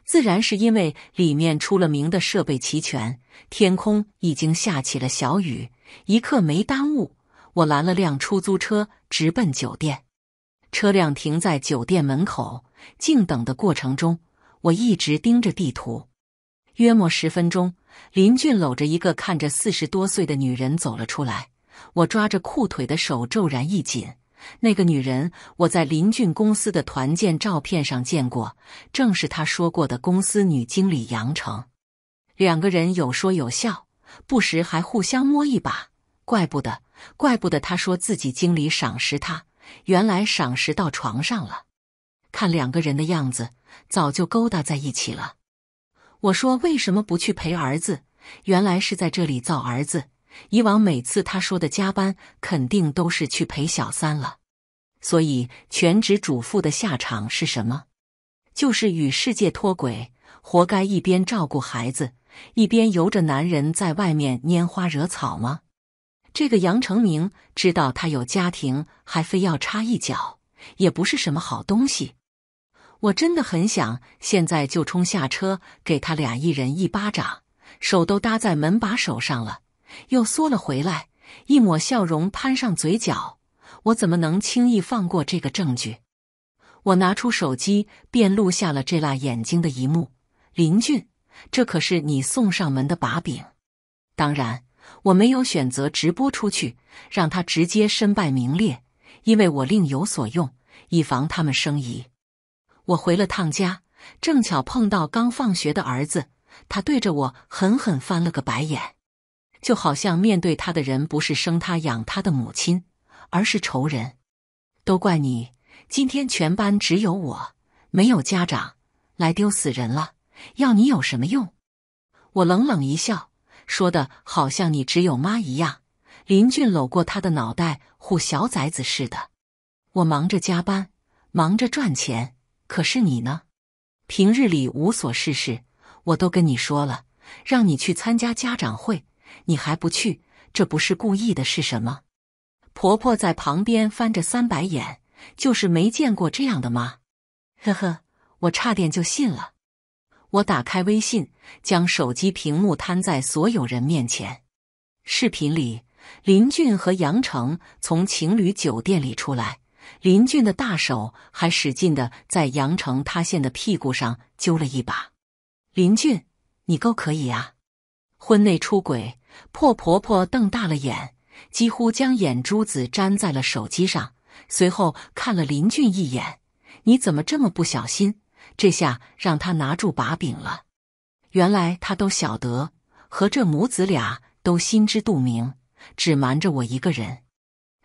自然是因为里面出了名的设备齐全。天空已经下起了小雨，一刻没耽误，我拦了辆出租车直奔酒店。车辆停在酒店门口，静等的过程中，我一直盯着地图。约莫十分钟，林俊搂着一个看着四十多岁的女人走了出来。我抓着裤腿的手骤然一紧，那个女人我在林俊公司的团建照片上见过，正是他说过的公司女经理杨成。两个人有说有笑，不时还互相摸一把，怪不得，怪不得他说自己经理赏识他，原来赏识到床上了。看两个人的样子，早就勾搭在一起了。我说为什么不去陪儿子，原来是在这里造儿子。以往每次他说的加班，肯定都是去陪小三了。所以全职主妇的下场是什么？就是与世界脱轨，活该一边照顾孩子，一边由着男人在外面拈花惹草吗？这个杨成明知道他有家庭，还非要插一脚，也不是什么好东西。我真的很想现在就冲下车，给他俩一人一巴掌，手都搭在门把手上了。又缩了回来，一抹笑容攀上嘴角。我怎么能轻易放过这个证据？我拿出手机，便录下了这辣眼睛的一幕。林俊，这可是你送上门的把柄。当然，我没有选择直播出去，让他直接身败名裂，因为我另有所用，以防他们生疑。我回了趟家，正巧碰到刚放学的儿子，他对着我狠狠翻了个白眼。就好像面对他的人不是生他养他的母亲，而是仇人。都怪你！今天全班只有我，没有家长，来丢死人了。要你有什么用？我冷冷一笑，说的好像你只有妈一样。林俊搂过他的脑袋，护小崽子似的。我忙着加班，忙着赚钱，可是你呢？平日里无所事事。我都跟你说了，让你去参加家长会。你还不去？这不是故意的，是什么？婆婆在旁边翻着三白眼，就是没见过这样的吗？呵呵，我差点就信了。我打开微信，将手机屏幕摊在所有人面前。视频里，林俊和杨成从情侣酒店里出来，林俊的大手还使劲的在杨成塌陷的屁股上揪了一把。林俊，你够可以啊，婚内出轨。破婆婆瞪大了眼，几乎将眼珠子粘在了手机上，随后看了林俊一眼：“你怎么这么不小心？这下让他拿住把柄了。”原来他都晓得，和这母子俩都心知肚明，只瞒着我一个人。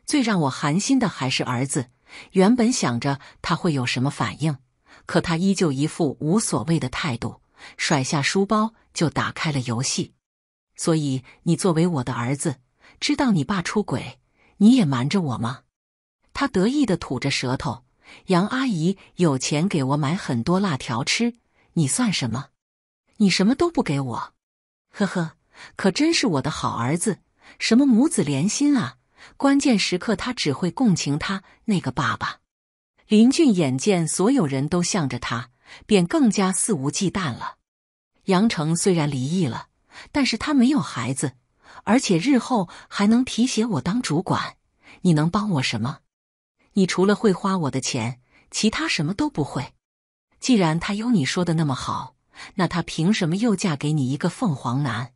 最让我寒心的还是儿子。原本想着他会有什么反应，可他依旧一副无所谓的态度，甩下书包就打开了游戏。所以你作为我的儿子，知道你爸出轨，你也瞒着我吗？他得意地吐着舌头。杨阿姨有钱给我买很多辣条吃，你算什么？你什么都不给我。呵呵，可真是我的好儿子。什么母子连心啊？关键时刻他只会共情他那个爸爸。林俊眼见所有人都向着他，便更加肆无忌惮了。杨成虽然离异了。但是他没有孩子，而且日后还能提携我当主管。你能帮我什么？你除了会花我的钱，其他什么都不会。既然他有你说的那么好，那他凭什么又嫁给你一个凤凰男？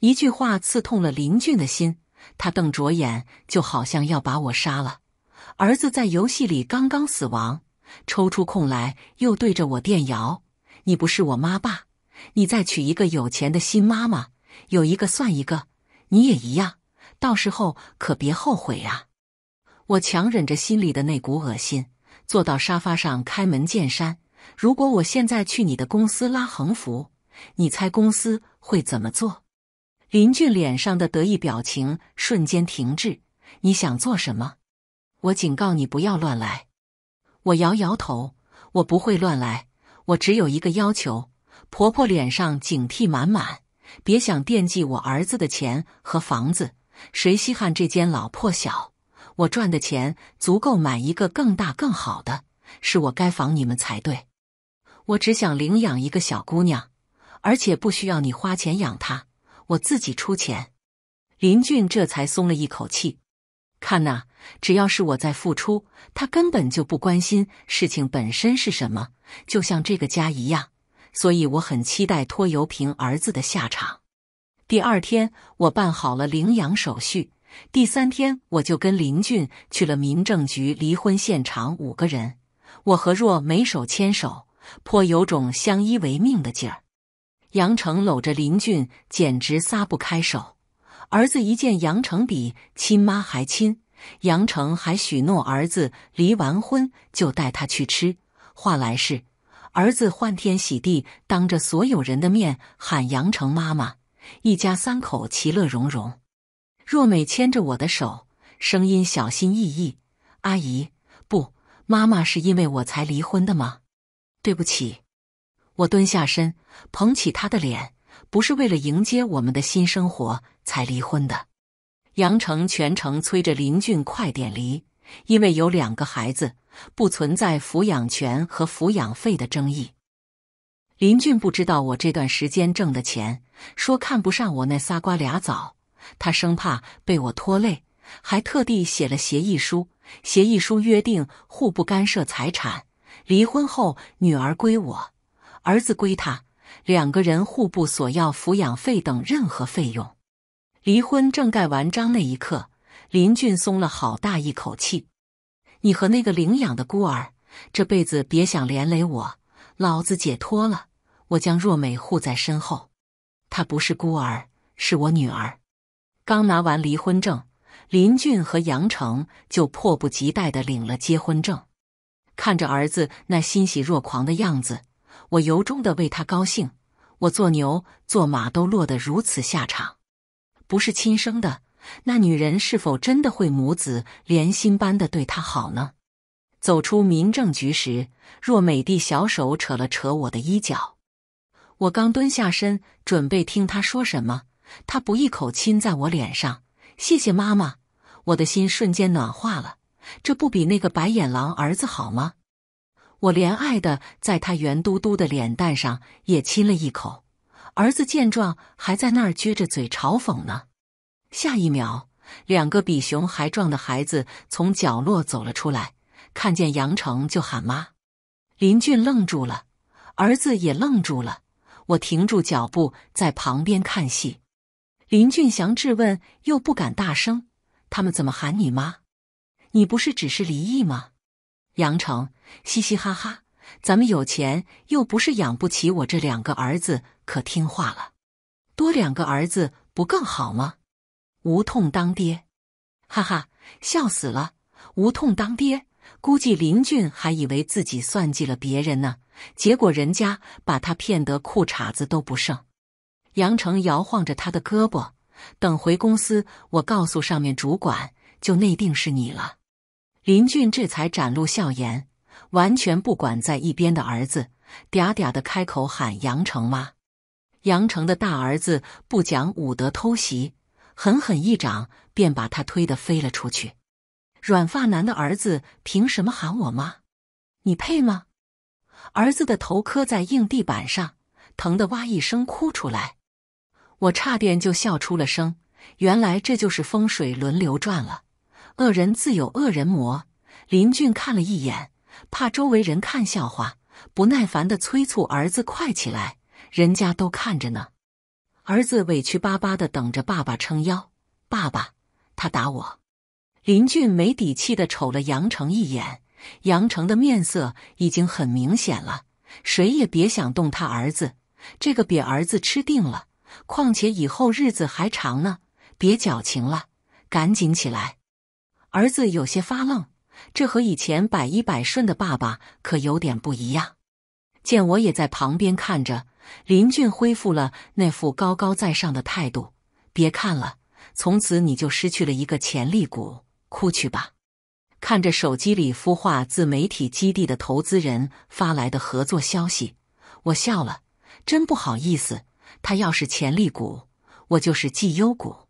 一句话刺痛了林俊的心，他瞪着眼，就好像要把我杀了。儿子在游戏里刚刚死亡，抽出空来又对着我电摇：“你不是我妈爸。”你再娶一个有钱的新妈妈，有一个算一个。你也一样，到时候可别后悔啊！我强忍着心里的那股恶心，坐到沙发上，开门见山：“如果我现在去你的公司拉横幅，你猜公司会怎么做？”林俊脸上的得意表情瞬间停滞。你想做什么？我警告你，不要乱来！我摇摇头：“我不会乱来，我只有一个要求。”婆婆脸上警惕满满，别想惦记我儿子的钱和房子。谁稀罕这间老破小？我赚的钱足够买一个更大更好的，是我该防你们才对。我只想领养一个小姑娘，而且不需要你花钱养她，我自己出钱。林俊这才松了一口气，看呐，只要是我在付出，他根本就不关心事情本身是什么，就像这个家一样。所以我很期待拖油瓶儿子的下场。第二天我办好了领养手续，第三天我就跟林俊去了民政局离婚现场。五个人，我和若梅手牵手，颇有种相依为命的劲儿。杨成搂着林俊，简直撒不开手。儿子一见杨成比亲妈还亲，杨成还许诺儿子离完婚就带他去吃。话来是。儿子欢天喜地，当着所有人的面喊杨成妈妈，一家三口其乐融融。若美牵着我的手，声音小心翼翼：“阿姨，不，妈妈是因为我才离婚的吗？”对不起。我蹲下身，捧起她的脸，不是为了迎接我们的新生活才离婚的。杨成全程催着林俊快点离。因为有两个孩子，不存在抚养权和抚养费的争议。林俊不知道我这段时间挣的钱，说看不上我那仨瓜俩枣。他生怕被我拖累，还特地写了协议书。协议书约定互不干涉财产，离婚后女儿归我，儿子归他，两个人互不索要抚养费等任何费用。离婚正盖完章那一刻。林俊松了好大一口气：“你和那个领养的孤儿这辈子别想连累我，老子解脱了。我将若美护在身后，她不是孤儿，是我女儿。刚拿完离婚证，林俊和杨成就迫不及待的领了结婚证。看着儿子那欣喜若狂的样子，我由衷的为他高兴。我做牛做马都落得如此下场，不是亲生的。”那女人是否真的会母子连心般的对她好呢？走出民政局时，若美的小手扯了扯我的衣角。我刚蹲下身准备听她说什么，她不一口亲在我脸上。谢谢妈妈，我的心瞬间暖化了。这不比那个白眼狼儿子好吗？我怜爱的在她圆嘟嘟的脸蛋上也亲了一口。儿子见状还在那儿撅着嘴嘲讽呢。下一秒，两个比熊还壮的孩子从角落走了出来，看见杨成就喊妈。林俊愣住了，儿子也愣住了。我停住脚步，在旁边看戏。林俊祥质问，又不敢大声：“他们怎么喊你妈？你不是只是离异吗？”杨成嘻嘻哈哈：“咱们有钱，又不是养不起我这两个儿子，可听话了。多两个儿子不更好吗？”无痛当爹，哈哈，笑死了！无痛当爹，估计林俊还以为自己算计了别人呢，结果人家把他骗得裤衩子都不剩。杨成摇晃着他的胳膊，等回公司，我告诉上面主管，就内定是你了。林俊这才展露笑颜，完全不管在一边的儿子，嗲嗲的开口喊杨成妈。杨成的大儿子不讲武德，偷袭。狠狠一掌，便把他推得飞了出去。软发男的儿子凭什么喊我妈？你配吗？儿子的头磕在硬地板上，疼得哇一声哭出来。我差点就笑出了声。原来这就是风水轮流转了。恶人自有恶人磨。林俊看了一眼，怕周围人看笑话，不耐烦的催促儿子快起来，人家都看着呢。儿子委屈巴巴的等着爸爸撑腰。爸爸，他打我。林俊没底气的瞅了杨成一眼。杨成的面色已经很明显了，谁也别想动他儿子。这个瘪儿子吃定了。况且以后日子还长呢，别矫情了，赶紧起来。儿子有些发愣，这和以前百依百顺的爸爸可有点不一样。见我也在旁边看着。林俊恢复了那副高高在上的态度。别看了，从此你就失去了一个潜力股。哭去吧。看着手机里孵化自媒体基地的投资人发来的合作消息，我笑了。真不好意思，他要是潜力股，我就是绩优股。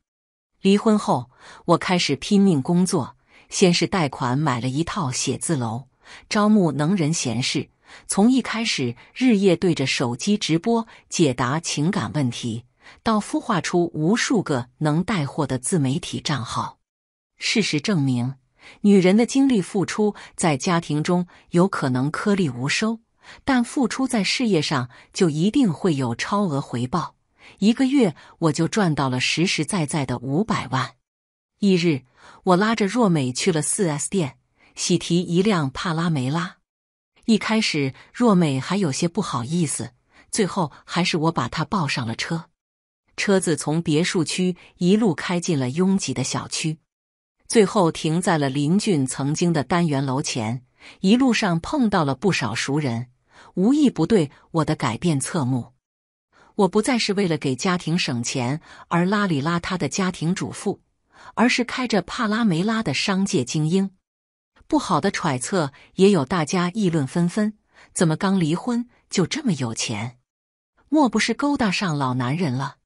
离婚后，我开始拼命工作。先是贷款买了一套写字楼，招募能人贤士。从一开始日夜对着手机直播解答情感问题，到孵化出无数个能带货的自媒体账号，事实证明，女人的精力付出在家庭中有可能颗粒无收，但付出在事业上就一定会有超额回报。一个月我就赚到了实实在在的五百万。翌日，我拉着若美去了四 S 店，喜提一辆帕拉梅拉。一开始，若美还有些不好意思，最后还是我把她抱上了车。车子从别墅区一路开进了拥挤的小区，最后停在了林俊曾经的单元楼前。一路上碰到了不少熟人，无一不对我的改变侧目。我不再是为了给家庭省钱而邋里邋遢的家庭主妇，而是开着帕拉梅拉的商界精英。不好的揣测也有，大家议论纷纷。怎么刚离婚就这么有钱？莫不是勾搭上老男人了？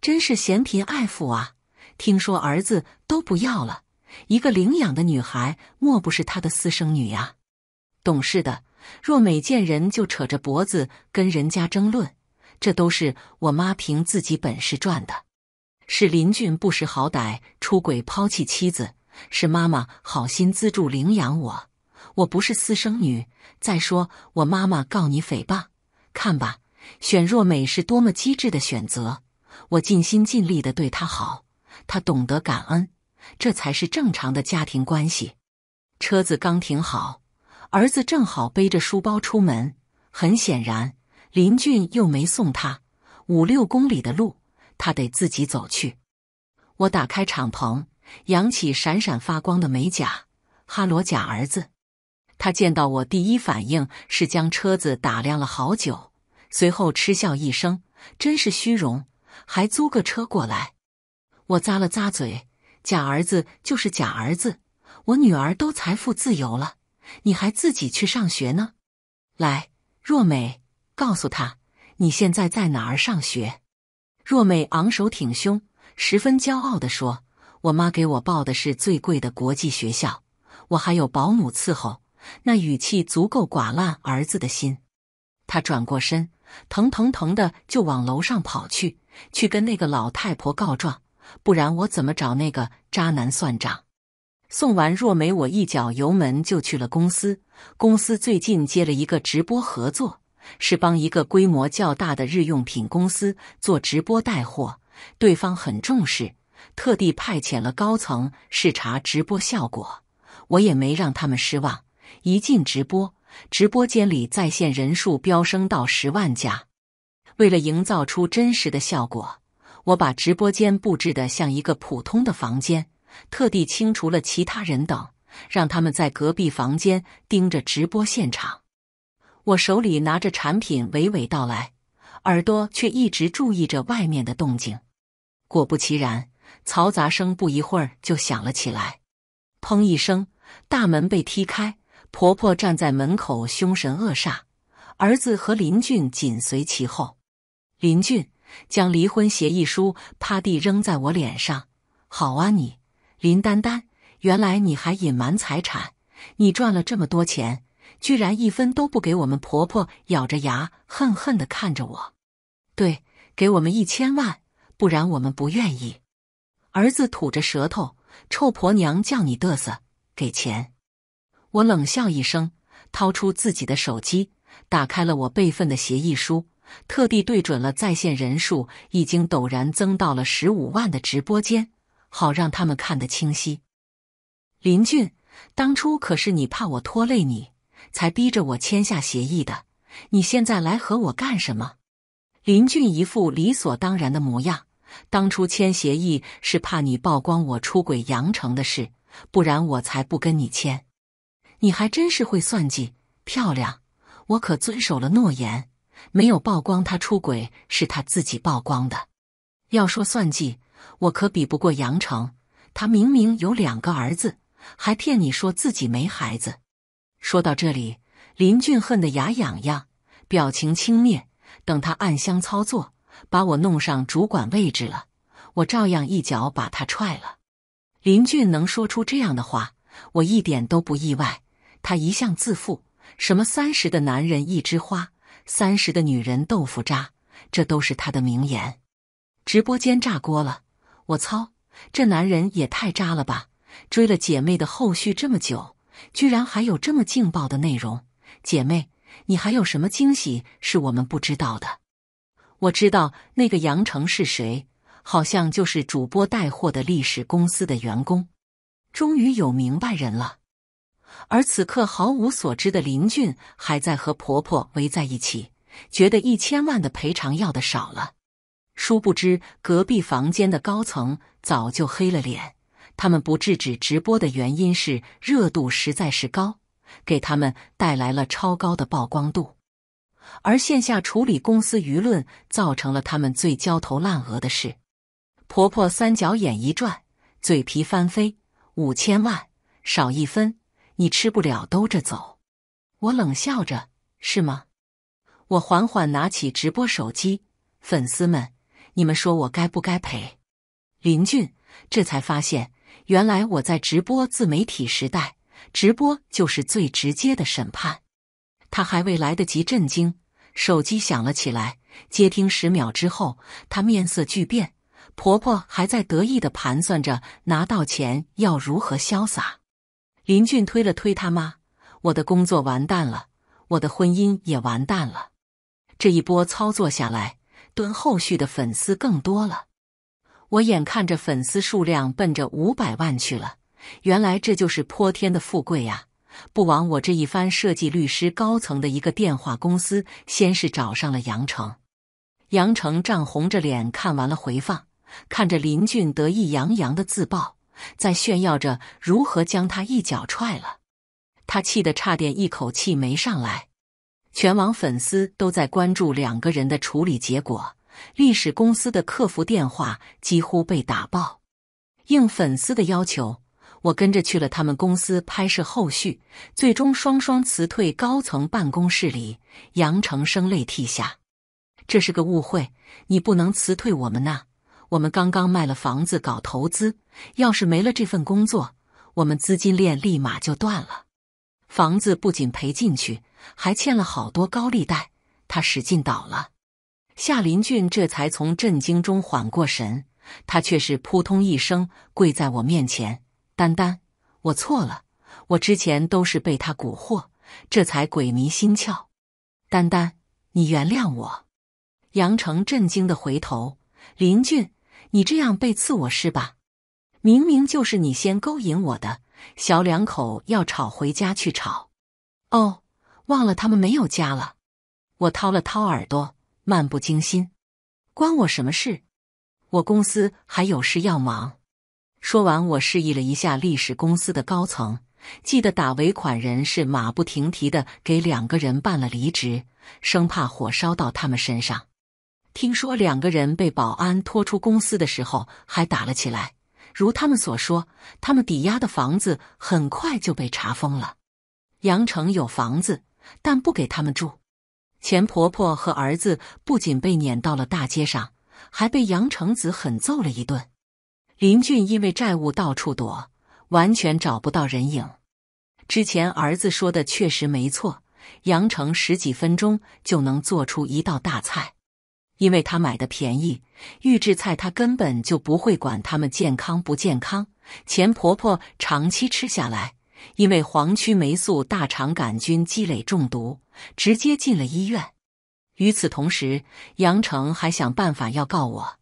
真是嫌贫爱富啊！听说儿子都不要了，一个领养的女孩，莫不是他的私生女啊？懂事的，若每见人就扯着脖子跟人家争论，这都是我妈凭自己本事赚的。是林俊不识好歹，出轨抛弃妻子。是妈妈好心资助领养我，我不是私生女。再说我妈妈告你诽谤，看吧，选若美是多么机智的选择。我尽心尽力的对她好，她懂得感恩，这才是正常的家庭关系。车子刚停好，儿子正好背着书包出门。很显然，林俊又没送他五六公里的路，他得自己走去。我打开敞篷。扬起闪闪发光的美甲，哈罗假儿子！他见到我第一反应是将车子打量了好久，随后嗤笑一声：“真是虚荣，还租个车过来。”我咂了咂嘴：“假儿子就是假儿子，我女儿都财富自由了，你还自己去上学呢。”来，若美，告诉他你现在在哪儿上学。若美昂首挺胸，十分骄傲的说。我妈给我报的是最贵的国际学校，我还有保姆伺候，那语气足够刮烂儿子的心。他转过身，疼疼疼的就往楼上跑去，去跟那个老太婆告状，不然我怎么找那个渣男算账？送完若梅，我一脚油门就去了公司。公司最近接了一个直播合作，是帮一个规模较大的日用品公司做直播带货，对方很重视。特地派遣了高层视察直播效果，我也没让他们失望。一进直播，直播间里在线人数飙升到十万加。为了营造出真实的效果，我把直播间布置得像一个普通的房间，特地清除了其他人等，让他们在隔壁房间盯着直播现场。我手里拿着产品，娓娓道来，耳朵却一直注意着外面的动静。果不其然。嘈杂声不一会儿就响了起来，砰一声，大门被踢开，婆婆站在门口，凶神恶煞。儿子和林俊紧随其后。林俊将离婚协议书啪地扔在我脸上：“好啊，你林丹丹，原来你还隐瞒财产！你赚了这么多钱，居然一分都不给我们！”婆婆咬着牙，恨恨地看着我：“对，给我们一千万，不然我们不愿意。”儿子吐着舌头，臭婆娘叫你嘚瑟，给钱！我冷笑一声，掏出自己的手机，打开了我备份的协议书，特地对准了在线人数已经陡然增到了十五万的直播间，好让他们看得清晰。林俊，当初可是你怕我拖累你，才逼着我签下协议的，你现在来和我干什么？林俊一副理所当然的模样。当初签协议是怕你曝光我出轨杨成的事，不然我才不跟你签。你还真是会算计，漂亮！我可遵守了诺言，没有曝光他出轨，是他自己曝光的。要说算计，我可比不过杨成。他明明有两个儿子，还骗你说自己没孩子。说到这里，林俊恨得牙痒痒，表情轻蔑。等他暗箱操作。把我弄上主管位置了，我照样一脚把他踹了。林俊能说出这样的话，我一点都不意外。他一向自负，什么三十的男人一枝花，三十的女人豆腐渣，这都是他的名言。直播间炸锅了！我操，这男人也太渣了吧！追了姐妹的后续这么久，居然还有这么劲爆的内容。姐妹，你还有什么惊喜是我们不知道的？我知道那个杨成是谁，好像就是主播带货的历史公司的员工。终于有明白人了。而此刻毫无所知的林俊还在和婆婆围在一起，觉得一千万的赔偿要的少了。殊不知隔壁房间的高层早就黑了脸。他们不制止直播的原因是热度实在是高，给他们带来了超高的曝光度。而线下处理公司舆论，造成了他们最焦头烂额的事。婆婆三角眼一转，嘴皮翻飞：“五千万，少一分你吃不了兜着走。”我冷笑着：“是吗？”我缓缓拿起直播手机，粉丝们，你们说我该不该赔？林俊这才发现，原来我在直播自媒体时代，直播就是最直接的审判。他还未来得及震惊。手机响了起来，接听十秒之后，她面色巨变。婆婆还在得意的盘算着拿到钱要如何潇洒。林俊推了推他妈：“我的工作完蛋了，我的婚姻也完蛋了。”这一波操作下来，蹲后续的粉丝更多了。我眼看着粉丝数量奔着五百万去了，原来这就是泼天的富贵呀！不枉我这一番设计，律师高层的一个电话公司先是找上了杨成，杨成涨红着脸看完了回放，看着林俊得意洋洋的自曝，在炫耀着如何将他一脚踹了，他气得差点一口气没上来。全网粉丝都在关注两个人的处理结果，历史公司的客服电话几乎被打爆，应粉丝的要求。我跟着去了他们公司拍摄后续，最终双双辞退。高层办公室里，杨成声泪涕下：“这是个误会，你不能辞退我们呐！我们刚刚卖了房子搞投资，要是没了这份工作，我们资金链立马就断了，房子不仅赔进去，还欠了好多高利贷，他使劲倒了。”夏林俊这才从震惊中缓过神，他却是扑通一声跪在我面前。丹丹，我错了，我之前都是被他蛊惑，这才鬼迷心窍。丹丹，你原谅我。杨成震惊的回头，林俊，你这样背刺我是吧？明明就是你先勾引我的。小两口要吵，回家去吵。哦，忘了他们没有家了。我掏了掏耳朵，漫不经心，关我什么事？我公司还有事要忙。说完，我示意了一下历史公司的高层，记得打尾款人是马不停蹄的给两个人办了离职，生怕火烧到他们身上。听说两个人被保安拖出公司的时候还打了起来。如他们所说，他们抵押的房子很快就被查封了。杨成有房子，但不给他们住。钱婆婆和儿子不仅被撵到了大街上，还被杨成子狠揍了一顿。林俊因为债务到处躲，完全找不到人影。之前儿子说的确实没错，杨成十几分钟就能做出一道大菜，因为他买的便宜预制菜，他根本就不会管他们健康不健康。钱婆婆长期吃下来，因为黄曲霉素、大肠杆菌积累中毒，直接进了医院。与此同时，杨成还想办法要告我。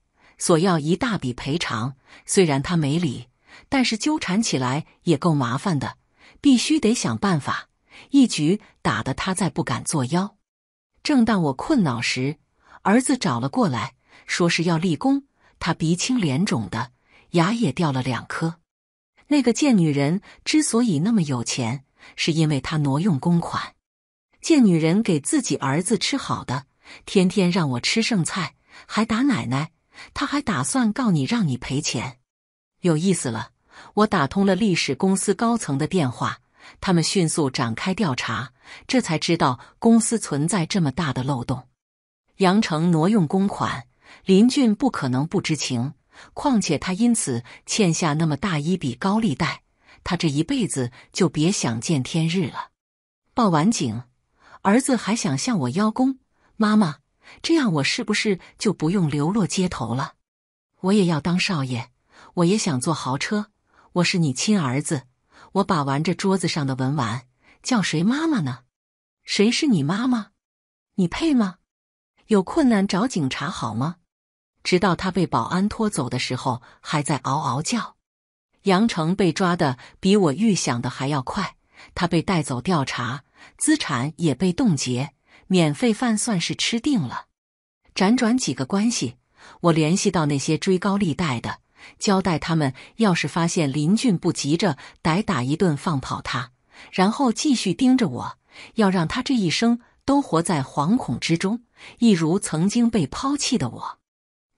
索要一大笔赔偿，虽然他没理，但是纠缠起来也够麻烦的，必须得想办法，一局打得他再不敢作妖。正当我困恼时，儿子找了过来，说是要立功。他鼻青脸肿的，牙也掉了两颗。那个贱女人之所以那么有钱，是因为她挪用公款。贱女人给自己儿子吃好的，天天让我吃剩菜，还打奶奶。他还打算告你，让你赔钱，有意思了。我打通了历史公司高层的电话，他们迅速展开调查，这才知道公司存在这么大的漏洞。杨成挪用公款，林俊不可能不知情，况且他因此欠下那么大一笔高利贷，他这一辈子就别想见天日了。报完警，儿子还想向我邀功，妈妈。这样，我是不是就不用流落街头了？我也要当少爷，我也想坐豪车。我是你亲儿子，我把玩着桌子上的文玩，叫谁妈妈呢？谁是你妈妈？你配吗？有困难找警察好吗？直到他被保安拖走的时候，还在嗷嗷叫。杨成被抓的比我预想的还要快，他被带走调查，资产也被冻结。免费饭算是吃定了，辗转几个关系，我联系到那些追高利贷的，交代他们，要是发现林俊不急着逮打一顿放跑他，然后继续盯着我，要让他这一生都活在惶恐之中，一如曾经被抛弃的我。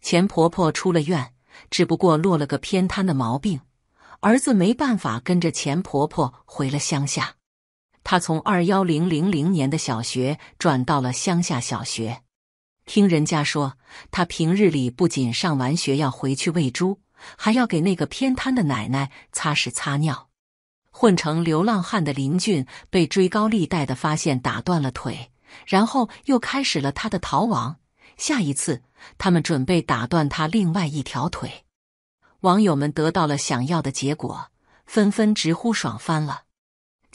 钱婆婆出了院，只不过落了个偏瘫的毛病，儿子没办法跟着钱婆婆回了乡下。他从二幺零零零年的小学转到了乡下小学，听人家说，他平日里不仅上完学要回去喂猪，还要给那个偏瘫的奶奶擦屎擦尿。混成流浪汉的林俊被追高利贷的发现打断了腿，然后又开始了他的逃亡。下一次，他们准备打断他另外一条腿。网友们得到了想要的结果，纷纷直呼爽翻了。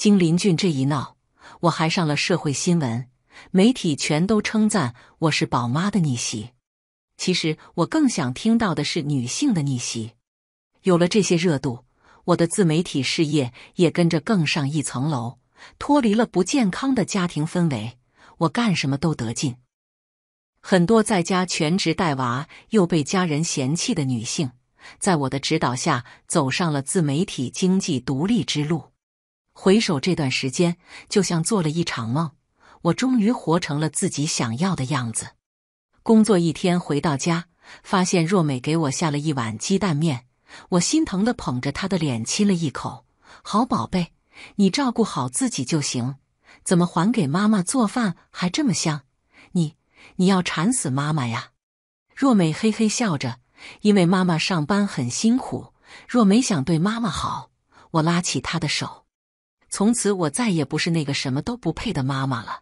经林俊这一闹，我还上了社会新闻，媒体全都称赞我是宝妈的逆袭。其实我更想听到的是女性的逆袭。有了这些热度，我的自媒体事业也跟着更上一层楼。脱离了不健康的家庭氛围，我干什么都得劲。很多在家全职带娃又被家人嫌弃的女性，在我的指导下，走上了自媒体经济独立之路。回首这段时间，就像做了一场梦，我终于活成了自己想要的样子。工作一天回到家，发现若美给我下了一碗鸡蛋面，我心疼的捧着她的脸亲了一口：“好宝贝，你照顾好自己就行。怎么还给妈妈做饭还这么香？你你要馋死妈妈呀！”若美嘿嘿笑着，因为妈妈上班很辛苦，若美想对妈妈好。我拉起她的手。从此，我再也不是那个什么都不配的妈妈了。